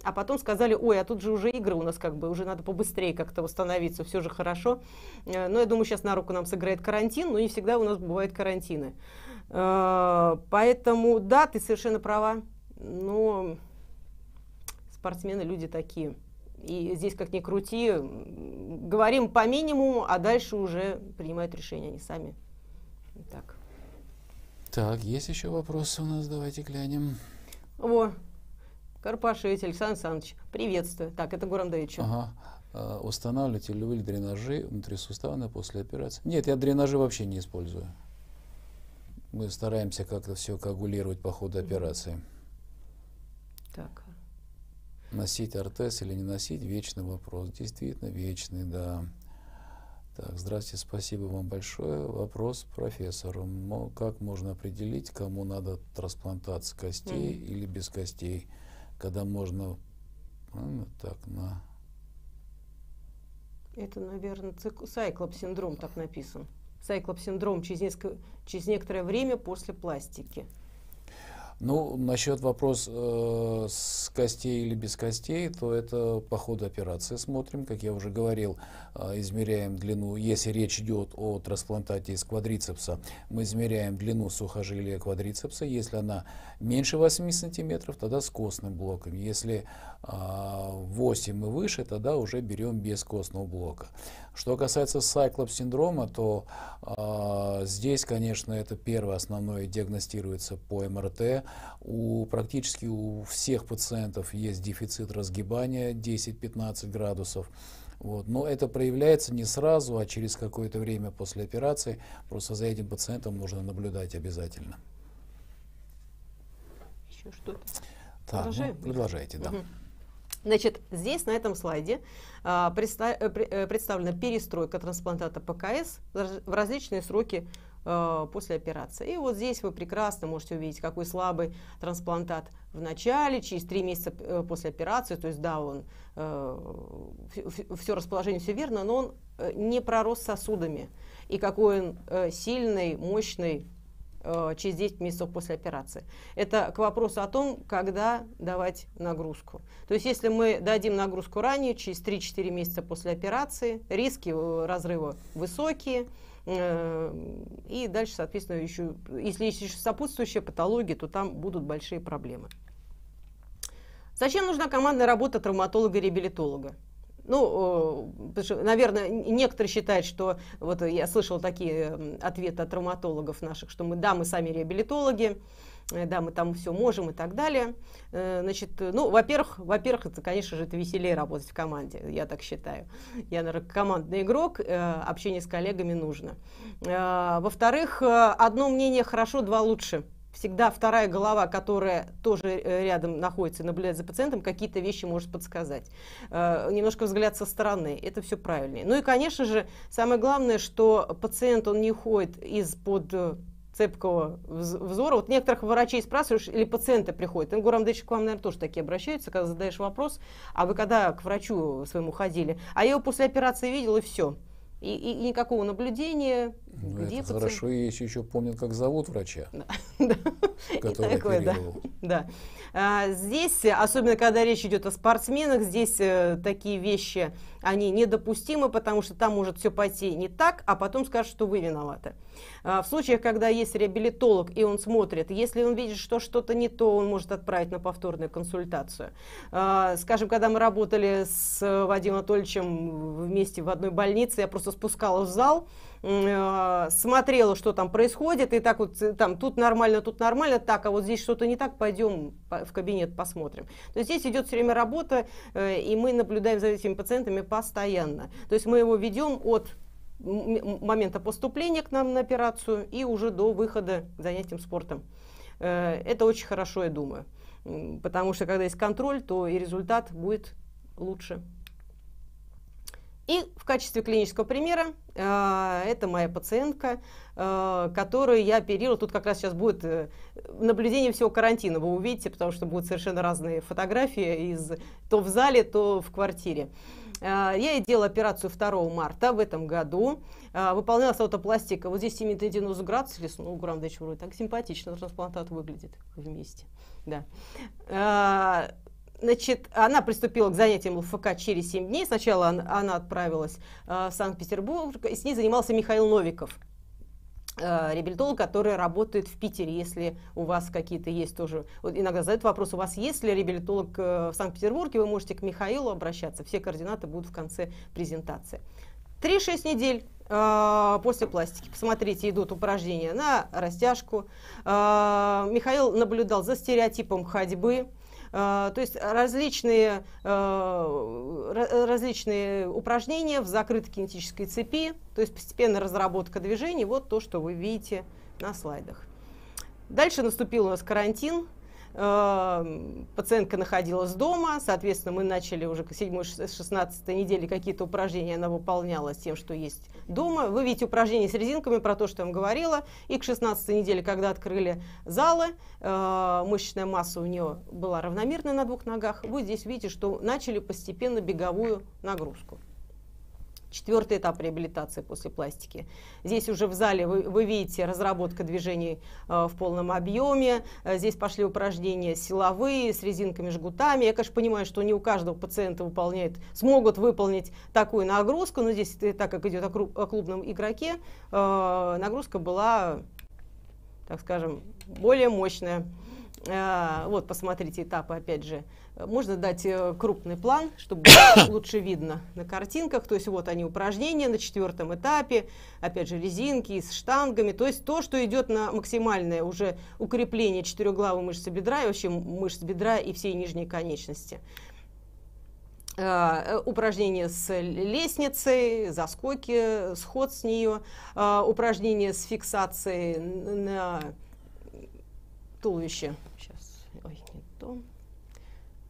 а потом сказали, ой, а тут же уже игры у нас как бы, уже надо побыстрее как-то восстановиться, все же хорошо. Э, но я думаю, сейчас на руку нам сыграет карантин, но не всегда у нас бывают карантины. Э, поэтому, да, ты совершенно права, но спортсмены люди такие – и здесь, как ни крути, говорим по минимуму, а дальше уже принимают решения они сами. Так. Так, есть еще вопросы у нас, давайте глянем. О, Карпашевич Александр Александрович, приветствую. Так, это Гурандовичу. Ага. А, устанавливаете ли вы дренажи внутрисуставные после операции? Нет, я дренажи вообще не использую. Мы стараемся как-то все коагулировать по ходу операции. Так. Носить ортез или не носить – вечный вопрос. Действительно, вечный, да. Так, здравствуйте, спасибо вам большое. Вопрос профессору. Как можно определить, кому надо трансплантация костей mm-hmm. или без костей? Когда можно... А, ну, так, на... Это, наверное, цик... сайклоп-синдром так написан. Сайклоп-синдром через, несколько... через некоторое время после пластики. Ну, насчет вопрос э, с костей или без костей, то это по ходу операции смотрим. Как я уже говорил, э, измеряем длину, если речь идет о трансплантате из квадрицепса, мы измеряем длину сухожилия квадрицепса. Если она меньше 8 сантиметров, тогда с костным блоком. Если э, а, 8 и выше, тогда уже берем без костного блока. Что касается сайклоп-синдрома, то э, здесь, конечно, это первое основное диагностируется по МРТ. У, практически у всех пациентов есть дефицит разгибания 10-15 градусов. Вот. Но это проявляется не сразу, а через какое-то время после операции. Просто за этим пациентом нужно наблюдать обязательно. Еще что-то? Да, ну, продолжаем? Ну, продолжайте, да. Угу. Значит, здесь на этом слайде а, э, э, представлена перестройка трансплантата ПКС в различные сроки а, после операции. И вот здесь вы прекрасно можете увидеть, какой слабый трансплантат в начале, через три месяца э, после операции, то есть да, он все расположение, все верно, но он не пророс сосудами. И какой он сильный, мощный Э, через 10 месяцев после операции. Это к вопросу о том, когда давать нагрузку. То есть если мы дадим нагрузку ранее, через 3-4 месяца после операции, риски э, разрыва высокие, э, и дальше, соответственно, еще, если есть еще сопутствующие патологии, то там будут большие проблемы. Зачем нужна командная работа травматолога-реабилитолога? Ну, э, наверное, некоторые считают, что вот я слышал такие эм, ответы от травматологов наших, что мы да, мы сами реабилитологи, э, да, мы там все можем и так далее. Э, значит, ну, во-первых, во-первых, это, конечно же, это веселее работать в команде, я так считаю. Я, наверное, командный игрок, общение с коллегами нужно. Во-вторых, одно мнение хорошо, два лучше – всегда вторая голова, которая тоже э, рядом находится и наблюдает за пациентом, какие-то вещи может подсказать. Э, немножко взгляд со стороны, это все правильнее. Ну и, конечно же, самое главное, что пациент, он не уходит из-под э, цепкого взора. Вот некоторых врачей спрашиваешь, или пациенты приходят. Ингур ну, Амдыч, к вам, наверное, тоже такие обращаются, когда задаешь вопрос, а вы когда к врачу своему ходили? А я его после операции видел, и все. И, и, и никакого наблюдения, ну, где это хорошо, я еще помню как зовут врача, который и оперировал. Да. А, здесь, особенно когда речь идет о спортсменах, здесь э, такие вещи, они недопустимы, потому что там может все пойти не так, а потом скажут, что вы виноваты. А, в случаях, когда есть реабилитолог, и он смотрит, если он видит, что что-то не то, он может отправить на повторную консультацию. А, скажем, когда мы работали с Вадимом Анатольевичем вместе в одной больнице, я просто спускалась в зал, а, смотрела, что там происходит, и так вот э, там тут нормально, тут нормально, так, а вот здесь что-то не так, пойдем в кабинет посмотрим. То есть здесь идет все время работа, э, и мы наблюдаем за этими пациентами постоянно. То есть мы его ведем от момента поступления к нам на операцию и уже до выхода к занятиям спортом. Э, это очень хорошо, я думаю, потому что когда есть контроль, то и результат будет лучше. И в качестве клинического примера э, это моя пациентка, э, которую я оперировала. Тут как раз сейчас будет э, наблюдение всего карантина, вы увидите, потому что будут совершенно разные фотографии из то в зале, то в квартире. Э, я ей делала операцию 2 марта в этом году. Э, выполнялась аутопластика. Вот здесь имеет тендиноз грацилис. Ну, Грандович вроде так симпатично трансплантат выглядит вместе. Да. Э, Значит, она приступила к занятиям ЛФК через 7 дней. Сначала она отправилась э, в Санкт-Петербург, и с ней занимался Михаил Новиков, э, реабилитолог, который работает в Питере, если у вас какие-то есть тоже. Вот иногда задают вопрос, у вас есть ли реабилитолог э, в Санкт-Петербурге, вы можете к Михаилу обращаться. Все координаты будут в конце презентации. 3-6 недель после пластики. Посмотрите, идут упражнения на растяжку. Михаил наблюдал за стереотипом ходьбы, Э, то есть различные, э, различные упражнения в закрытой кинетической цепи, то есть постепенная разработка движений, вот то, что вы видите на слайдах. Дальше наступил у нас карантин, Эм, пациентка находилась дома, соответственно, мы начали уже к 7-16 неделе какие-то упражнения, она выполняла с тем, что есть дома. Вы видите упражнения с резинками, про то, что я вам говорила. И к 16 неделе, когда открыли залы, э, мышечная масса у нее была равномерная на двух ногах. Вы здесь видите, что начали постепенно беговую нагрузку четвертый этап реабилитации после пластики. Здесь уже в зале вы, вы видите разработка движений э, в полном объеме. Э, здесь пошли упражнения силовые с резинками, жгутами. Я, конечно, понимаю, что не у каждого пациента выполняет, смогут выполнить такую нагрузку, но здесь, э, так как идет о, клуб, о клубном игроке, э, нагрузка была, так скажем, более мощная. А, вот, посмотрите этапы, опять же. Можно дать э, крупный план, чтобы лучше видно на картинках. То есть вот они упражнения на четвертом этапе. Опять же, резинки с штангами. То есть то, что идет на максимальное уже укрепление четырехглавой мышцы бедра и вообще мышц бедра и всей нижней конечности. Uh, упражнения с лестницей, заскоки, сход с нее, uh, а, упражнения с фиксацией на туловище. Сейчас, ой, не то.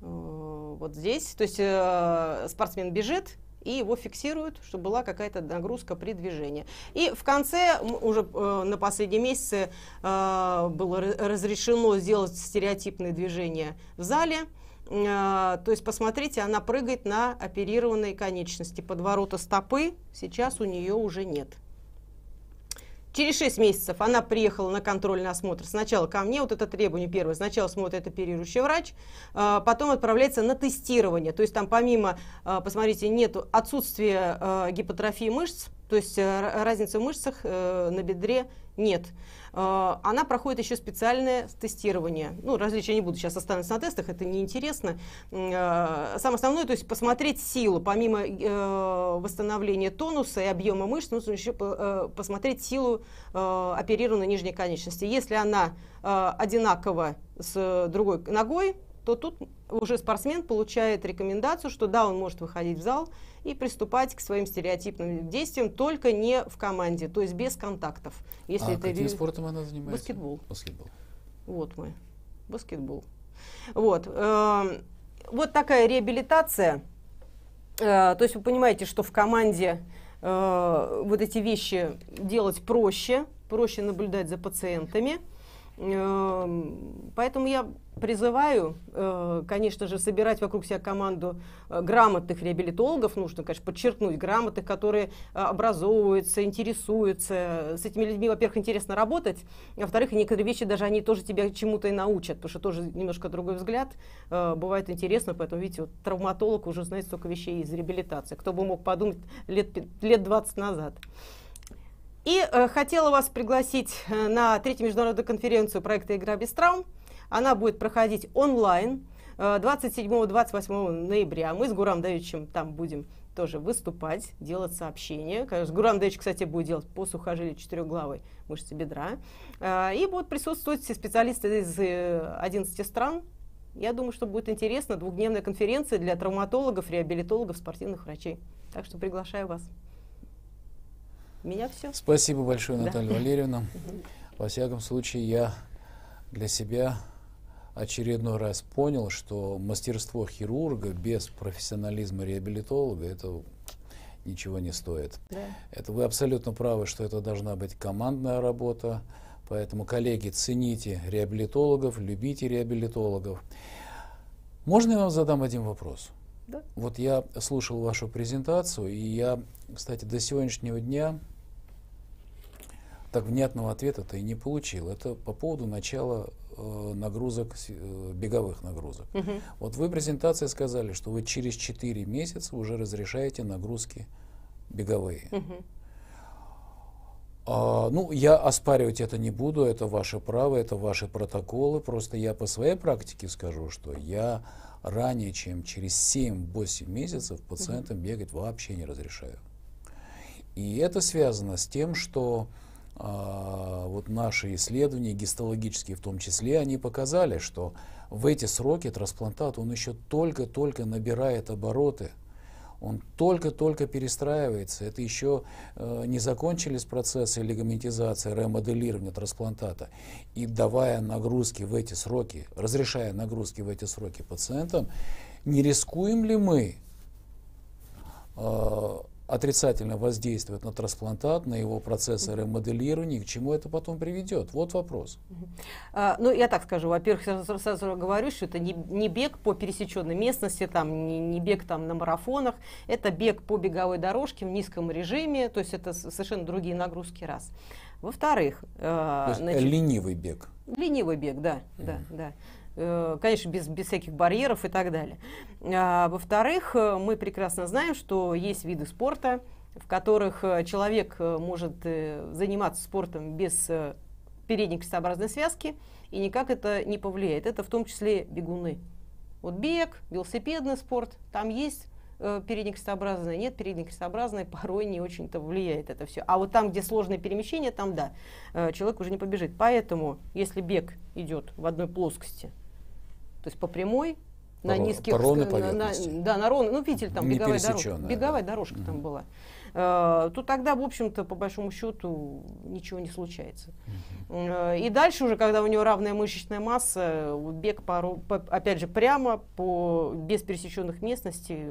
Э, вот здесь. То есть э, спортсмен бежит, и его фиксируют, чтобы была какая-то нагрузка при движении. И в конце, уже э, на последние месяцы, э, было разрешено сделать стереотипные движения в зале. Э, то есть, посмотрите, она прыгает на оперированной конечности. Подворота стопы сейчас у нее уже нет. Через 6 месяцев она приехала на контрольный осмотр. Сначала ко мне, вот это требование первое. Сначала смотрит оперирующий врач, а, потом отправляется на тестирование. То есть там помимо, а, посмотрите, нет отсутствия а, гипотрофии мышц, то есть э, разницы в мышцах э, на бедре нет. Э, она проходит еще специальное тестирование. Ну, различия не буду сейчас останусь на тестах, это неинтересно. Самое основное, то есть посмотреть силу, помимо восстановления тонуса и объема мышц, нужно еще посмотреть силу оперированной нижней конечности. Если она одинакова с другой ногой, то тут уже спортсмен получает рекомендацию, что да, он может выходить в зал и приступать к своим стереотипным действиям, только не в команде, то есть без контактов. Если а это каким ре... спортом она занимается? Баскетбол. Баскетбол. Вот мы. Баскетбол. Вот. Эм, вот такая реабилитация. Э, то есть вы понимаете, что в команде э, вот эти вещи делать проще, проще наблюдать за пациентами. Эм, поэтому я призываю, э, конечно же, собирать вокруг себя команду э, грамотных реабилитологов, нужно, конечно, подчеркнуть, грамотных, которые э, образовываются, интересуются. С этими людьми, во-первых, интересно работать, а во-вторых, некоторые вещи даже они тоже тебя чему-то и научат, потому что тоже немножко другой взгляд, бывает интересно, поэтому, видите, вот травматолог уже знает столько вещей из реабилитации. Кто бы мог подумать лет, лет 20 назад. И э, хотела вас пригласить на третью международную конференцию проекта «Игра без травм», она будет проходить онлайн 27-28 э, ноября. Мы с Гурам Давичем там будем тоже выступать, делать сообщения. Гурам Дэвич, кстати, будет делать по сухожилию четырехглавой мышцы бедра. Э, и будут присутствовать все специалисты из 11 э, стран. Я думаю, что будет интересно. Двухдневная конференция для травматологов, реабилитологов, спортивных врачей. Так что приглашаю вас. Меня все. Спасибо большое, Наталья да. Валерьевна. Во всяком случае, я для себя очередной раз понял, что мастерство хирурга без профессионализма реабилитолога это ничего не стоит. Да. Это вы абсолютно правы, что это должна быть командная работа. Поэтому, коллеги, цените реабилитологов, любите реабилитологов. Можно я вам задам один вопрос? Да. Вот я слушал вашу презентацию, и я, кстати, до сегодняшнего дня так внятного ответа-то и не получил. Это по поводу начала Э, нагрузок, э, беговых нагрузок. Угу. Вот вы в презентации сказали, что вы через 4 месяца уже разрешаете нагрузки беговые. Угу. А, ну, я оспаривать это не буду, это ваше право, это ваши протоколы. Просто я по своей практике скажу, что я ранее, чем через 7-8 месяцев пациентам бегать вообще не разрешаю. И это связано с тем, что а, вот наши исследования, гистологические в том числе, они показали, что в эти сроки трансплантат, он еще только-только набирает обороты, он только-только перестраивается. Это еще э, не закончились процессы лигаментизации, ремоделирования трансплантата. И давая нагрузки в эти сроки, разрешая нагрузки в эти сроки пациентам, не рискуем ли мы э, отрицательно воздействует на трансплантат, на его процессы ремоделирования, к чему это потом приведет. Вот вопрос. А, ну, я так скажу. Во-первых, сразу, сразу говорю, что это не, бег по пересеченной местности, там, не, бег там, на марафонах. Это бег по беговой дорожке в низком режиме. То есть это совершенно другие нагрузки раз. Во-вторых... Э, э, значит, ленивый бег. Ленивый бег, да. Mm. да, да. Э, конечно, без, без всяких барьеров и так далее. А, Во-вторых, э, мы прекрасно знаем, что есть виды спорта, в которых э, человек может заниматься спортом без передней крестообразной связки, и никак это не повлияет. Это в том числе бегуны. Вот бег, велосипедный спорт, там есть передний крестообразная, нет, передний крестообразной порой не очень-то влияет это все. А вот там, где сложное перемещение, там да, человек уже не побежит. Поэтому, если бег идет в одной плоскости, то есть по прямой на Рон, низких... По поверхности. На, да, на ровной. Ну, видели, там беговая дорожка. Беговая да. дорожка угу. там была. Э, то тогда, в общем-то, по большому счету ничего не случается. Э, и дальше уже, когда у него равная мышечная масса, бег, по, опять же, прямо, по, без пересеченных местностей,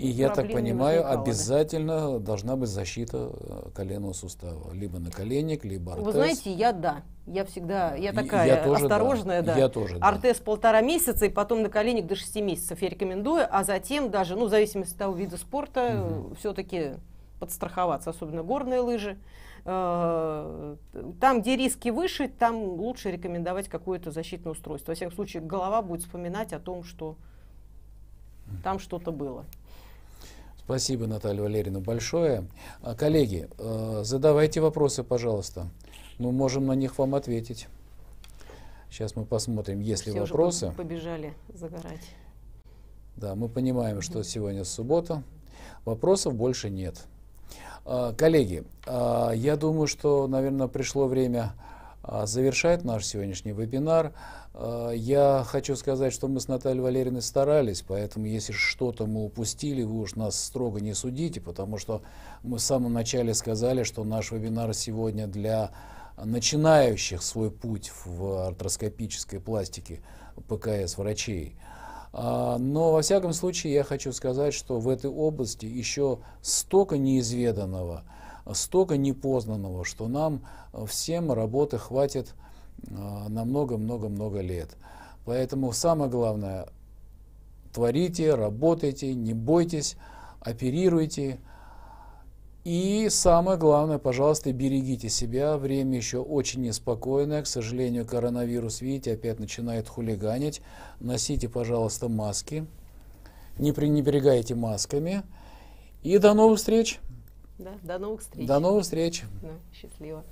и я так понимаю, обязательно должна быть защита э, коленного сустава. Либо наколенник, либо ортез. Вы знаете, я да. Я всегда, я такая я тоже, осторожная, да. да. Я тоже, да. Ортез полтора месяца и потом наколенник до шести месяцев я рекомендую. А затем даже, ну, в зависимости от того вида спорта, угу. Э, все-таки подстраховаться, особенно горные лыжи. Э, там, где риски выше, там лучше рекомендовать какое-то защитное устройство. Во всяком случае, голова будет вспоминать о том, что там что-то было. Спасибо, Наталья Валерьевна, большое. А, коллеги, э, задавайте вопросы, пожалуйста. Мы ну, можем на них вам ответить. Сейчас мы посмотрим, есть Все ли вопросы. Уже побежали загорать. Да, мы понимаем, что сегодня суббота. Вопросов больше нет. А, коллеги, а, я думаю, что, наверное, пришло время а, завершает наш сегодняшний вебинар. А, я хочу сказать, что мы с Натальей Валерьевной старались, поэтому если что-то мы упустили, вы уж нас строго не судите, потому что мы в самом начале сказали, что наш вебинар сегодня для начинающих свой путь в артроскопической пластике ПКС врачей. А, но, во всяком случае, я хочу сказать, что в этой области еще столько неизведанного – столько непознанного, что нам э, всем работы хватит э, на много-много-много лет. Поэтому самое главное, творите, работайте, не бойтесь, оперируйте. И самое главное, пожалуйста, берегите себя. Время еще очень неспокойное. К сожалению, коронавирус, видите, опять начинает хулиганить. Носите, пожалуйста, маски. Не пренебрегайте масками. И до новых встреч! Да, до новых встреч. До новых встреч. Да, счастливо.